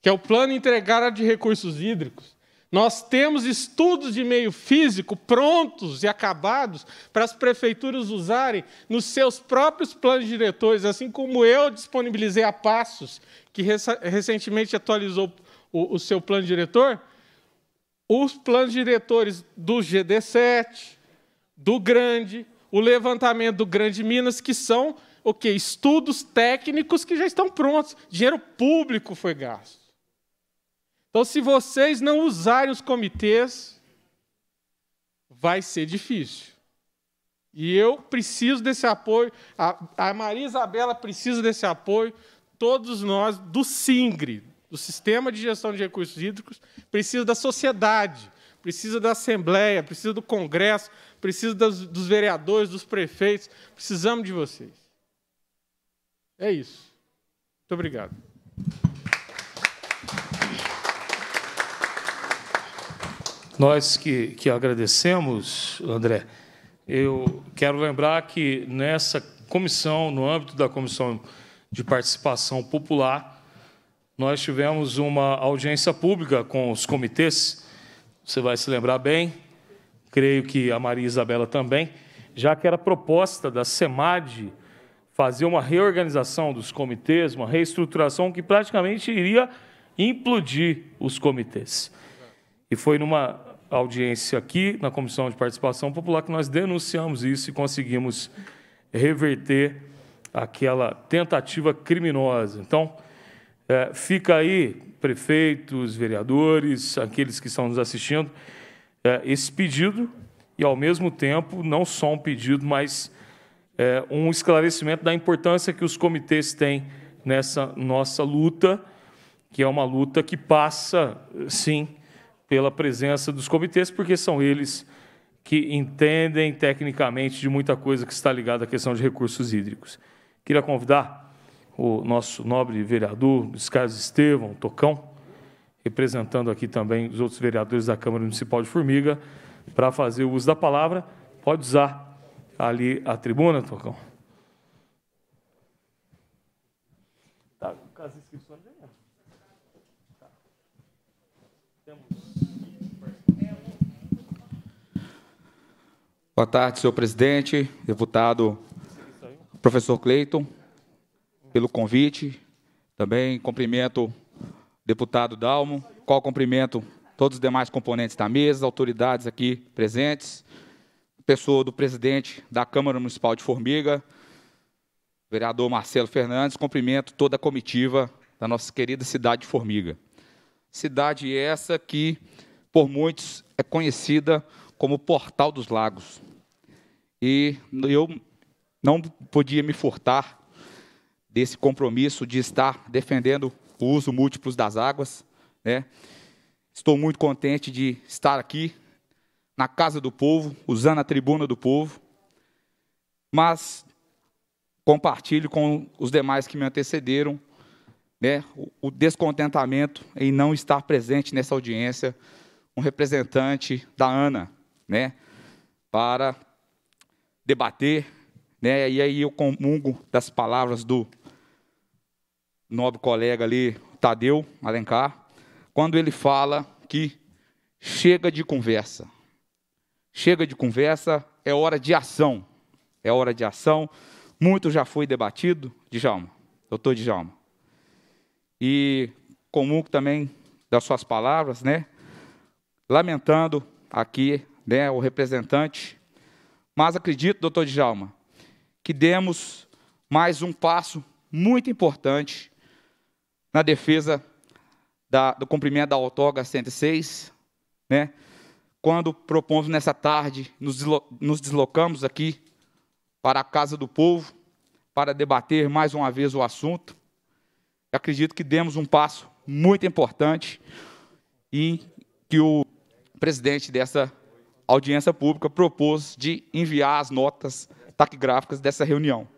que é o Plano Integrado de Recursos Hídricos. Nós temos estudos de meio físico prontos e acabados para as prefeituras usarem nos seus próprios planos diretores, assim como eu disponibilizei a Passos, que recentemente atualizou o, o seu plano diretor, os planos diretores do GD7, do Grande, o levantamento do Grande Minas, que são o okay, estudos técnicos que já estão prontos. Dinheiro público foi gasto. Então, se vocês não usarem os comitês, vai ser difícil. E eu preciso desse apoio, a, a Maria Isabela precisa desse apoio, todos nós, do SINGRE, do Sistema de Gestão de Recursos Hídricos, precisa da sociedade, precisa da Assembleia, precisa do Congresso, preciso dos vereadores, dos prefeitos, precisamos de vocês. É isso. Muito obrigado. Nós que, que agradecemos, André, eu quero lembrar que nessa comissão, no âmbito da Comissão de Participação Popular, nós tivemos uma audiência pública com os comitês, você vai se lembrar bem, creio que a Maria Isabela também, já que era proposta da SEMAD fazer uma reorganização dos comitês, uma reestruturação que praticamente iria implodir os comitês. E foi numa audiência aqui, na Comissão de Participação Popular, que nós denunciamos isso e conseguimos reverter aquela tentativa criminosa. Então, é, fica aí, prefeitos, vereadores, aqueles que estão nos assistindo, é, esse pedido e, ao mesmo tempo, não só um pedido, mas é, um esclarecimento da importância que os comitês têm nessa nossa luta, que é uma luta que passa, sim, pela presença dos comitês, porque são eles que entendem tecnicamente de muita coisa que está ligada à questão de recursos hídricos. Queria convidar o nosso nobre vereador, Luiz Carlos Estevão, Tocão, representando aqui também os outros vereadores da Câmara Municipal de Formiga, para fazer o uso da palavra. Pode usar ali a tribuna, Tocão. Tá, né? tá. Boa tarde, senhor presidente, deputado professor Cleiton, pelo convite. Também cumprimento deputado Dalmo, qual cumprimento todos os demais componentes da mesa, autoridades aqui presentes, pessoa do presidente da Câmara Municipal de Formiga, vereador Marcelo Fernandes, cumprimento toda a comitiva da nossa querida cidade de Formiga. Cidade essa que, por muitos, é conhecida como Portal dos Lagos. E eu não podia me furtar desse compromisso de estar defendendo o uso múltiplos das águas. Né? Estou muito contente de estar aqui, na casa do povo, usando a tribuna do povo, mas compartilho com os demais que me antecederam né, o descontentamento em não estar presente nessa audiência um representante da ANA né, para debater. Né, e aí eu comungo das palavras do nobre colega ali, Tadeu Alencar, quando ele fala que chega de conversa. Chega de conversa, é hora de ação. É hora de ação. Muito já foi debatido, Djalma, doutor Djalma. E comum também das suas palavras, né? Lamentando aqui né, o representante. Mas acredito, doutor Djalma, que demos mais um passo muito importante na defesa da, do cumprimento da outorga 106, né? quando propomos nessa tarde, nos deslocamos aqui para a Casa do Povo, para debater mais uma vez o assunto. Acredito que demos um passo muito importante e que o presidente dessa audiência pública propôs de enviar as notas taquigráficas dessa reunião,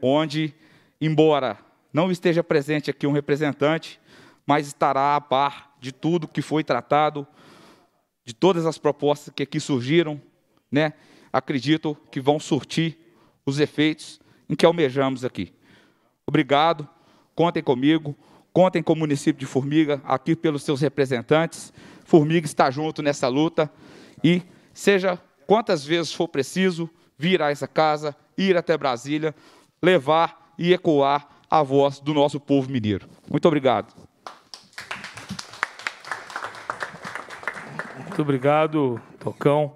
onde, embora não esteja presente aqui um representante, mas estará a par de tudo que foi tratado, de todas as propostas que aqui surgiram, né? Acredito que vão surtir os efeitos em que almejamos aqui. Obrigado, contem comigo, contem com o município de Formiga, aqui pelos seus representantes. Formiga está junto nessa luta e seja quantas vezes for preciso, vir a essa casa, ir até Brasília, levar e ecoar a voz do nosso povo mineiro. Muito obrigado. Muito obrigado, Tocão.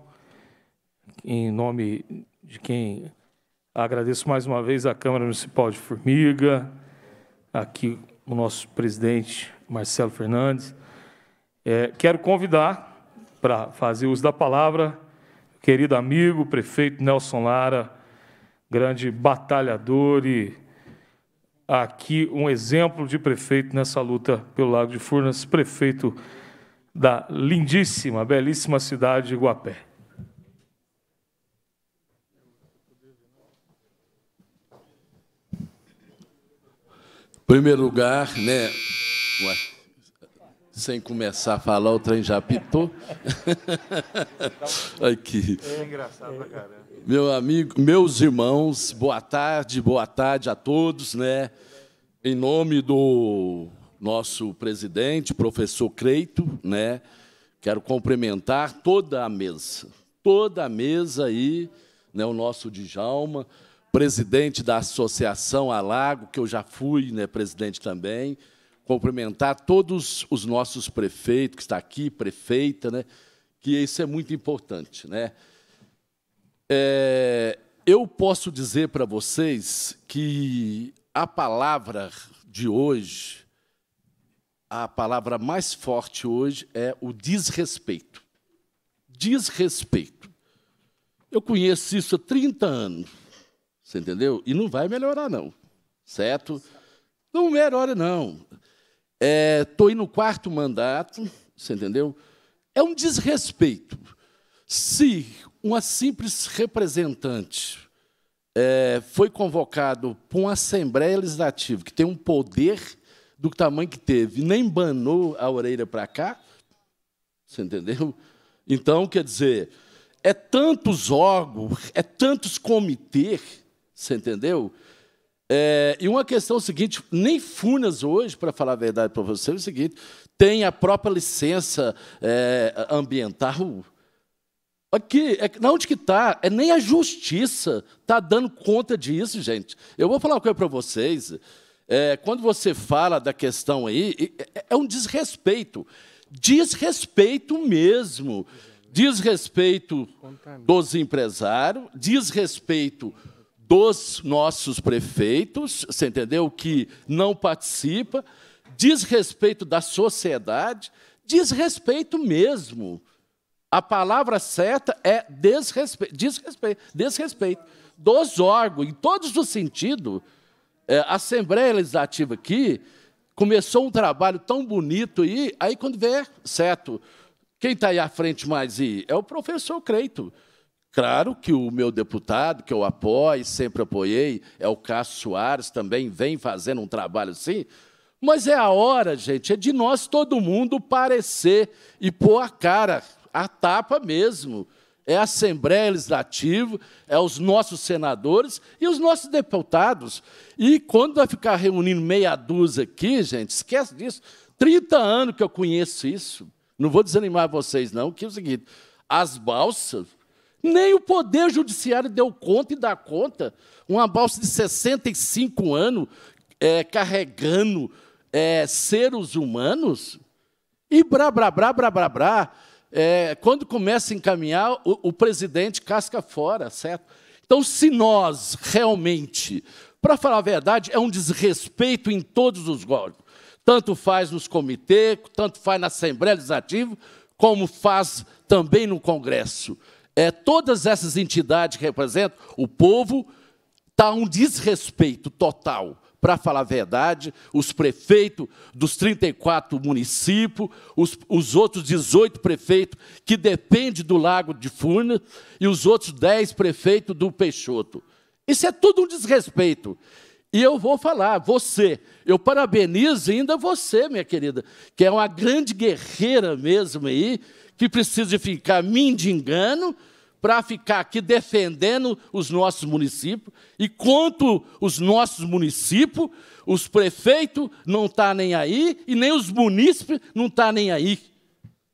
Em nome de quem agradeço mais uma vez a Câmara Municipal de Formiga, aqui o nosso presidente Marcelo Fernandes. É, quero convidar para fazer uso da palavra o querido amigo, prefeito Nelson Lara, grande batalhador e aqui um exemplo de prefeito nessa luta pelo Lago de Furnas, prefeito da lindíssima, belíssima cidade de Guapé. Em primeiro lugar, né, Ué, sem começar a falar, o trem já apitou. É engraçado pra caramba. Meu amigo, meus irmãos, boa tarde, boa tarde a todos, né? Em nome do nosso presidente, professor Creito, né? Quero cumprimentar toda a mesa, toda a mesa aí, né? O nosso Djalma, presidente da Associação Alago, que eu já fui, né? Presidente também. Cumprimentar todos os nossos prefeitos que está aqui, prefeita, né? Que isso é muito importante, né? É, eu posso dizer para vocês que a palavra de hoje, a palavra mais forte hoje é o desrespeito. Desrespeito. Eu conheço isso há 30 anos, você entendeu? E não vai melhorar, não, certo? Não melhora, não. Estou é, indo no quarto mandato, você entendeu? É um desrespeito. Se uma simples representante é, foi convocado para uma Assembleia Legislativa que tem um poder do tamanho que teve, nem banou a orelha para cá, você entendeu? Então, quer dizer, é tantos órgãos, é tantos comitês, você entendeu? É, e uma questão é seguinte, nem Funas hoje, para falar a verdade para você, é o seguinte, tem a própria licença é, ambiental, Aqui, é, na onde que está? É nem a justiça está dando conta disso, gente. Eu vou falar uma coisa para vocês. É, quando você fala da questão aí, é, é, é um desrespeito. Desrespeito mesmo. Desrespeito dos empresários, desrespeito dos nossos prefeitos, você entendeu? Que não participa, desrespeito da sociedade, desrespeito mesmo. A palavra certa é desrespeito, desrespeito, desrespeito dos órgãos, em todos os sentidos. É, a Assembleia Legislativa aqui começou um trabalho tão bonito e aí quando vê, certo, quem está aí à frente mais e é o professor Creito. Claro que o meu deputado, que eu apoio, sempre apoiei, é o Cássio Soares, também vem fazendo um trabalho assim, mas é a hora, gente, é de nós, todo mundo, parecer e pôr a cara a tapa mesmo. É a Assembleia Legislativa, é os nossos senadores e os nossos deputados. E quando vai ficar reunindo meia dúzia aqui, gente, esquece disso. 30 anos que eu conheço isso. Não vou desanimar vocês, não, que é o seguinte: as balsas, nem o Poder Judiciário deu conta e dá conta. Uma balsa de 65 anos é, carregando é, seres humanos. E brá, brá, brá, brá, brá, brá é, quando começa a encaminhar, o, o presidente casca fora, certo? Então, se nós realmente, para falar a verdade, é um desrespeito em todos os golpes, tanto faz nos comitês, tanto faz na Assembleia Legislativa, como faz também no Congresso. É, todas essas entidades que representam o povo, está um desrespeito total para falar a verdade, os prefeitos dos 34 municípios, os, os outros 18 prefeitos que dependem do Lago de Furnas e os outros 10 prefeitos do Peixoto. Isso é tudo um desrespeito. E eu vou falar, você, eu parabenizo ainda você, minha querida, que é uma grande guerreira mesmo aí, que precisa ficar me engano para ficar aqui defendendo os nossos municípios, e quanto os nossos municípios, os prefeitos não estão tá nem aí, e nem os munícipes não estão tá nem aí.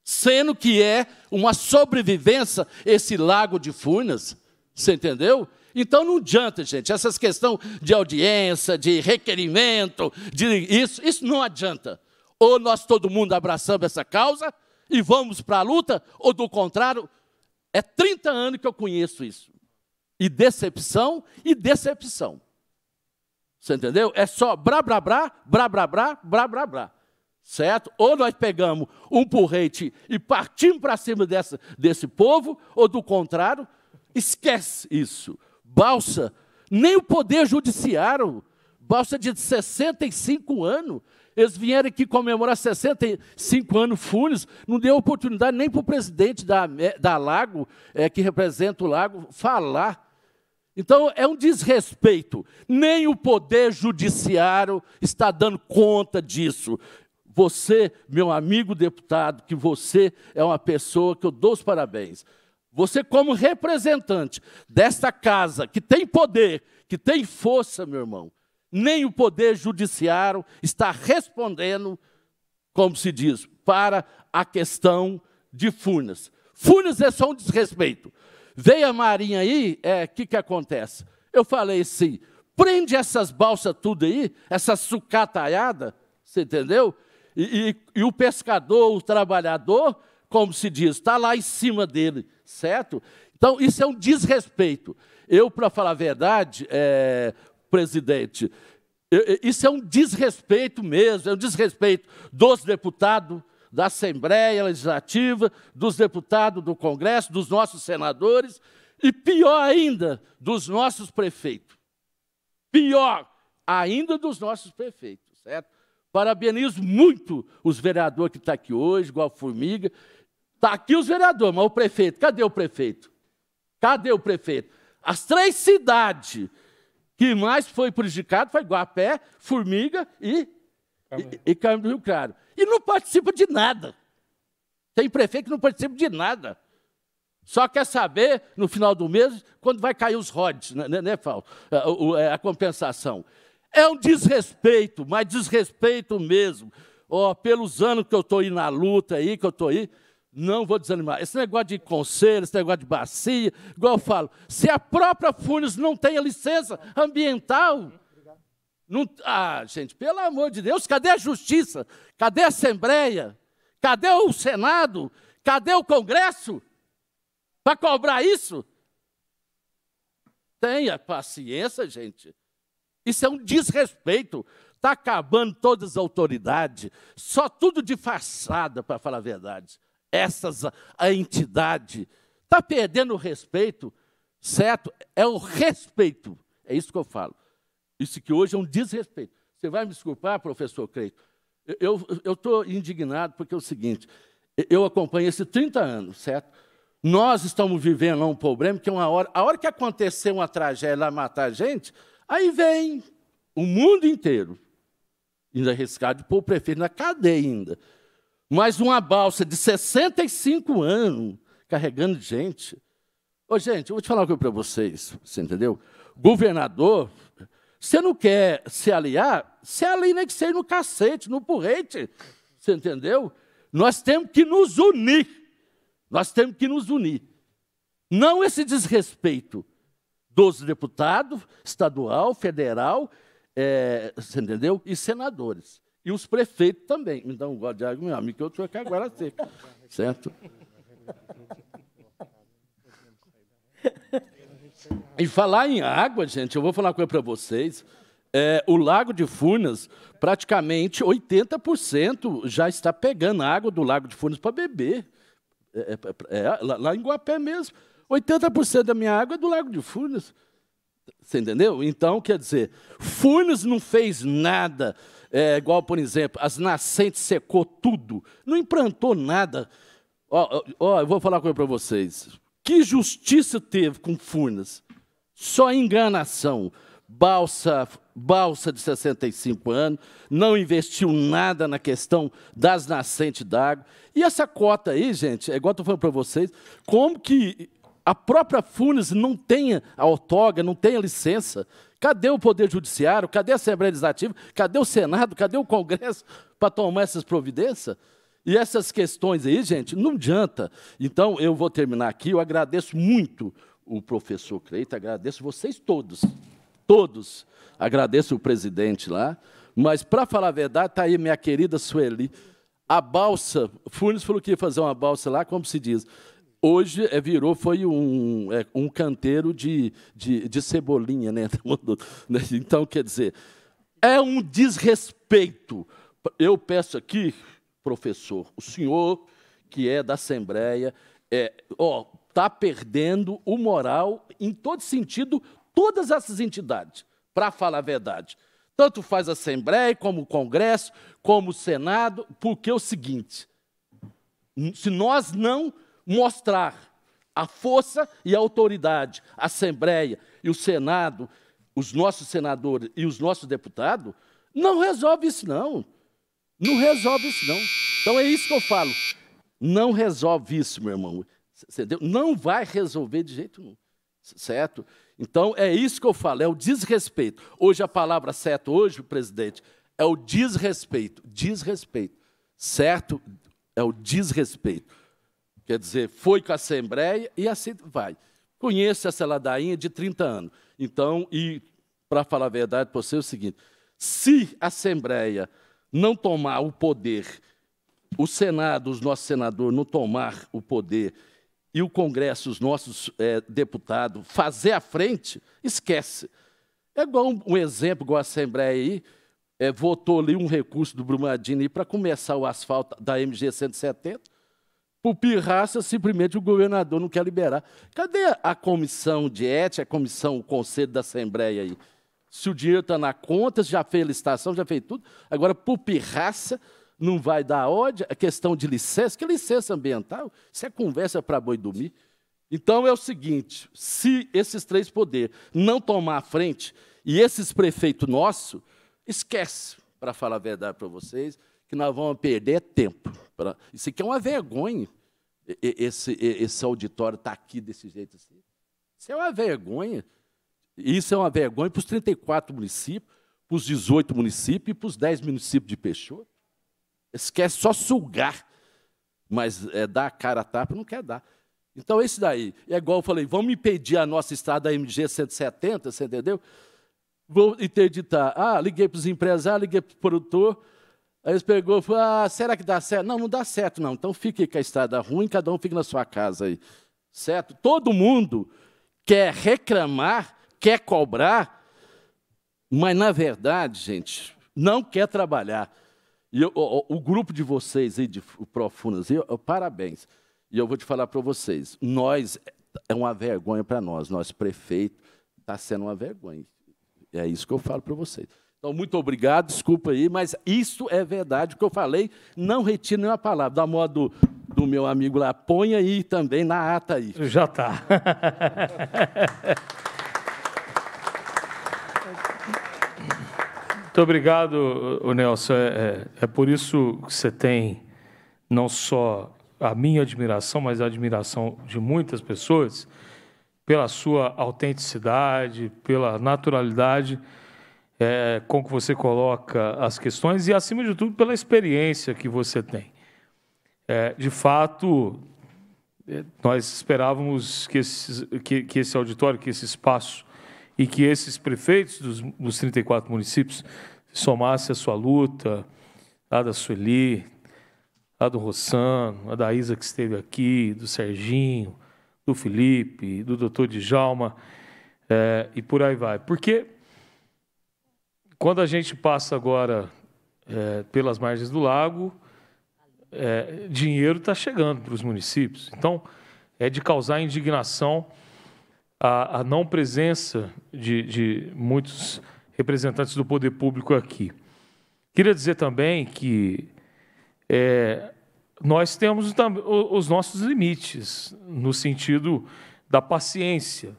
Sendo que é uma sobrevivência esse lago de Furnas, você entendeu? Então não adianta, gente, essas questões de audiência, de requerimento, de isso, isso não adianta. Ou nós todo mundo abraçamos essa causa e vamos para a luta, ou do contrário, é 30 anos que eu conheço isso. E decepção e decepção. Você entendeu? É só brá, brá, brá, brá, brá, brá, brá, brá, brá. Certo? Ou nós pegamos um porrete e partimos para cima dessa, desse povo, ou do contrário, esquece isso. Balsa, nem o poder judiciário, balsa de 65 anos, eles vieram aqui comemorar 65 anos fúnebres, não deu oportunidade nem para o presidente da, da Lago, é, que representa o Lago, falar. Então é um desrespeito. Nem o Poder Judiciário está dando conta disso. Você, meu amigo deputado, que você é uma pessoa que eu dou os parabéns. Você, como representante desta casa, que tem poder, que tem força, meu irmão, nem o poder judiciário está respondendo, como se diz, para a questão de Furnas. Furnas é só um desrespeito. Veio a Marinha aí, o é, que, que acontece? Eu falei assim, prende essas balsas tudo aí, essa sucataiada, você entendeu? E, e, e o pescador, o trabalhador, como se diz, está lá em cima dele, certo? Então, isso é um desrespeito. Eu, para falar a verdade, é, presidente. Isso é um desrespeito mesmo, é um desrespeito dos deputados da Assembleia Legislativa, dos deputados do Congresso, dos nossos senadores e pior ainda, dos nossos prefeitos. Pior ainda dos nossos prefeitos, certo? Parabenizo muito os vereadores que estão tá aqui hoje, igual a Formiga. Está aqui os vereadores, mas o prefeito, cadê o prefeito? Cadê o prefeito? As três cidades que mais foi prejudicado foi Guapé, Formiga e, Amém. e, e Câmara do Rio Claro. E não participa de nada. Tem prefeito que não participa de nada. Só quer saber, no final do mês, quando vai cair os rods, né, né Paulo? Né, a, a, é, a, compensação. É um desrespeito, mas desrespeito mesmo. Oh, pelos anos que eu estou aí na luta, aí, que eu estou aí, não vou desanimar. Esse negócio de conselho, esse negócio de bacia, igual eu falo, se a própria Funes não tem a licença ambiental. Não, ah, gente, pelo amor de Deus, cadê a justiça? Cadê a Assembleia? Cadê o Senado? Cadê o Congresso? Para cobrar isso? Tenha paciência, gente. Isso é um desrespeito. Está acabando todas as autoridades. Só tudo de façada, para falar a verdade essas a entidade. Está perdendo o respeito, certo? É o respeito. É isso que eu falo. Isso que hoje é um desrespeito. Você vai me desculpar, professor Creito? Eu estou indignado porque é o seguinte: eu acompanho esse 30 anos, certo? Nós estamos vivendo um problema que é uma hora, a hora que acontecer uma tragédia lá matar a gente, aí vem o mundo inteiro, ainda arriscado, pôr o prefeito na cadeia ainda. Mas uma balsa de 65 anos carregando gente. Ô, gente, eu vou te falar uma coisa para vocês, você entendeu? Governador, você não quer se aliar? Se alinha nem que seja no cacete, no porrete. Você entendeu? Nós temos que nos unir. Nós temos que nos unir. Não esse desrespeito dos deputados, estadual, federal, é, você entendeu? E senadores e os prefeitos também. Me dão um gole de água, é meu amigo, que eu estou aqui agora seca. Certo? E falar em água, gente, eu vou falar uma coisa para vocês. É, o Lago de Furnas, praticamente 80% já está pegando a água do Lago de Furnas para beber. É, é, é lá em Guapé mesmo. 80% da minha água é do Lago de Furnas. Você entendeu? Então, quer dizer, Furnas não fez nada é, igual, por exemplo, as nascentes secou tudo, não implantou nada. Ó, ó eu vou falar uma coisa para vocês. Que justiça teve com Furnas? Só enganação. Balsa, balsa de 65 anos, não investiu nada na questão das nascentes d'água. E essa cota aí, gente, é igual estou falando para vocês, como que a própria Funes não tenha a outorga, não tenha licença Cadê o Poder Judiciário? Cadê a Assembleia Legislativa? Cadê o Senado? Cadê o Congresso para tomar essas providências? E essas questões aí, gente, não adianta. Então, eu vou terminar aqui. Eu agradeço muito o professor Creito, agradeço vocês todos. Todos. Agradeço o presidente lá. Mas, para falar a verdade, está aí minha querida Sueli. A balsa, Funes falou que ia fazer uma balsa lá, como se diz, hoje é, virou, foi um, é, um canteiro de, de, de cebolinha. Né? Tá né? Então, quer dizer, é um desrespeito. Eu peço aqui, professor, o senhor que é da Assembleia, é, ó, está perdendo o moral em todo sentido, todas essas entidades, para falar a verdade. Tanto faz a Assembleia, como o Congresso, como o Senado, porque é o seguinte: se nós não mostrar a força e a autoridade, a Assembleia e o Senado, os nossos senadores e os nossos deputados, não resolve isso, não. Não resolve isso, não. Então é isso que eu falo. Não resolve isso, meu irmão. Entendeu? Não vai resolver de jeito nenhum. Certo? Então é isso que eu falo, é o desrespeito. Hoje a palavra certa, hoje, presidente, é o desrespeito. Desrespeito. Certo? É o desrespeito. Quer dizer, foi com a Assembleia e assim vai. Conheço essa ladainha de 30 anos. Então, e para falar a verdade para você, é o seguinte: se a Assembleia não tomar o poder, o Senado, os nossos senadores, não tomar o poder e o Congresso, os nossos é, deputados, fazer à frente, esquece. É igual um, um exemplo, igual a Assembleia aí, é, votou ali um recurso do Brumadinho para começar o asfalto da MG 170, por pirraça, simplesmente o governador não quer liberar. Cadê a comissão de ética, a comissão, o conselho da Assembleia aí? Se o dinheiro está na conta, já fez a licitação, já fez tudo. Agora, por pirraça, não vai dar ódio? A é questão de licença, que é licença ambiental? Isso é conversa para boi dormir. Então é o seguinte: se esses três poderes não tomar a frente, e esses prefeitos nossos, esquece, para falar a verdade para vocês, que nós vamos perder tempo. Isso aqui é uma vergonha esse, esse auditório está aqui desse jeito assim. Isso é uma vergonha. Isso é uma vergonha para os 34 municípios, para os 18 municípios e para os 10 municípios de Peixoto. Eles querem só sugar, mas é, dar a cara a tapa não quer dar. Então, esse daí, é igual eu falei, vamos impedir a nossa estrada MG 170, você entendeu? Vou interditar. Ah, liguei para os empresários, liguei para o produtor, Aí eles pegou e falou: ah, será que dá certo? Não, não dá certo, não. Então fique com a estrada ruim, cada um fique na sua casa aí. Certo? Todo mundo quer reclamar, quer cobrar, mas na verdade, gente, não quer trabalhar. E eu, o, o, grupo de vocês aí, de Profundas, eu, eu, parabéns. E eu vou te falar para vocês: nós, é uma vergonha para nós, nós prefeito, está sendo uma vergonha. É isso que eu falo para vocês. Então, muito obrigado, desculpa aí, mas isso é verdade. O que eu falei, não retiro nenhuma palavra. Da modo do meu amigo lá, põe aí também na ata aí. Já está. Muito obrigado, Nelson. É, é, é, por isso que você tem não só a minha admiração, mas a admiração de muitas pessoas pela sua autenticidade, pela naturalidade é, com que você coloca as questões e, acima de tudo, pela experiência que você tem. É, de fato, é, nós esperávamos que, esses, que, que, esse auditório, que esse espaço e que esses prefeitos dos, dos 34 municípios somassem a sua luta, a da Sueli, a do Rossano, a da Isa que esteve aqui, do Serginho, do Felipe, do doutor Djalma, é, e por aí vai. Porque quando a gente passa agora é, pelas margens do lago, é, dinheiro está chegando para os municípios. Então, é de causar indignação a, a não presença de, de muitos representantes do poder público aqui. Queria dizer também que é, nós temos os nossos limites, no sentido da paciência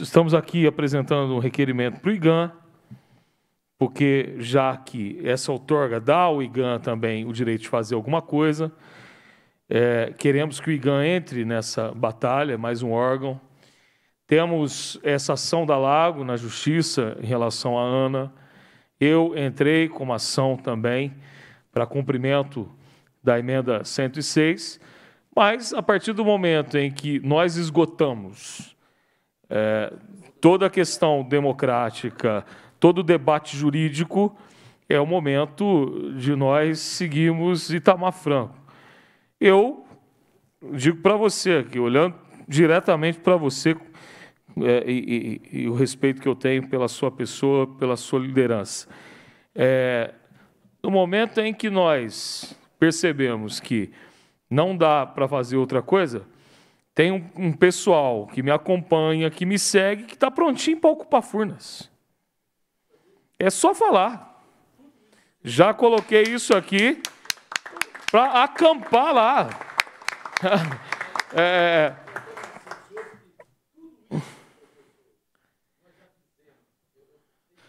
estamos aqui apresentando um requerimento para o IGAN, porque já que essa outorga dá ao IGAN também o direito de fazer alguma coisa, é, queremos que o IGAN entre nessa batalha, mais um órgão. Temos essa ação da Lago na Justiça em relação à ANA. Eu entrei com uma ação também para cumprimento da emenda 106, mas a partir do momento em que nós esgotamos é, toda a questão democrática, todo o debate jurídico é o momento de nós seguirmos Itamar Franco. Eu digo para você aqui, olhando diretamente para você é, e, e, e, o respeito que eu tenho pela sua pessoa, pela sua liderança. É, no momento em que nós percebemos que não dá para fazer outra coisa, tem um, um pessoal que me acompanha, que me segue, que está prontinho para ocupar Furnas. É só falar. Já coloquei isso aqui para acampar lá. É, é, é...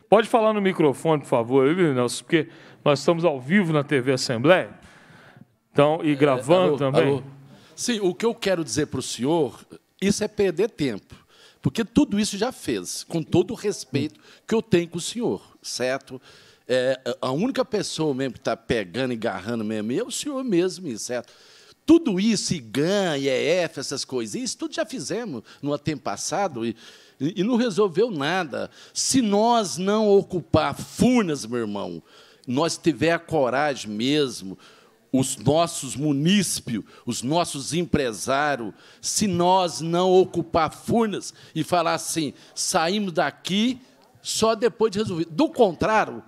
Pode falar no microfone, por favor, viu, Nelson? Porque nós estamos ao vivo na TV Assembleia. Então, e é, gravando é, alô, também. Alô. Sim, o que eu quero dizer para o senhor, isso é perder tempo. Porque tudo isso já fez, com todo o respeito que eu tenho com o senhor, certo? É, a única pessoa mesmo que está pegando e garrando mesmo é o senhor mesmo, certo? Tudo isso, IGAN, IEF, essas coisas, isso tudo já fizemos no tempo passado e, e não resolveu nada. Se nós não ocupar Furnas, meu irmão, nós tiver a coragem mesmo, os nossos munícipes, os nossos empresários, se nós não ocupar Furnas e falar assim, saímos daqui só depois de resolver. Do contrário,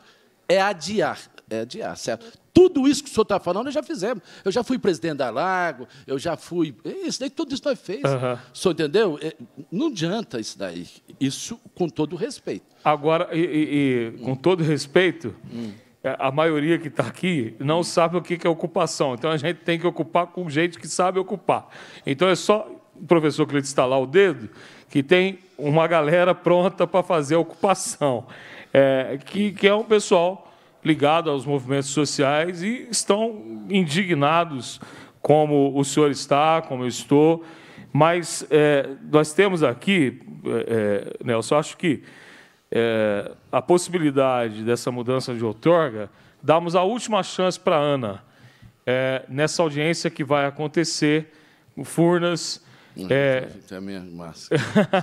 é adiar. É adiar, certo? Tudo isso que o senhor está falando, nós já fizemos. Eu já fui presidente da Lago, eu já fui. É isso daí, tudo isso nós fez. Uhum. O senhor entendeu? É, não adianta isso daí. Isso com todo respeito. Agora, e, e, e com todo respeito. Hum é, a maioria que está aqui não sabe o que é ocupação. Então a gente tem que ocupar com gente que sabe ocupar. Então é só o professor Cleiton instalar o dedo que tem uma galera pronta para fazer a ocupação, é, que, que é um pessoal ligado aos movimentos sociais e estão indignados como o senhor está, como eu estou. Mas é, nós temos aqui, é, é Nelson, acho que é, a possibilidade dessa mudança de outorga, damos a última chance para a Ana, é, nessa audiência que vai acontecer, o Furnas. É... é minha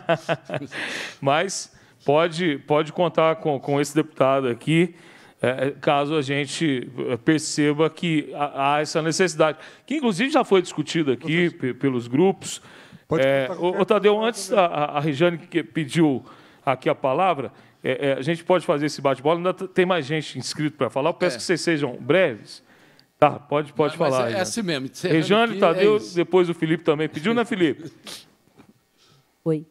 Mas pode, pode contar com, com esse deputado aqui, é, é caso a gente é, perceba que há essa necessidade, que inclusive já foi discutido aqui pelos grupos. Pode é, o, Tadeu, antes né? a, a Regiane pediu aqui a palavra, é, é, a gente pode fazer esse bate-bola, ainda tem mais gente inscrito para falar, eu é. peço é. que vocês sejam breves. Tá, pode, pode Mas falar. É, é assim mesmo. É Rejane, Tadeu, é depois o Felipe também pediu, né, Felipe? Oi.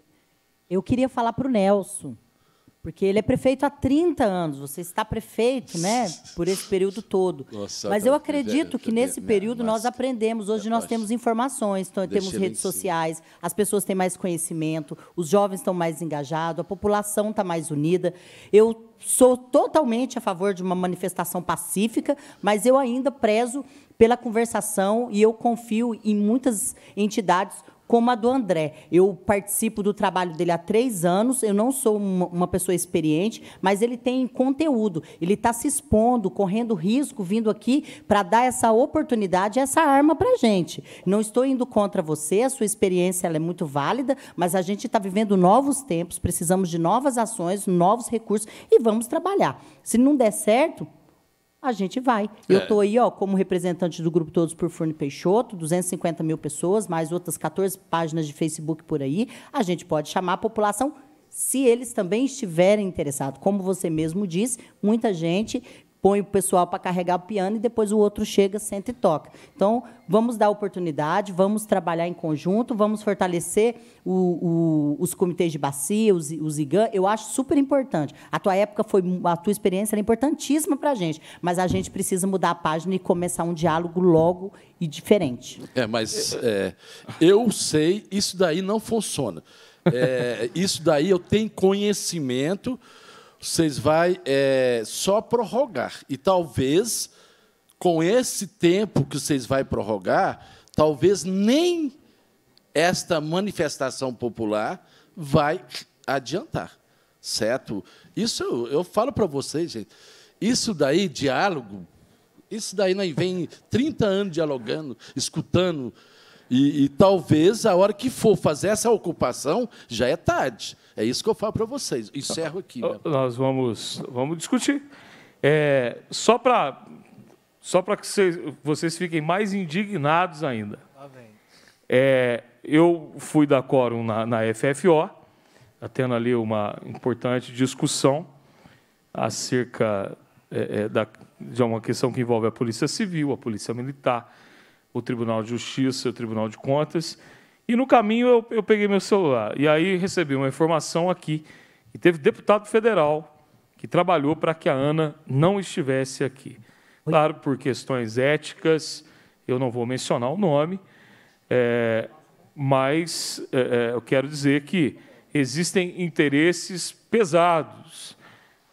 Eu queria falar para o Nelson. Porque ele é prefeito há 30 anos, você está prefeito, né, por esse período todo. Nossa, Mas eu acredito que nesse período nós aprendemos. Hoje nós temos informações, então, temos redes sociais, as pessoas têm mais conhecimento, os jovens estão mais engajados, a população está mais unida. Eu sou totalmente a favor de uma manifestação pacífica, mas eu ainda prezo pela conversação e eu confio em muitas entidades como a do André. Eu participo do trabalho dele há três anos, eu não sou uma, pessoa experiente, mas ele tem conteúdo, ele está se expondo, correndo risco, vindo aqui para dar essa oportunidade, essa arma para a gente. Não estou indo contra você, a sua experiência é muito válida, mas a gente está vivendo novos tempos, precisamos de novas ações, novos recursos e vamos trabalhar. Se não der certo, a gente vai. É. Eu estou aí, ó, como representante do grupo Todos por Forno Peixoto, 250 mil pessoas, mais outras 14 páginas de Facebook por aí. A gente pode chamar a população se eles também estiverem interessados. Como você mesmo disse, muita gente põe o pessoal para carregar o piano e depois o outro chega, senta e toca. Então, vamos dar oportunidade, vamos trabalhar em conjunto, vamos fortalecer o, o, os comitês de bacia, os, os IGAN. Eu acho super importante. A tua época foi, a tua experiência era importantíssima para a gente, mas a gente precisa mudar a página e começar um diálogo logo e diferente. É, mas é, eu sei, isso daí não funciona. É, isso daí eu tenho conhecimento vocês vai é, só prorrogar. E talvez, com esse tempo que vocês vai prorrogar, talvez nem esta manifestação popular vai adiantar, certo? Isso eu, eu falo para vocês, gente. Isso daí, diálogo, isso daí nós vem 30 anos dialogando, escutando, e, e, talvez a hora que for fazer essa ocupação, já é tarde. É isso que eu falo para vocês. Encerro aqui. Né? Nós vamos, vamos discutir. É, só para só que vocês, vocês, fiquem mais indignados ainda. É, eu fui da quórum na, na FFO, tendo ali uma importante discussão acerca é, é, da, de uma questão que envolve a Polícia Civil, a Polícia Militar, o Tribunal de Justiça, o Tribunal de Contas. E no caminho eu, eu peguei meu celular. E aí recebi uma informação aqui e teve deputado federal que trabalhou para que a Ana não estivesse aqui. Claro, por questões éticas, eu não vou mencionar o nome, é, mas é, é, eu quero dizer que existem interesses pesados,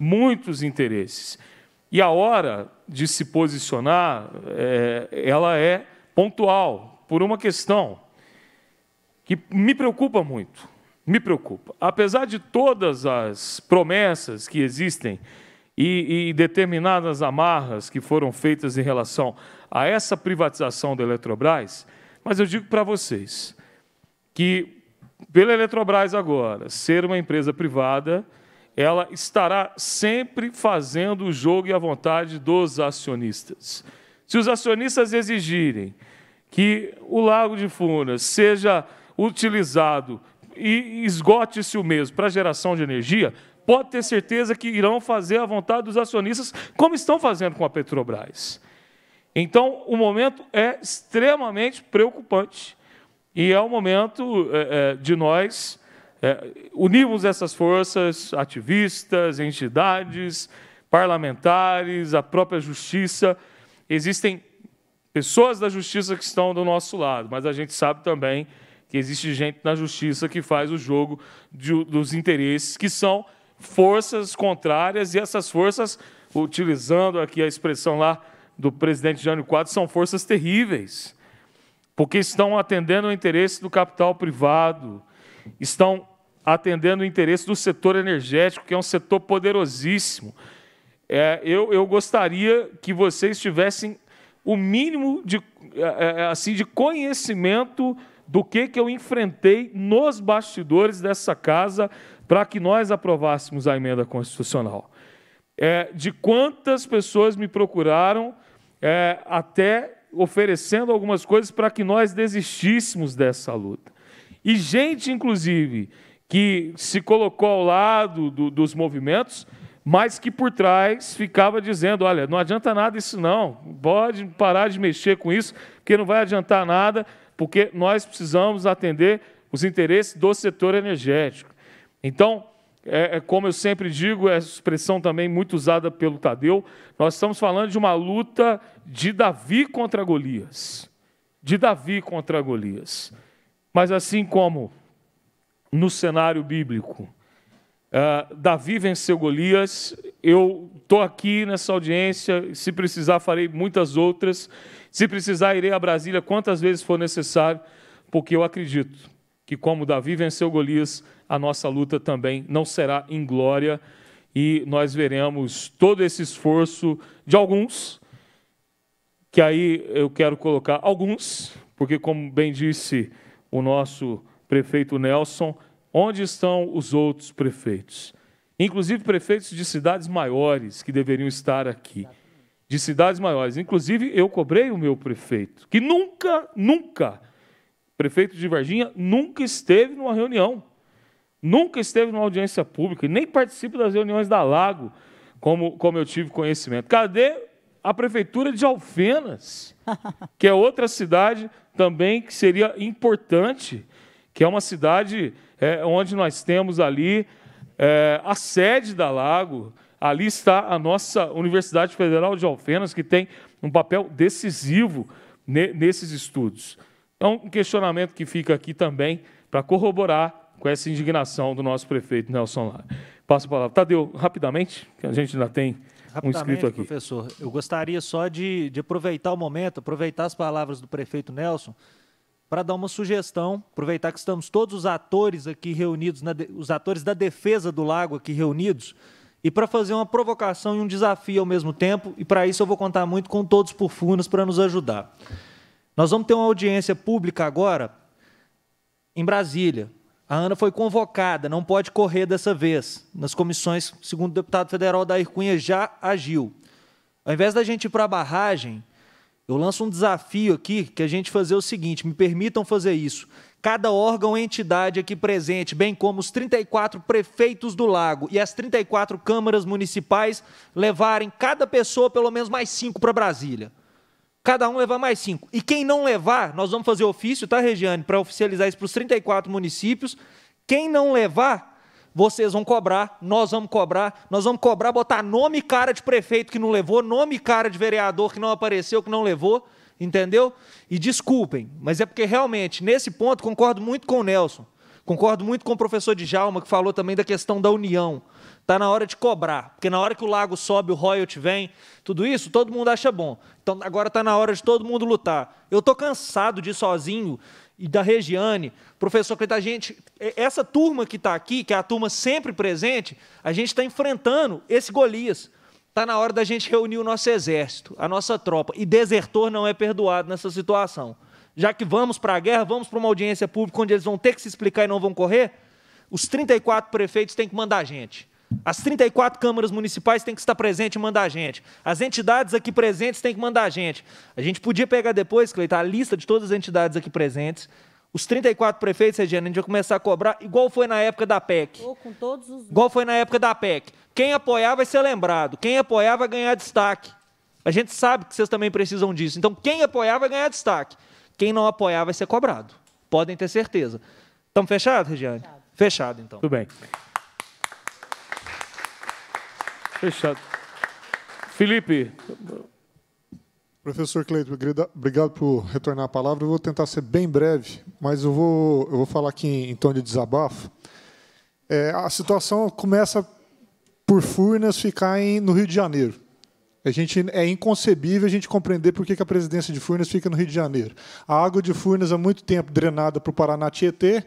muitos interesses. E a hora de se posicionar, é, ela é pontual, por uma questão que me preocupa muito. Me preocupa. Apesar de todas as promessas que existem e, e determinadas amarras que foram feitas em relação a essa privatização da Eletrobras, mas eu digo para vocês que, pela Eletrobras agora ser uma empresa privada, ela estará sempre fazendo o jogo e a vontade dos acionistas. Se os acionistas exigirem que o Lago de Furnas seja utilizado e esgote-se o mesmo para geração de energia, pode ter certeza que irão fazer a vontade dos acionistas, como estão fazendo com a Petrobras. Então, o momento é extremamente preocupante e é o momento é, é de nós é, unirmos essas forças, ativistas, entidades, parlamentares, a própria justiça, existem pessoas da justiça que estão do nosso lado, mas a gente sabe também que existe gente na justiça que faz o jogo de, dos interesses, que são forças contrárias, e essas forças, utilizando aqui a expressão lá do presidente Jânio Quadros, são forças terríveis, porque estão atendendo o interesse do capital privado, estão atendendo o interesse do setor energético, que é um setor poderosíssimo, é, eu, eu gostaria que vocês tivessem o mínimo de, é, é, assim, de conhecimento do que, que eu enfrentei nos bastidores dessa casa para que nós aprovássemos a emenda constitucional. É, de quantas pessoas me procuraram, é, até oferecendo algumas coisas para que nós desistíssemos dessa luta. E gente, inclusive, que se colocou ao lado do, dos movimentos mas que por trás ficava dizendo: olha, não adianta nada isso não, pode parar de mexer com isso, porque não vai adiantar nada, porque nós precisamos atender os interesses do setor energético. Então, é, é como eu sempre digo, essa expressão também muito usada pelo Tadeu, nós estamos falando de uma luta de Davi contra Golias. De Davi contra Golias. Mas assim como no cenário bíblico, ah, Davi venceu Golias. Eu estou aqui nessa audiência. Se precisar, farei muitas outras. Se precisar, irei a Brasília quantas vezes for necessário, porque eu acredito que, como Davi venceu Golias, a nossa luta também não será em glória e nós veremos todo esse esforço de alguns, que aí eu quero colocar alguns, porque, como bem disse o nosso prefeito Nelson, Onde estão os outros prefeitos? Inclusive prefeitos de cidades maiores que deveriam estar aqui. De cidades maiores. Inclusive, eu cobrei o meu prefeito, que nunca, nunca, prefeito de Varginha, nunca esteve numa reunião. Nunca esteve numa audiência pública, nem participa das reuniões da Lago, como, como eu tive conhecimento. Cadê a prefeitura de Alfenas, que é outra cidade também que seria importante que é uma cidade é, onde nós temos ali é, a sede da Lago, ali está a nossa Universidade Federal de Alfenas, que tem um papel decisivo ne nesses estudos. Então, um questionamento que fica aqui também para corroborar com essa indignação do nosso prefeito Nelson Lara. Passo a palavra. Tadeu, rapidamente, que a gente ainda tem um inscrito aqui. professor, eu gostaria só de, de aproveitar o momento, aproveitar as palavras do prefeito Nelson, para dar uma sugestão, aproveitar que estamos todos os atores aqui reunidos, de... os atores da defesa do lago aqui reunidos, e para fazer uma provocação e um desafio ao mesmo tempo, e para isso eu vou contar muito com todos por Furnas para nos ajudar. Nós vamos ter uma audiência pública agora em Brasília. A Ana foi convocada, não pode correr dessa vez. Nas comissões, segundo o deputado federal Dair Cunha, já agiu. Ao invés da gente ir para a barragem, eu lanço um desafio aqui que a gente fazer o seguinte: me permitam fazer isso. Cada órgão ou entidade aqui presente, bem como os 34 prefeitos do Lago e as 34 câmaras municipais, levarem cada pessoa pelo menos mais cinco para Brasília. Cada um levar mais cinco. E quem não levar, nós vamos fazer ofício, tá, Regiane, para oficializar isso para os 34 municípios. Quem não levar, vocês vão cobrar, nós vamos cobrar, nós vamos cobrar, botar nome e cara de prefeito que não levou, nome e cara de vereador que não apareceu, que não levou, entendeu? E desculpem, mas é porque realmente, nesse ponto, concordo muito com o Nelson, concordo muito com o professor Djalma, que falou também da questão da união. Está na hora de cobrar, porque na hora que o lago sobe, o royalty vem, tudo isso, todo mundo acha bom. Então agora está na hora de todo mundo lutar. Eu estou cansado de ir sozinho e da Regiane, professor Cleiton, a gente, é, essa turma que está aqui, que é a turma sempre presente, a gente está enfrentando esse Golias. Está na hora da gente reunir o nosso exército, a nossa tropa. E desertor não é perdoado nessa situação. Já que vamos para a guerra, vamos para uma audiência pública onde eles vão ter que se explicar e não vão correr, os 34 prefeitos têm que mandar a gente. As 34 câmaras municipais têm que estar presentes e mandar a gente. As entidades aqui presentes têm que mandar a gente. A gente podia pegar depois, Cleiton, tá? a lista de todas as entidades aqui presentes. Os 34 prefeitos, Regina, a gente vai começar a cobrar, igual foi na época da PEC. com todos os... Igual foi na época da PEC. Quem apoiar vai ser lembrado. Quem apoiar vai ganhar destaque. A gente sabe que vocês também precisam disso. Então, quem apoiar vai ganhar destaque. Quem não apoiar vai ser cobrado. Podem ter certeza. Estamos fechados, Regiane? Fechado. fechado, então. Tudo bem. Fechado. Felipe. Professor Cleiton, obrigado por retornar a palavra. Eu vou tentar ser bem breve, mas eu vou, eu vou falar aqui em, em tom de desabafo. É, a situação começa por Furnas ficar em, no Rio de Janeiro. A gente, é inconcebível a gente compreender por que, que a presidência de Furnas fica no Rio de Janeiro. A água de Furnas há muito tempo drenada para o Paraná Tietê,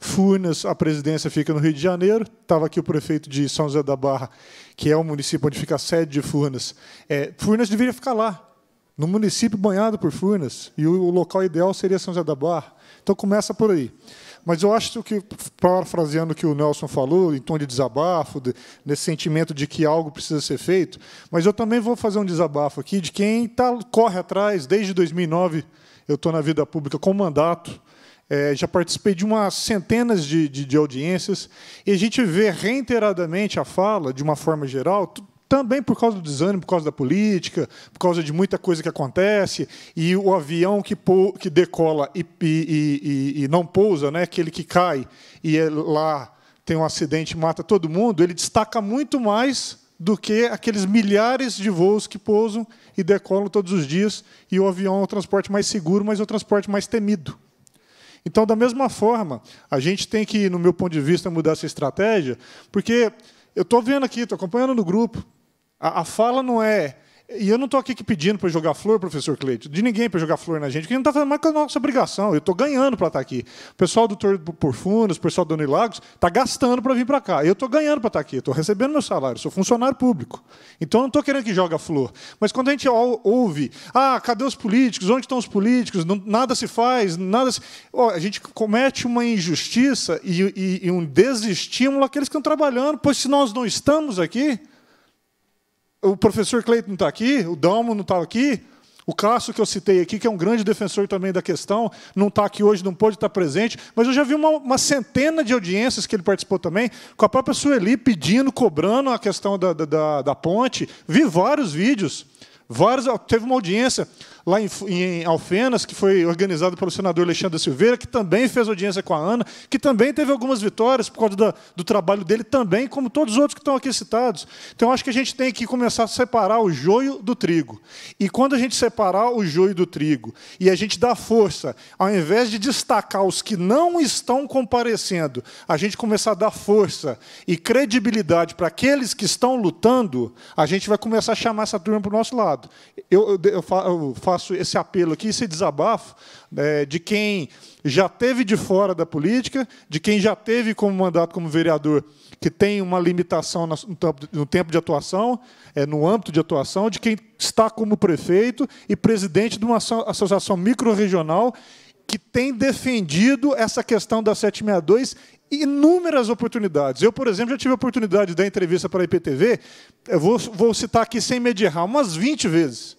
Furnas, a presidência fica no Rio de Janeiro. Estava aqui o prefeito de São José da Barra, que é o município onde fica a sede de Furnas. É, Furnas deveria ficar lá, no município banhado por Furnas, e o local ideal seria São José da Barra. Então começa por aí. Mas eu acho que, parafraseando o que o Nelson falou, em tom de desabafo, de, nesse sentimento de que algo precisa ser feito, mas eu também vou fazer um desabafo aqui de quem tá, corre atrás, desde 2009 eu estou na vida pública com mandato, é, já participei de umas centenas de, de, de, audiências, e a gente vê reiteradamente a fala, de uma forma geral, também por causa do desânimo, por causa da política, por causa de muita coisa que acontece, e o avião que, que decola e, e, e, e não pousa, né, aquele que cai e é lá tem um acidente mata todo mundo, ele destaca muito mais do que aqueles milhares de voos que pousam e decolam todos os dias, e o avião é o transporte mais seguro, mas é o transporte mais temido. Então, da mesma forma, a gente tem que, no meu ponto de vista, mudar essa estratégia, porque eu estou vendo aqui, estou acompanhando no grupo, a, a fala não é e eu não estou aqui pedindo para jogar flor, professor Cleito, de ninguém para jogar flor na gente, porque não está fazendo mais que a nossa obrigação. Eu estou ganhando para estar tá aqui. O pessoal do Torre por o pessoal do Unilagos, está gastando para vir para cá. Eu estou ganhando para estar tá aqui, estou recebendo meu salário, sou funcionário público. Então eu não estou querendo que joga flor. Mas quando a gente ouve, ah, cadê os políticos? Onde estão os políticos? Não, nada se faz, nada se. Oh, a gente comete uma injustiça e, e, e um desestímulo àqueles que estão trabalhando, pois se nós não estamos aqui o professor Cleiton está aqui, o Dalmo não está aqui, o Cássio, que eu citei aqui, que é um grande defensor também da questão, não está aqui hoje, não pôde estar tá presente, mas eu já vi uma, uma, centena de audiências que ele participou também, com a própria Sueli pedindo, cobrando a questão da, da, da ponte. Vi vários vídeos, vários, teve uma audiência lá em, em Alfenas, que foi organizado pelo senador Alexandre Silveira, que também fez audiência com a Ana, que também teve algumas vitórias por causa da, do trabalho dele também, como todos os outros que estão aqui citados. Então, acho que a gente tem que começar a separar o joio do trigo. E quando a gente separar o joio do trigo e a gente dá força, ao invés de destacar os que não estão comparecendo, a gente começar a dar força e credibilidade para aqueles que estão lutando, a gente vai começar a chamar essa turma para o nosso lado. Eu, eu, eu faço faço esse apelo aqui, esse desabafo é, de quem já teve de fora da política, de quem já teve como mandato como vereador que tem uma limitação no tempo de atuação, é, no âmbito de atuação, de quem está como prefeito e presidente de uma associação microrregional que tem defendido essa questão da 762 inúmeras oportunidades. Eu, por exemplo, já tive a oportunidade de dar entrevista para a IPTV, eu vou, vou citar aqui sem mediar, umas 20 vezes.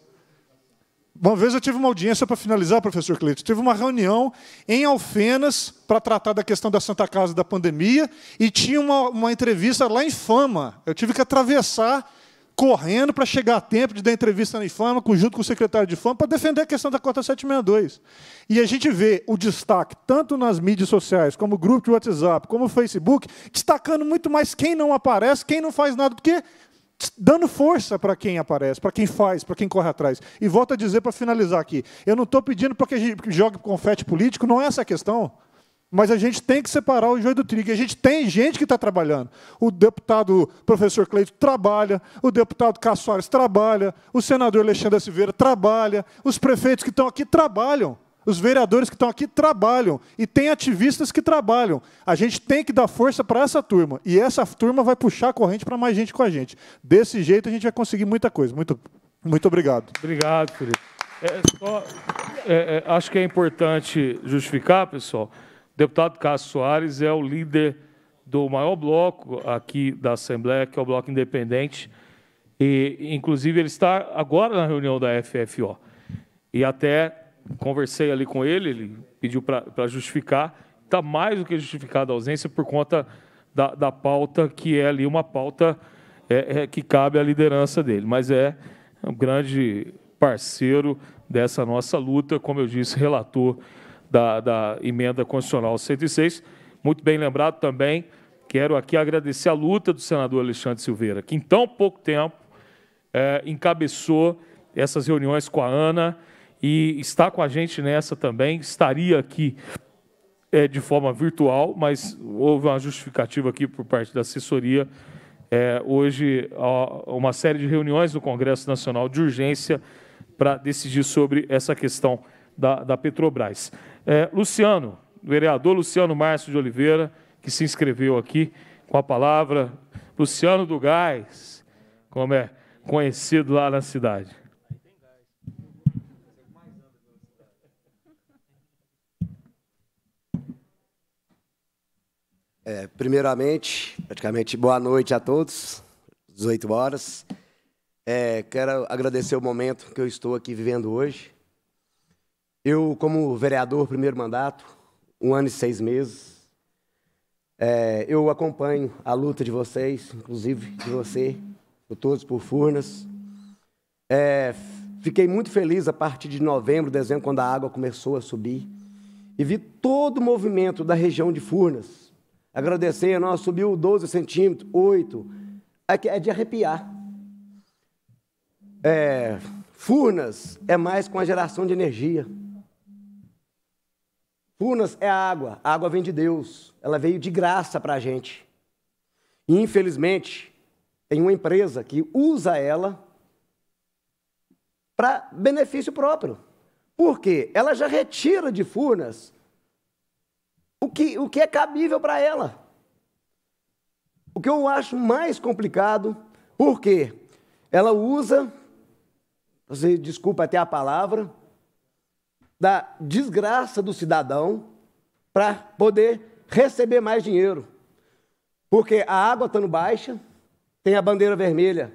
Uma vez eu tive uma audiência para finalizar, professor Cleiton. Tive uma reunião em Alfenas para tratar da questão da Santa Casa da pandemia e tinha uma, uma entrevista lá em Fama. Eu tive que atravessar correndo para chegar a tempo de dar entrevista na Fama, junto com o secretário de Fama, para defender a questão da cota 762. E a gente vê o destaque, tanto nas mídias sociais, como o grupo de WhatsApp, como o Facebook, destacando muito mais quem não aparece, quem não faz nada, do que dando força para quem aparece, para quem faz, para quem corre atrás. E volto a dizer para finalizar aqui: eu não estou pedindo para que a gente jogue confete político, não é essa a questão. Mas a gente tem que separar o joio do trigo. A gente tem gente que está trabalhando. O deputado professor Cleito trabalha, o deputado Cássio Soares trabalha, o senador Alexandre Silveira trabalha, os prefeitos que estão aqui trabalham. Os vereadores que estão aqui trabalham e tem ativistas que trabalham. A gente tem que dar força para essa turma e essa turma vai puxar a corrente para mais gente com a gente. Desse jeito a gente vai conseguir muita coisa. Muito, muito obrigado. Obrigado, querido. é, é, é, acho que é importante justificar, pessoal. O deputado Cássio Soares é o líder do maior bloco aqui da Assembleia, que é o Bloco Independente. E, inclusive, ele está agora na reunião da FFO. E até conversei ali com ele, ele pediu para justificar, está mais do que justificada a ausência por conta da, da, pauta que é ali uma pauta é, é, que cabe à liderança dele, mas é um grande parceiro dessa nossa luta, como eu disse, relator da, da emenda constitucional 106. Muito bem lembrado também, quero aqui agradecer a luta do senador Alexandre Silveira, que em tão pouco tempo é, encabeçou essas reuniões com a Ana, e está com a gente nessa também. Estaria aqui é, de forma virtual, mas houve uma justificativa aqui por parte da assessoria. É, hoje, ó, uma série de reuniões no Congresso Nacional de urgência para decidir sobre essa questão da, da Petrobras. É, Luciano, vereador Luciano Márcio de Oliveira, que se inscreveu aqui com a palavra. Luciano do Gás, como é conhecido lá na cidade. É, primeiramente, praticamente, boa noite a todos, 18 horas. É, quero agradecer o momento que eu estou aqui vivendo hoje. Eu, como vereador, primeiro mandato, um ano e seis meses, é, eu acompanho a luta de vocês, inclusive de você, por todos por Furnas. É, fiquei muito feliz a partir de novembro, dezembro, quando a água começou a subir, e vi todo o movimento da região de Furnas, Agradecer a nós, subiu 12 centímetros, 8. É, é de arrepiar. É, Furnas é mais com a geração de energia. Furnas é a água. A água vem de Deus. Ela veio de graça para a gente. E, infelizmente, tem uma empresa que usa ela para benefício próprio. Por quê? Ela já retira de Furnas o que, o que é cabível para ela. O que eu acho mais complicado, porque ela usa, você desculpa até a palavra, da desgraça do cidadão para poder receber mais dinheiro. Porque a água estando tá baixa, tem a bandeira vermelha,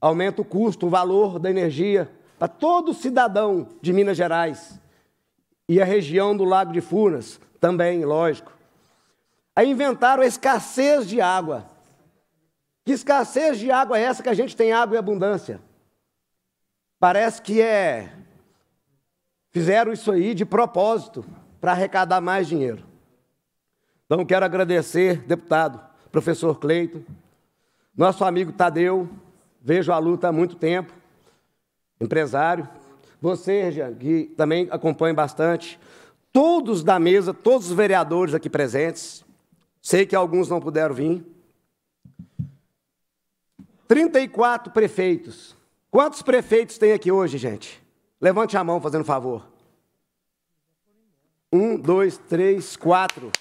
aumenta o custo, o valor da energia para todo cidadão de Minas Gerais e a região do Lago de Furnas, também, lógico. Aí inventaram a escassez de água. Que escassez de água é essa que a gente tem água em abundância? Parece que é. Fizeram isso aí de propósito, para arrecadar mais dinheiro. Então, quero agradecer, deputado, professor Cleiton, nosso amigo Tadeu, vejo a luta há muito tempo, empresário, você, Jean que também acompanha bastante. Todos da mesa, todos os vereadores aqui presentes. Sei que alguns não puderam vir. 34 prefeitos. Quantos prefeitos tem aqui hoje, gente? Levante a mão, fazendo favor. Um, dois, três, quatro.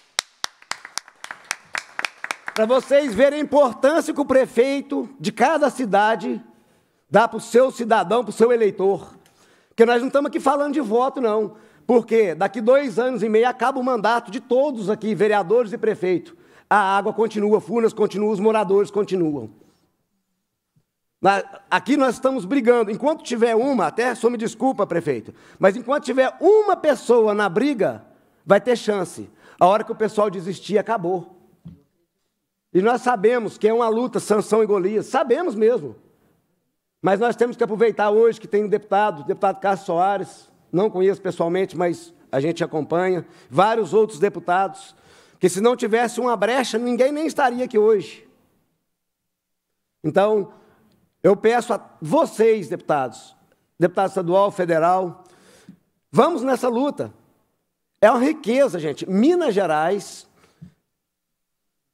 Para vocês verem a importância que o prefeito de cada cidade dá para o seu cidadão, para o seu eleitor. Porque nós não estamos aqui falando de voto, não. Porque daqui dois anos e meio acaba o mandato de todos aqui, vereadores e prefeito. A água continua, Furnas continua, os moradores continuam. Aqui nós estamos brigando. Enquanto tiver uma, até só me desculpa, prefeito, mas enquanto tiver uma pessoa na briga, vai ter chance. A hora que o pessoal desistir, acabou. E nós sabemos que é uma luta, sanção e Golias, sabemos mesmo. Mas nós temos que aproveitar hoje que tem um deputado, o deputado Carlos Soares, não conheço pessoalmente, mas a gente acompanha, vários outros deputados, que se não tivesse uma brecha, ninguém nem estaria aqui hoje. Então, eu peço a vocês, deputados, deputado estadual, federal, vamos nessa luta. É uma riqueza, gente. Minas Gerais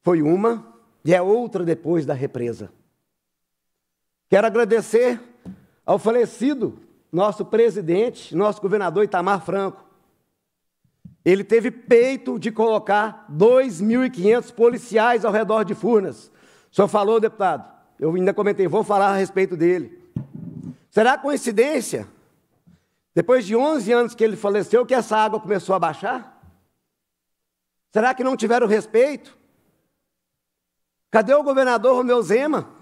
foi uma e é outra depois da represa. Quero agradecer ao falecido nosso presidente, nosso governador Itamar Franco. Ele teve peito de colocar 2.500 policiais ao redor de Furnas. O senhor falou, deputado, eu ainda comentei, vou falar a respeito dele. Será coincidência? Depois de 11 anos que ele faleceu, que essa água começou a baixar? Será que não tiveram respeito? Cadê o governador Romeu Zema?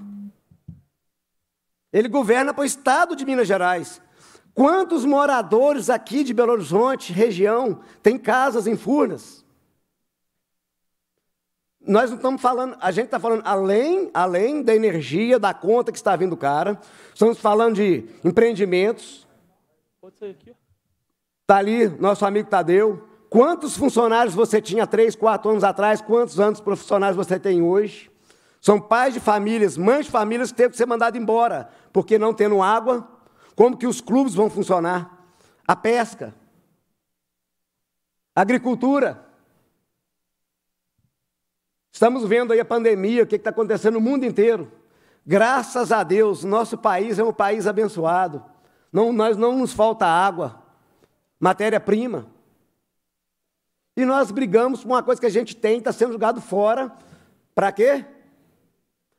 Ele governa para o estado de Minas Gerais. Quantos moradores aqui de Belo Horizonte, região, têm casas em Furnas? Nós não estamos falando, a gente está falando além, além da energia, da conta que está vindo o cara. Estamos falando de empreendimentos. Pode sair aqui. Está ali nosso amigo Tadeu. Quantos funcionários você tinha três, quatro anos atrás? Quantos anos profissionais você tem hoje? São pais de famílias, mães de famílias que teve que ser mandado embora, porque não tendo água, como que os clubes vão funcionar? A pesca, a agricultura. Estamos vendo aí a pandemia, o que está acontecendo no mundo inteiro. Graças a Deus, nosso país é um país abençoado. Não, nós não nos falta água, matéria-prima. E nós brigamos com uma coisa que a gente tem, está sendo jogado fora. Para quê?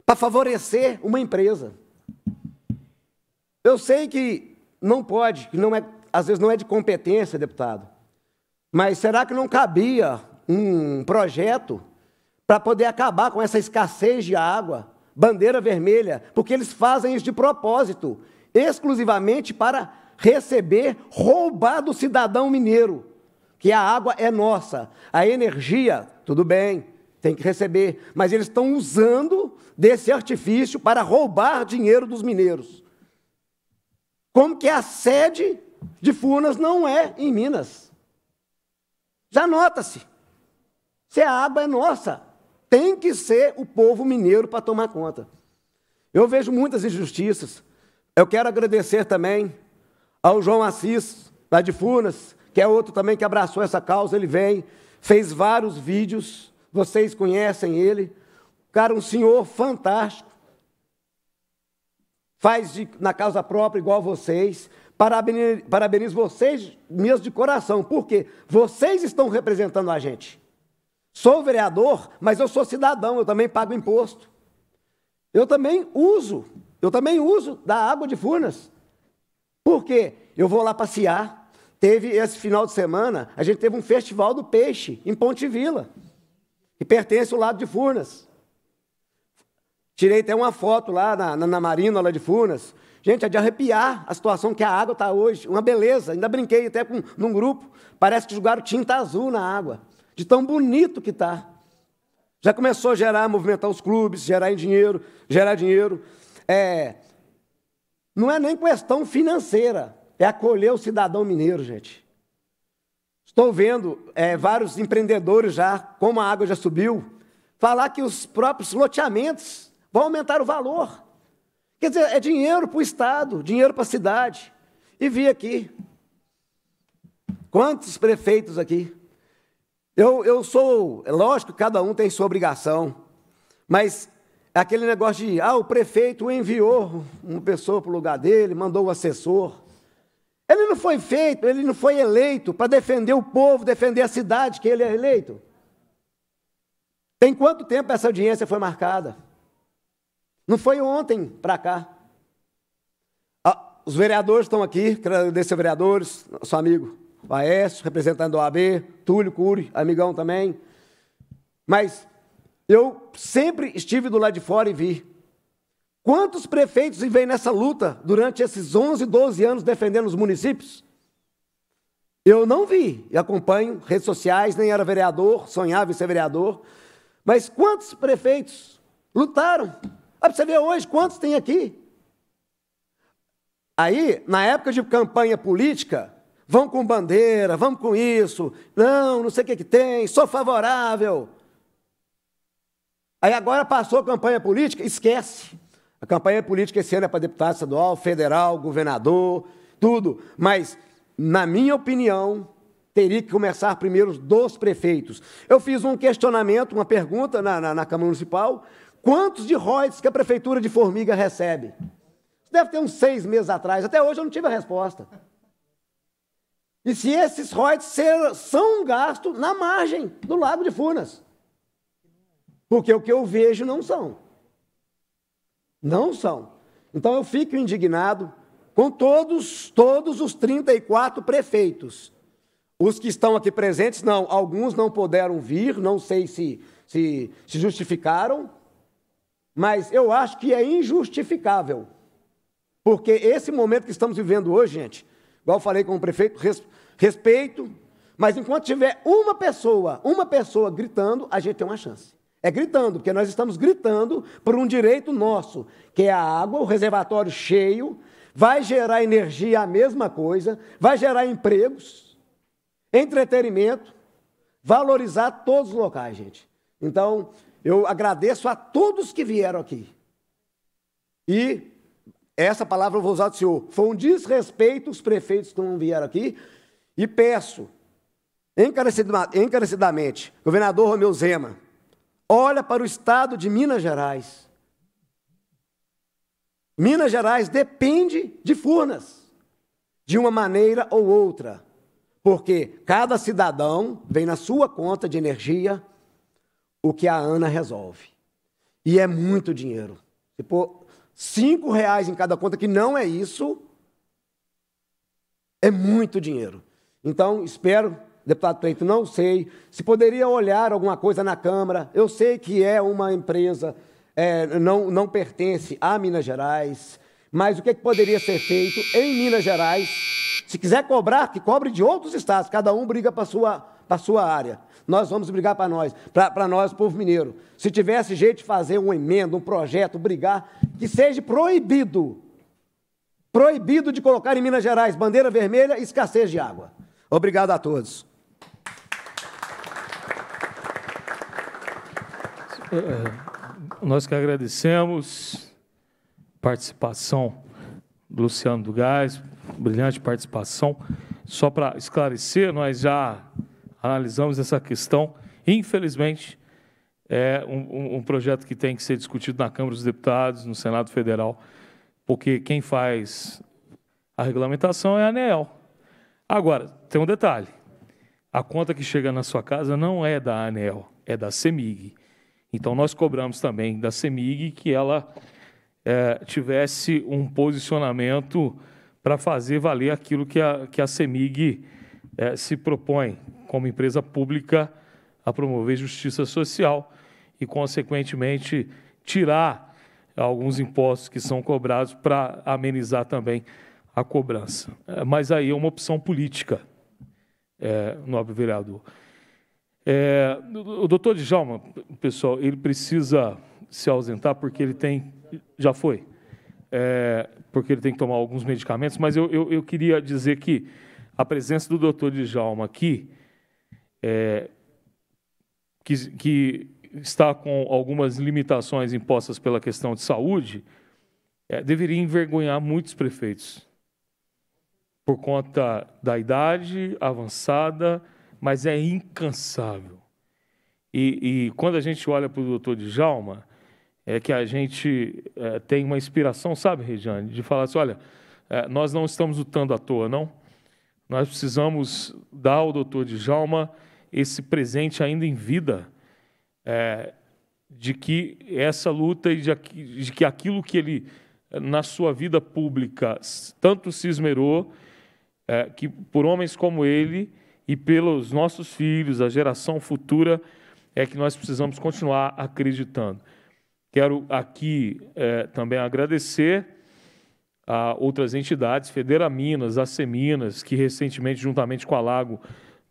para favorecer uma empresa. Eu sei que não pode, que não é, às vezes não é de competência, deputado, mas será que não cabia um projeto para poder acabar com essa escassez de água, bandeira vermelha, porque eles fazem isso de propósito, exclusivamente para receber, roubar do cidadão mineiro, que a água é nossa, a energia, tudo bem, tem que receber. Mas eles estão usando desse artifício para roubar dinheiro dos mineiros. Como que a sede de Furnas não é em Minas? Já nota-se. Se a água é nossa, tem que ser o povo mineiro para tomar conta. Eu vejo muitas injustiças. Eu quero agradecer também ao João Assis, lá de Furnas, que é outro também que abraçou essa causa. Ele vem, fez vários vídeos vocês conhecem ele. Cara, um senhor fantástico. Faz de, na causa própria igual vocês. Parabenizo, parabenizo vocês mesmo de coração, porque vocês estão representando a gente. Sou vereador, mas eu sou cidadão, eu também pago imposto. Eu também uso, eu também uso da água de Furnas. Por quê? Eu vou lá passear. Teve esse final de semana, a gente teve um festival do peixe em Ponte Vila que pertence ao lado de Furnas. Tirei até uma foto lá na, na, na marina lá de Furnas. Gente, é de arrepiar a situação que a água está hoje. Uma beleza. Ainda brinquei até com, num grupo. Parece que jogaram tinta azul na água. De tão bonito que está. Já começou a gerar, movimentar os clubes, gerar dinheiro, gerar dinheiro. É, não é nem questão financeira. É acolher o cidadão mineiro, gente. Estou vendo é, vários empreendedores já, como a água já subiu, falar que os próprios loteamentos vão aumentar o valor. Quer dizer, é dinheiro para o Estado, dinheiro para a cidade. E vi aqui. Quantos prefeitos aqui? Eu, eu sou, é lógico, cada um tem sua obrigação, mas é aquele negócio de, ah, o prefeito enviou uma pessoa para o lugar dele, mandou o assessor. Ele não foi feito, ele não foi eleito para defender o povo, defender a cidade que ele é eleito. Tem quanto tempo essa audiência foi marcada? Não foi ontem para cá. Ah, os vereadores estão aqui, quero agradecer aos vereadores, nosso amigo Aécio, representante do OAB, Túlio Cury, amigão também. Mas eu sempre estive do lado de fora e vi. Quantos prefeitos vivem nessa luta durante esses 11, 12 anos defendendo os municípios? Eu não vi e acompanho redes sociais, nem era vereador, sonhava em ser vereador. Mas quantos prefeitos lutaram? Ah, você vê hoje quantos tem aqui. Aí, na época de campanha política, vão com bandeira, vamos com isso, não, não sei o que, que tem, sou favorável. Aí agora passou a campanha política, esquece. A campanha política esse ano é para deputado estadual, federal, governador, tudo. Mas, na minha opinião, teria que começar primeiro dos prefeitos. Eu fiz um questionamento, uma pergunta na, na, na Câmara Municipal: quantos de royalties que a Prefeitura de Formiga recebe? Deve ter uns seis meses atrás. Até hoje eu não tive a resposta. E se esses royalties são um gasto na margem do Lago de Furnas? Porque o que eu vejo não são. Não são. Então eu fico indignado com todos, todos os 34 prefeitos. Os que estão aqui presentes, não. Alguns não puderam vir, não sei se, se, se justificaram, mas eu acho que é injustificável. Porque esse momento que estamos vivendo hoje, gente, igual falei com o prefeito, res, respeito, mas enquanto tiver uma pessoa, uma pessoa gritando, a gente tem uma chance. É gritando, porque nós estamos gritando por um direito nosso, que é a água, o reservatório cheio, vai gerar energia, a mesma coisa, vai gerar empregos, entretenimento, valorizar todos os locais, gente. Então, eu agradeço a todos que vieram aqui. E essa palavra eu vou usar do senhor. Foi um desrespeito os prefeitos que não vieram aqui. E peço, encarecidamente, governador Romeu Zema, Olha para o estado de Minas Gerais. Minas Gerais depende de Furnas, de uma maneira ou outra, porque cada cidadão vem na sua conta de energia o que a Ana resolve. E é muito dinheiro. Se pôr cinco reais em cada conta, que não é isso, é muito dinheiro. Então, espero Deputado Cleito, não sei. Se poderia olhar alguma coisa na Câmara, eu sei que é uma empresa, é, não, não pertence a Minas Gerais, mas o que, é que poderia ser feito em Minas Gerais? Se quiser cobrar, que cobre de outros estados, cada um briga para a sua, sua área. Nós vamos brigar para nós, para nós, povo mineiro. Se tivesse jeito de fazer uma emenda, um projeto, brigar, que seja proibido, proibido de colocar em Minas Gerais bandeira vermelha e escassez de água. Obrigado a todos. É, nós que agradecemos a participação do Luciano do Gás, brilhante participação. Só para esclarecer, nós já analisamos essa questão. Infelizmente, é um, um, projeto que tem que ser discutido na Câmara dos Deputados, no Senado Federal, porque quem faz a regulamentação é a ANEEL. Agora, tem um detalhe. A conta que chega na sua casa não é da ANEEL, é da CEMIG. Então, nós cobramos também da CEMIG que ela é, tivesse um posicionamento para fazer valer aquilo que a, que a CEMIG é, se propõe, como empresa pública, a promover justiça social e, consequentemente, tirar alguns impostos que são cobrados para amenizar também a cobrança. É, mas aí é uma opção política, é, nobre vereador. É, o doutor Djalma, pessoal, ele precisa se ausentar porque ele tem. Já foi. É, porque ele tem que tomar alguns medicamentos, mas eu, eu, eu queria dizer que a presença do doutor Djalma aqui, é, que, que, está com algumas limitações impostas pela questão de saúde, é, deveria envergonhar muitos prefeitos, por conta da idade avançada mas é incansável. E, e quando a gente olha para o doutor Djalma, é que a gente é, tem uma inspiração, sabe, Regiane, de falar assim: olha, é, nós não estamos lutando à toa, não. Nós precisamos dar ao doutor Djalma esse presente ainda em vida, é, de que essa luta e de, de que aquilo que ele, na sua vida pública, tanto se esmerou, é, que por homens como ele e pelos nossos filhos, a geração futura, é que nós precisamos continuar acreditando. Quero aqui é, também agradecer a outras entidades, Federa Minas, Aceminas, que recentemente, juntamente com a Lago,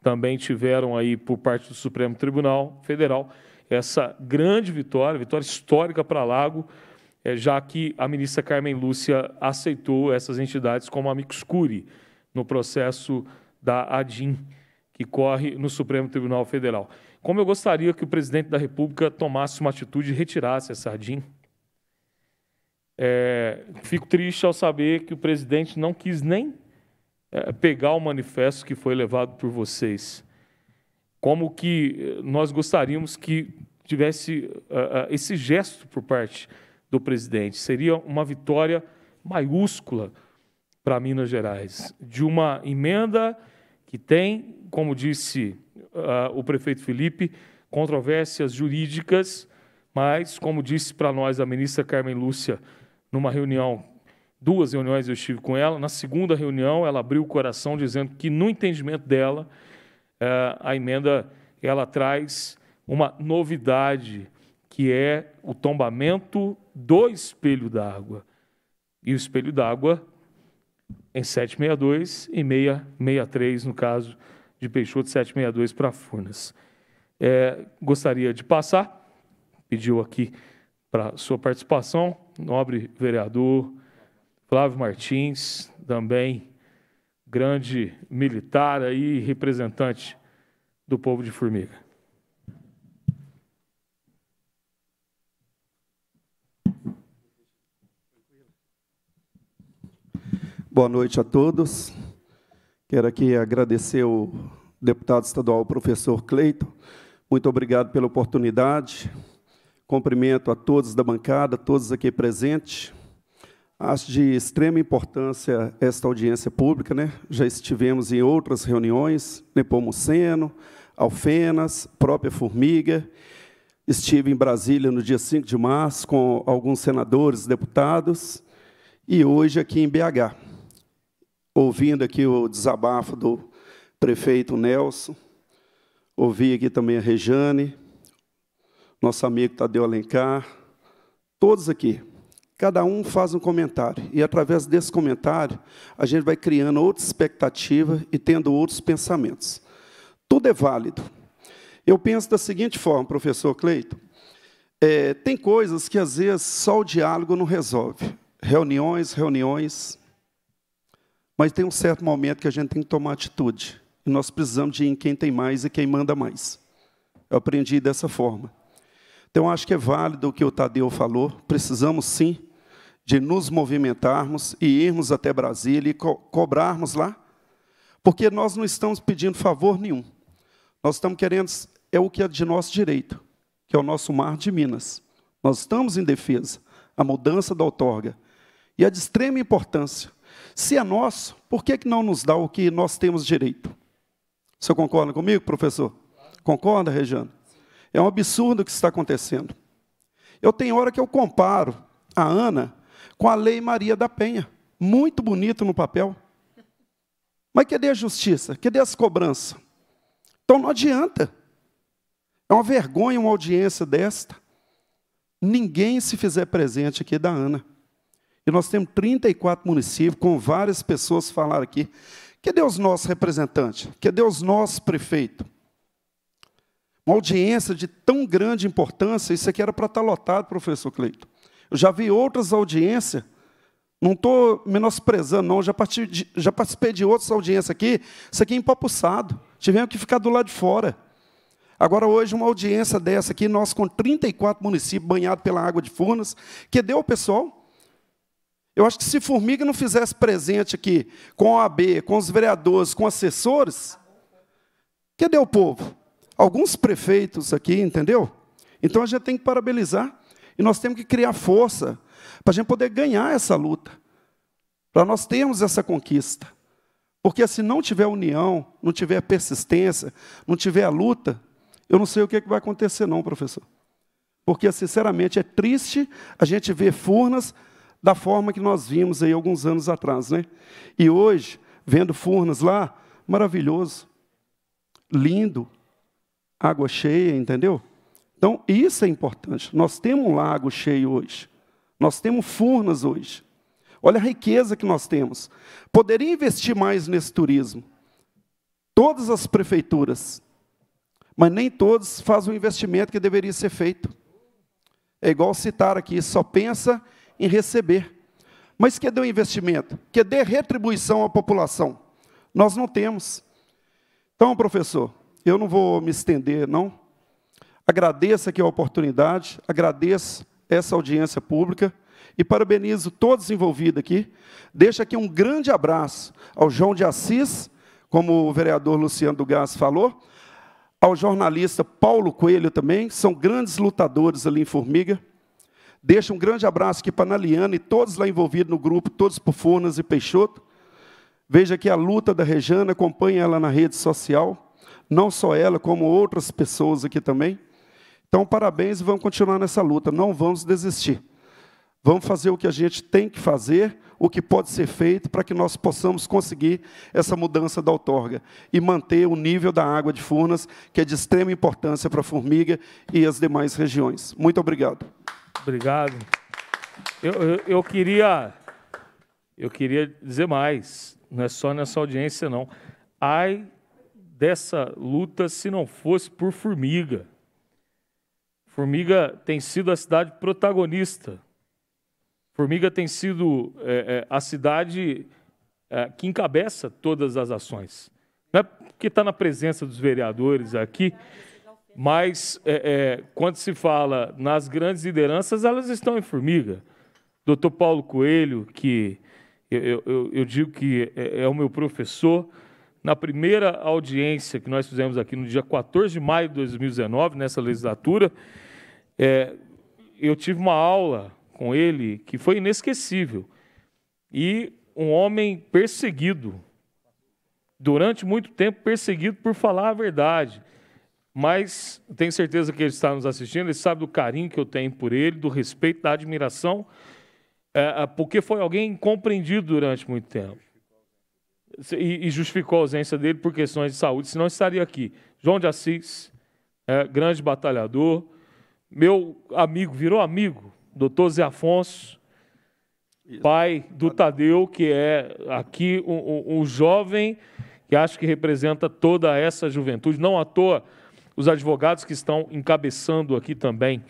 também tiveram aí, por parte do Supremo Tribunal Federal, essa grande vitória, vitória histórica para a Lago, é, já que a ministra Carmen Lúcia aceitou essas entidades como amicus curi no processo da ADIM corre no Supremo Tribunal Federal. Como eu gostaria que o presidente da República tomasse uma atitude e retirasse a Sardim. É, fico triste ao saber que o presidente não quis nem é, pegar o manifesto que foi levado por vocês. Como que é, nós gostaríamos que tivesse uh, uh, esse gesto por parte do presidente. Seria uma vitória maiúscula para Minas Gerais, de uma emenda que tem como disse uh, o prefeito Felipe, controvérsias jurídicas, mas, como disse para nós a ministra Carmen Lúcia, numa reunião, duas reuniões eu estive com ela, na segunda reunião ela abriu o coração dizendo que, no entendimento dela, uh, a emenda ela traz uma novidade, que é o tombamento do espelho d'água. E o espelho d'água em 762 e 663, no caso, de Peixoto 762 para Furnas. É, gostaria de passar, pediu aqui para sua participação, nobre vereador Flávio Martins, também grande militar e representante do povo de Formiga. Boa noite a todos. Quero aqui agradecer o deputado estadual, professor Cleiton Muito obrigado pela oportunidade. Cumprimento a todos da bancada, todos aqui presentes. Acho de extrema importância esta audiência pública, né? Já estivemos em outras reuniões, Nepomuceno, Alfenas, própria Formiga. Estive em Brasília no dia 5 de março com alguns senadores, deputados, e hoje aqui em BH ouvindo aqui o desabafo do prefeito Nelson, ouvi aqui também a Rejane, nosso amigo Tadeu Alencar, todos aqui. Cada um faz um comentário, e através desse comentário, a gente vai criando outra expectativa e tendo outros pensamentos. Tudo é válido. Eu penso da seguinte forma, professor Cleito: é, tem coisas que às vezes só o diálogo não resolve. Reuniões, reuniões, mas tem um certo momento que a gente tem que tomar atitude. E nós precisamos de ir em quem tem mais e quem manda mais. Eu aprendi dessa forma. Então, acho que é válido o que o Tadeu falou. Precisamos, sim, de nos movimentarmos e irmos até Brasília e co cobrarmos lá. Porque nós não estamos pedindo favor nenhum. Nós estamos querendo, é o que é de nosso direito, que é o nosso mar de Minas. Nós estamos em defesa. A mudança da outorga. E é de extrema importância se é nosso, por que, que não nos dá o que nós temos direito? Você concorda comigo, professor? Concorda, Regiano? É um absurdo o que está acontecendo. Eu tenho hora que eu comparo a Ana com a Lei Maria da Penha. Muito bonito no papel. Mas cadê a justiça? Cadê as cobranças? Então não adianta. É uma vergonha uma audiência desta. Ninguém se fizer presente aqui da Ana. E nós temos 34 municípios, com várias pessoas falaram aqui. Cadê os nossos representantes? Cadê os nossos prefeitos? Uma audiência de tão grande importância, isso aqui era para estar tá lotado, professor Cleito. Eu já vi outras audiências, não estou menosprezando, não, já, de, já participei de outras audiências aqui, isso aqui é empapuçado, tivemos que ficar do lado de fora. Agora, hoje, uma audiência dessa aqui, nós com 34 municípios banhados pela água de Furnas, que deu pessoal, eu acho que se Formiga não fizesse presente aqui com a AB, com os vereadores, com assessores, cadê o povo? Alguns prefeitos aqui, entendeu? Então a gente tem que parabenizar e nós temos que criar força para a gente poder ganhar essa luta, para nós termos essa conquista. Porque se não tiver união, não tiver persistência, não tiver a luta, eu não sei o que, é que vai acontecer, não, professor. Porque, sinceramente, é triste a gente ver Furnas da forma que nós vimos aí alguns anos atrás, né? E hoje, vendo Furnas lá, maravilhoso, lindo, água cheia, entendeu? Então, isso é importante. Nós temos um lago cheio hoje. Nós temos Furnas hoje. Olha a riqueza que nós temos. Poderia investir mais nesse turismo. Todas as prefeituras, mas nem todos fazem o investimento que deveria ser feito. É igual citar aqui, só pensa em receber. Mas que dê um investimento, que dê retribuição à população. Nós não temos. Então, professor, eu não vou me estender, não. Agradeço aqui a oportunidade, agradeço essa audiência pública e parabenizo todos envolvidos aqui. Deixo aqui um grande abraço ao João de Assis, como o vereador Luciano do Gás falou, ao jornalista Paulo Coelho também, são grandes lutadores ali em Formiga. Deixa um grande abraço aqui para a Naliana e todos lá envolvidos no grupo, todos por Furnas e Peixoto. Veja que a luta da Rejana, acompanha ela na rede social, não só ela, como outras pessoas aqui também. Então, parabéns e vamos continuar nessa luta, não vamos desistir. Vamos fazer o que a gente tem que fazer, o que pode ser feito para que nós possamos conseguir essa mudança da outorga e manter o nível da água de Furnas, que é de extrema importância para a Formiga e as demais regiões. Muito obrigado. Obrigado. Eu, eu, eu, queria eu queria dizer mais, não é só nessa audiência não. Ai dessa luta se não fosse por Formiga. Formiga tem sido a cidade protagonista. Formiga tem sido é, é, a cidade é, que encabeça todas as ações. Não é porque está na presença dos vereadores aqui, mas é, é, quando se fala nas grandes lideranças, elas estão em formiga. Dr. Paulo Coelho, que eu, eu, eu digo que é, é, o meu professor, na primeira audiência que nós fizemos aqui no dia 14 de maio de 2019, nessa legislatura, é, eu tive uma aula com ele que foi inesquecível. E um homem perseguido, durante muito tempo perseguido por falar a verdade mas tenho certeza que ele está nos assistindo, ele sabe do carinho que eu tenho por ele, do respeito, da admiração, é, é porque foi alguém incompreendido durante muito tempo. E, e, justificou a ausência dele por questões de saúde, senão estaria aqui. João de Assis, é, grande batalhador, meu amigo, virou amigo, doutor Zé Afonso, Isso. pai do Tadeu, que é aqui um, um, um jovem que acho que representa toda essa juventude, não à toa os advogados que estão encabeçando aqui também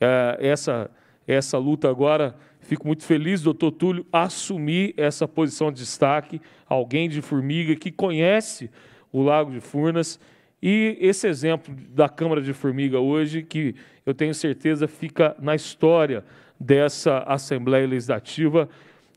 é, essa, essa luta agora. Fico muito feliz, doutor Túlio, assumir essa posição de destaque, alguém de formiga que conhece o Lago de Furnas. E esse exemplo da Câmara de Formiga hoje, que eu tenho certeza fica na história dessa Assembleia Legislativa.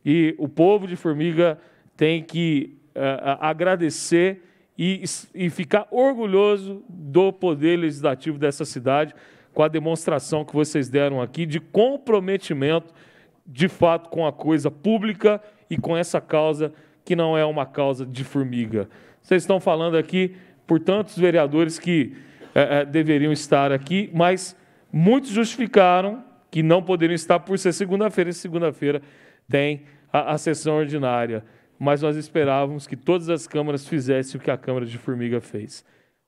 E o povo de Formiga tem que uh, agradecer e, e ficar orgulhoso do poder legislativo dessa cidade, com a demonstração que vocês deram aqui de comprometimento, de fato, com a coisa pública e com essa causa que não é uma causa de formiga. Vocês estão falando aqui por tantos vereadores que é, é deveriam estar aqui, mas muitos justificaram que não poderiam estar por ser segunda-feira, e segunda-feira tem a, a sessão ordinária mas nós esperávamos que todas as câmaras fizessem o que a Câmara de Formiga fez.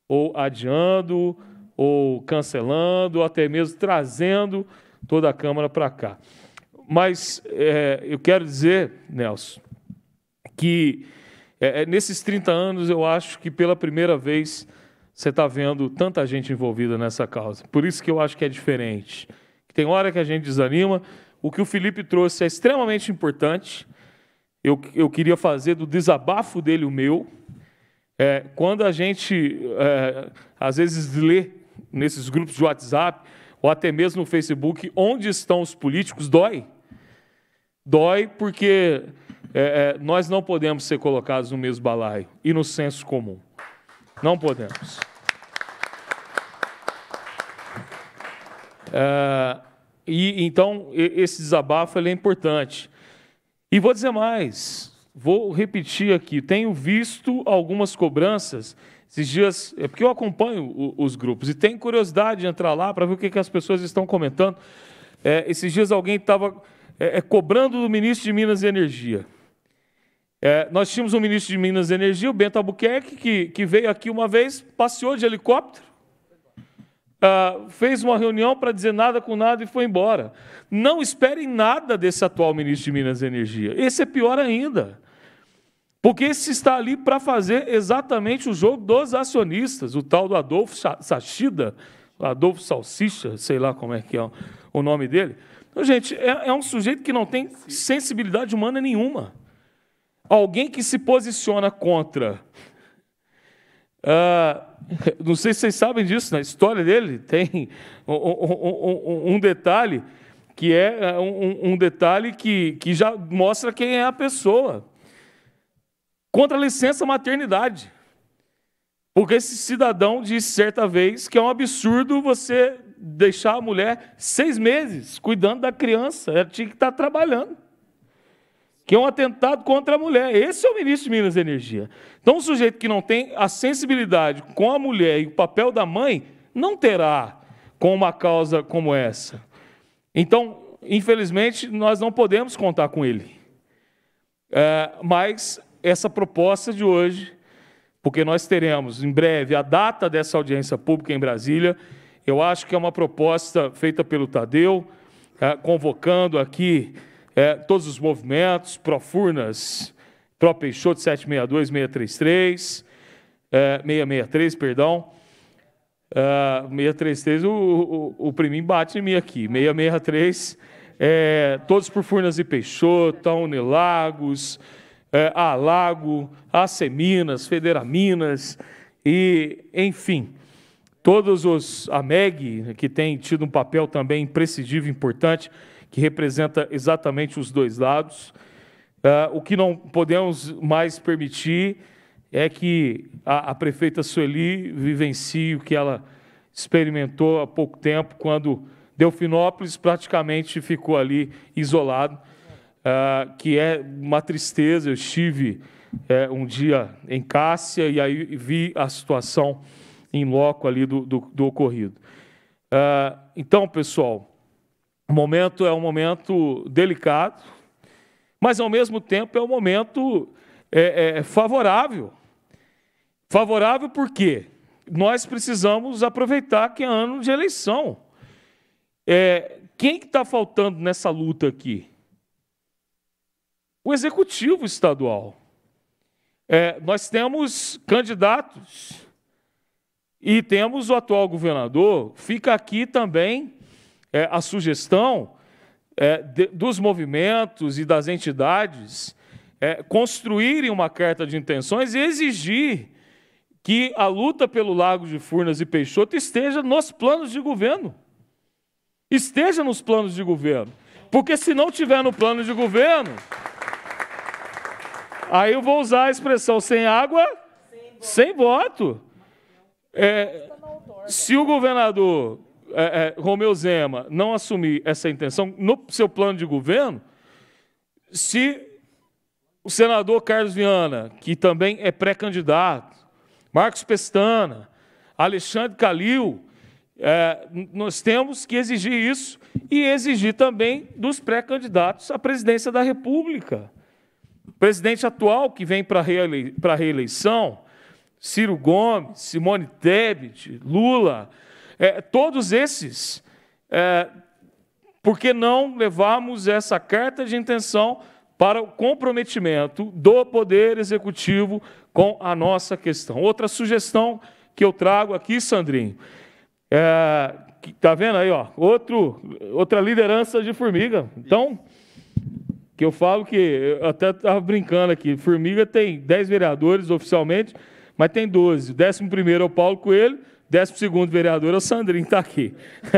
Ou adiando, ou cancelando, ou até mesmo trazendo toda a Câmara para cá. Mas é, eu quero dizer, Nelson, que é, é nesses 30 anos eu acho que pela primeira vez você está vendo tanta gente envolvida nessa causa. Por isso que eu acho que é diferente. Tem hora que a gente desanima. O que o Felipe trouxe é extremamente importante eu, eu queria fazer do desabafo dele o meu. É, quando a gente, é, às vezes, lê nesses grupos de WhatsApp, ou até mesmo no Facebook, onde estão os políticos, dói. Dói porque é, é nós não podemos ser colocados no mesmo balaio e no senso comum. Não podemos. É, e então esse desabafo é importante. E vou dizer mais, vou repetir aqui, tenho visto algumas cobranças esses dias, é porque eu acompanho os grupos e tenho curiosidade de entrar lá para ver o que, as pessoas estão comentando. É, esses dias alguém estava é, é, cobrando do ministro de Minas e Energia. É, nós tínhamos um ministro de Minas e Energia, o Bento Albuquerque, que, que veio aqui uma vez, passeou de helicóptero, ah, fez uma reunião para dizer nada com nada e foi embora. Não esperem nada desse atual ministro de Minas e Energia. Esse é pior ainda. Porque esse está ali para fazer exatamente o jogo dos acionistas, o tal do Adolfo Sachida, Adolfo Salsicha, sei lá como é que é o nome dele. Então, gente, é, é um sujeito que não tem sensibilidade humana nenhuma. Alguém que se posiciona contra. Uh, Não sei se vocês sabem disso, na história dele tem um detalhe que é, é um detalhe que, que já mostra quem é a pessoa. Contra a licença maternidade. Porque esse cidadão disse certa vez que é um absurdo você deixar a mulher seis meses cuidando da criança, ela tinha que estar trabalhando que é um atentado contra a mulher. Esse é o ministro de Minas e Energia. Então, um sujeito que não tem a sensibilidade com a mulher e o papel da mãe, não terá com uma causa como essa. Então, infelizmente, nós não podemos contar com ele. É, mas essa proposta de hoje, porque nós teremos em breve a data dessa audiência pública em Brasília, eu acho que é uma proposta feita pelo Tadeu, é, convocando aqui é, todos os movimentos, Profurnas, Pro Peixoto 762, 633, é, 663, perdão. Uh, é, 633, o, o, o bate em mim aqui. 663, é, todos por Furnas e Peixoto, a Unilagos, é, a Lago, a Seminas, Federaminas, e, enfim, todos os. A MEG, que tem tido um papel também imprescindível, importante que representa exatamente os dois lados. Uh, o que não podemos mais permitir é que a, a, prefeita Sueli vivencie o que ela experimentou há pouco tempo, quando Delfinópolis praticamente ficou ali isolado, uh, que é uma tristeza. Eu estive uh, um dia em Cássia e aí vi a situação em loco ali do, do, do ocorrido. Ah, então, pessoal, o momento é um momento delicado, mas ao mesmo tempo é um momento é, é, é favorável. Favorável porque nós precisamos aproveitar que é ano de eleição. É, quem que está faltando nessa luta aqui? O executivo estadual. É, nós temos candidatos e temos o atual governador. Fica aqui também é, a sugestão é, de, dos movimentos e das entidades é, construírem uma carta de intenções e exigir que a luta pelo Lago de Furnas e Peixoto esteja nos planos de governo. Esteja nos planos de governo. Porque se não tiver no plano de governo, aí eu vou usar a expressão sem água, sem voto. Sem voto. É, se o governador é, é, Romeu Zema não assumir essa intenção no seu plano de governo, se o senador Carlos Viana, que também é pré-candidato, Marcos Pestana, Alexandre Calil, é, nós temos que exigir isso e exigir também dos pré-candidatos à presidência da República. O presidente atual que vem para a reeleição, Ciro Gomes, Simone Tebet, Lula, é, todos esses, é, por que não levarmos essa carta de intenção para o comprometimento do Poder Executivo com a nossa questão? Outra sugestão que eu trago aqui, Sandrinho, é, tá vendo aí, ó, outro, outra liderança de formiga. Então, que eu falo que, eu até estava brincando aqui, formiga tem 10 vereadores oficialmente, mas tem 12. O 11 é o Paulo Coelho, Décimo segundo vereador é o Sandrinho, está aqui.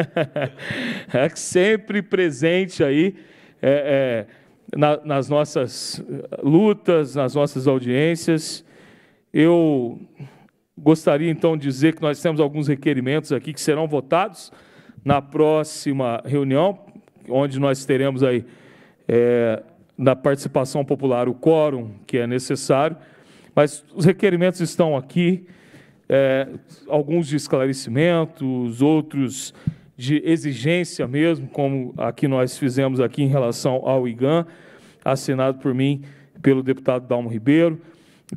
é sempre presente aí é, é, na, nas nossas lutas, nas nossas audiências. Eu gostaria então de dizer que nós temos alguns requerimentos aqui que serão votados na próxima reunião, onde nós teremos aí é, na participação popular o quórum que é necessário. Mas os requerimentos estão aqui é, alguns de esclarecimentos, outros de exigência mesmo, como a que nós fizemos aqui em relação ao IGAN, assinado por mim pelo deputado Dalmo Ribeiro.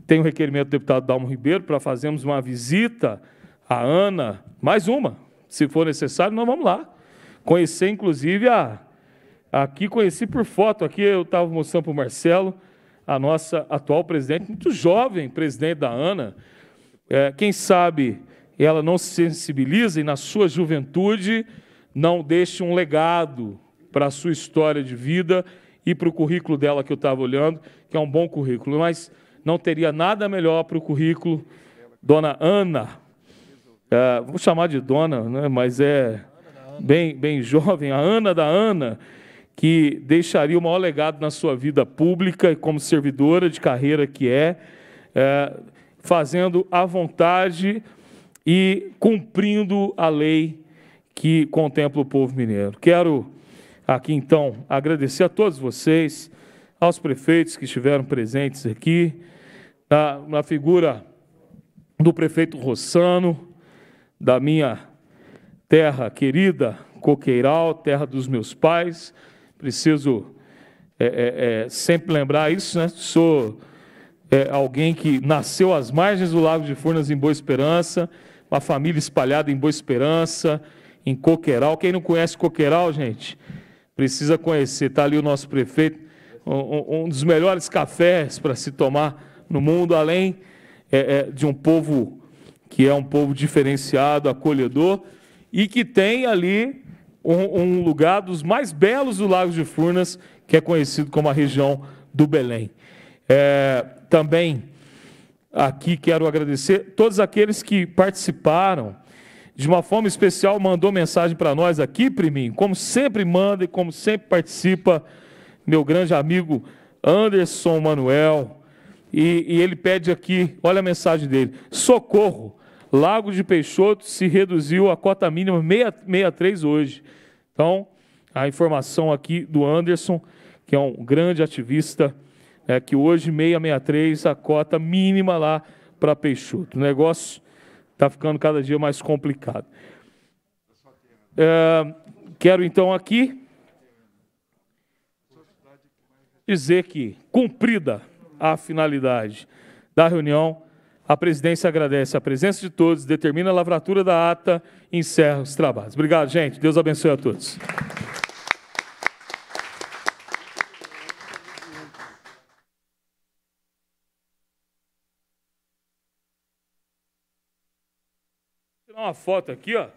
Tem o um requerimento do deputado Dalmo Ribeiro para fazermos uma visita à Ana, mais uma, se for necessário, nós vamos lá. Conhecer, inclusive, a aqui conheci por foto, aqui eu estava mostrando para o Marcelo, a nossa atual presidente, muito jovem presidente da ANA, é, quem sabe ela não se sensibiliza e na sua juventude não deixe um legado para a sua história de vida e para o currículo dela que eu estava olhando, que é um bom currículo, mas não teria nada melhor para o currículo Dona Ana. É, vou chamar de Dona, né, mas é bem, bem jovem, a Ana da Ana, que deixaria o maior legado na sua vida pública e como servidora de carreira que é, é fazendo a vontade e cumprindo a lei que contempla o povo mineiro. Quero aqui então agradecer a todos vocês, aos prefeitos que estiveram presentes aqui, na, na figura do prefeito Rossano, da minha terra querida, Coqueiral, terra dos meus pais. Preciso é, é, é, sempre lembrar isso, né? Sou é, alguém que nasceu às margens do Lago de Furnas em Boa Esperança, uma família espalhada em Boa Esperança, em Coqueiral. Quem não conhece Coqueiral, gente, precisa conhecer. Está ali o nosso prefeito, um, um dos melhores cafés para se tomar no mundo, além é, é, de um povo que é um povo diferenciado, acolhedor, e que tem ali um, um lugar dos mais belos do Lago de Furnas, que é conhecido como a região do Belém. É, também aqui quero agradecer todos aqueles que participaram. De uma forma especial, mandou mensagem para nós aqui, priminho. Como sempre manda e como sempre participa, meu grande amigo Anderson Manuel. E, e ele pede aqui, olha a mensagem dele: socorro. Lago de Peixoto se reduziu à cota mínima 63 hoje. Então, a informação aqui do Anderson, que é um grande ativista é que hoje 663 a cota mínima lá para Peixoto. O negócio está ficando cada dia mais complicado. É, quero então aqui dizer que, cumprida a finalidade da reunião, a presidência agradece a presença de todos, determina a lavratura da ata e encerra os trabalhos. Obrigado, gente. Deus abençoe a todos. uma foto aqui, ó.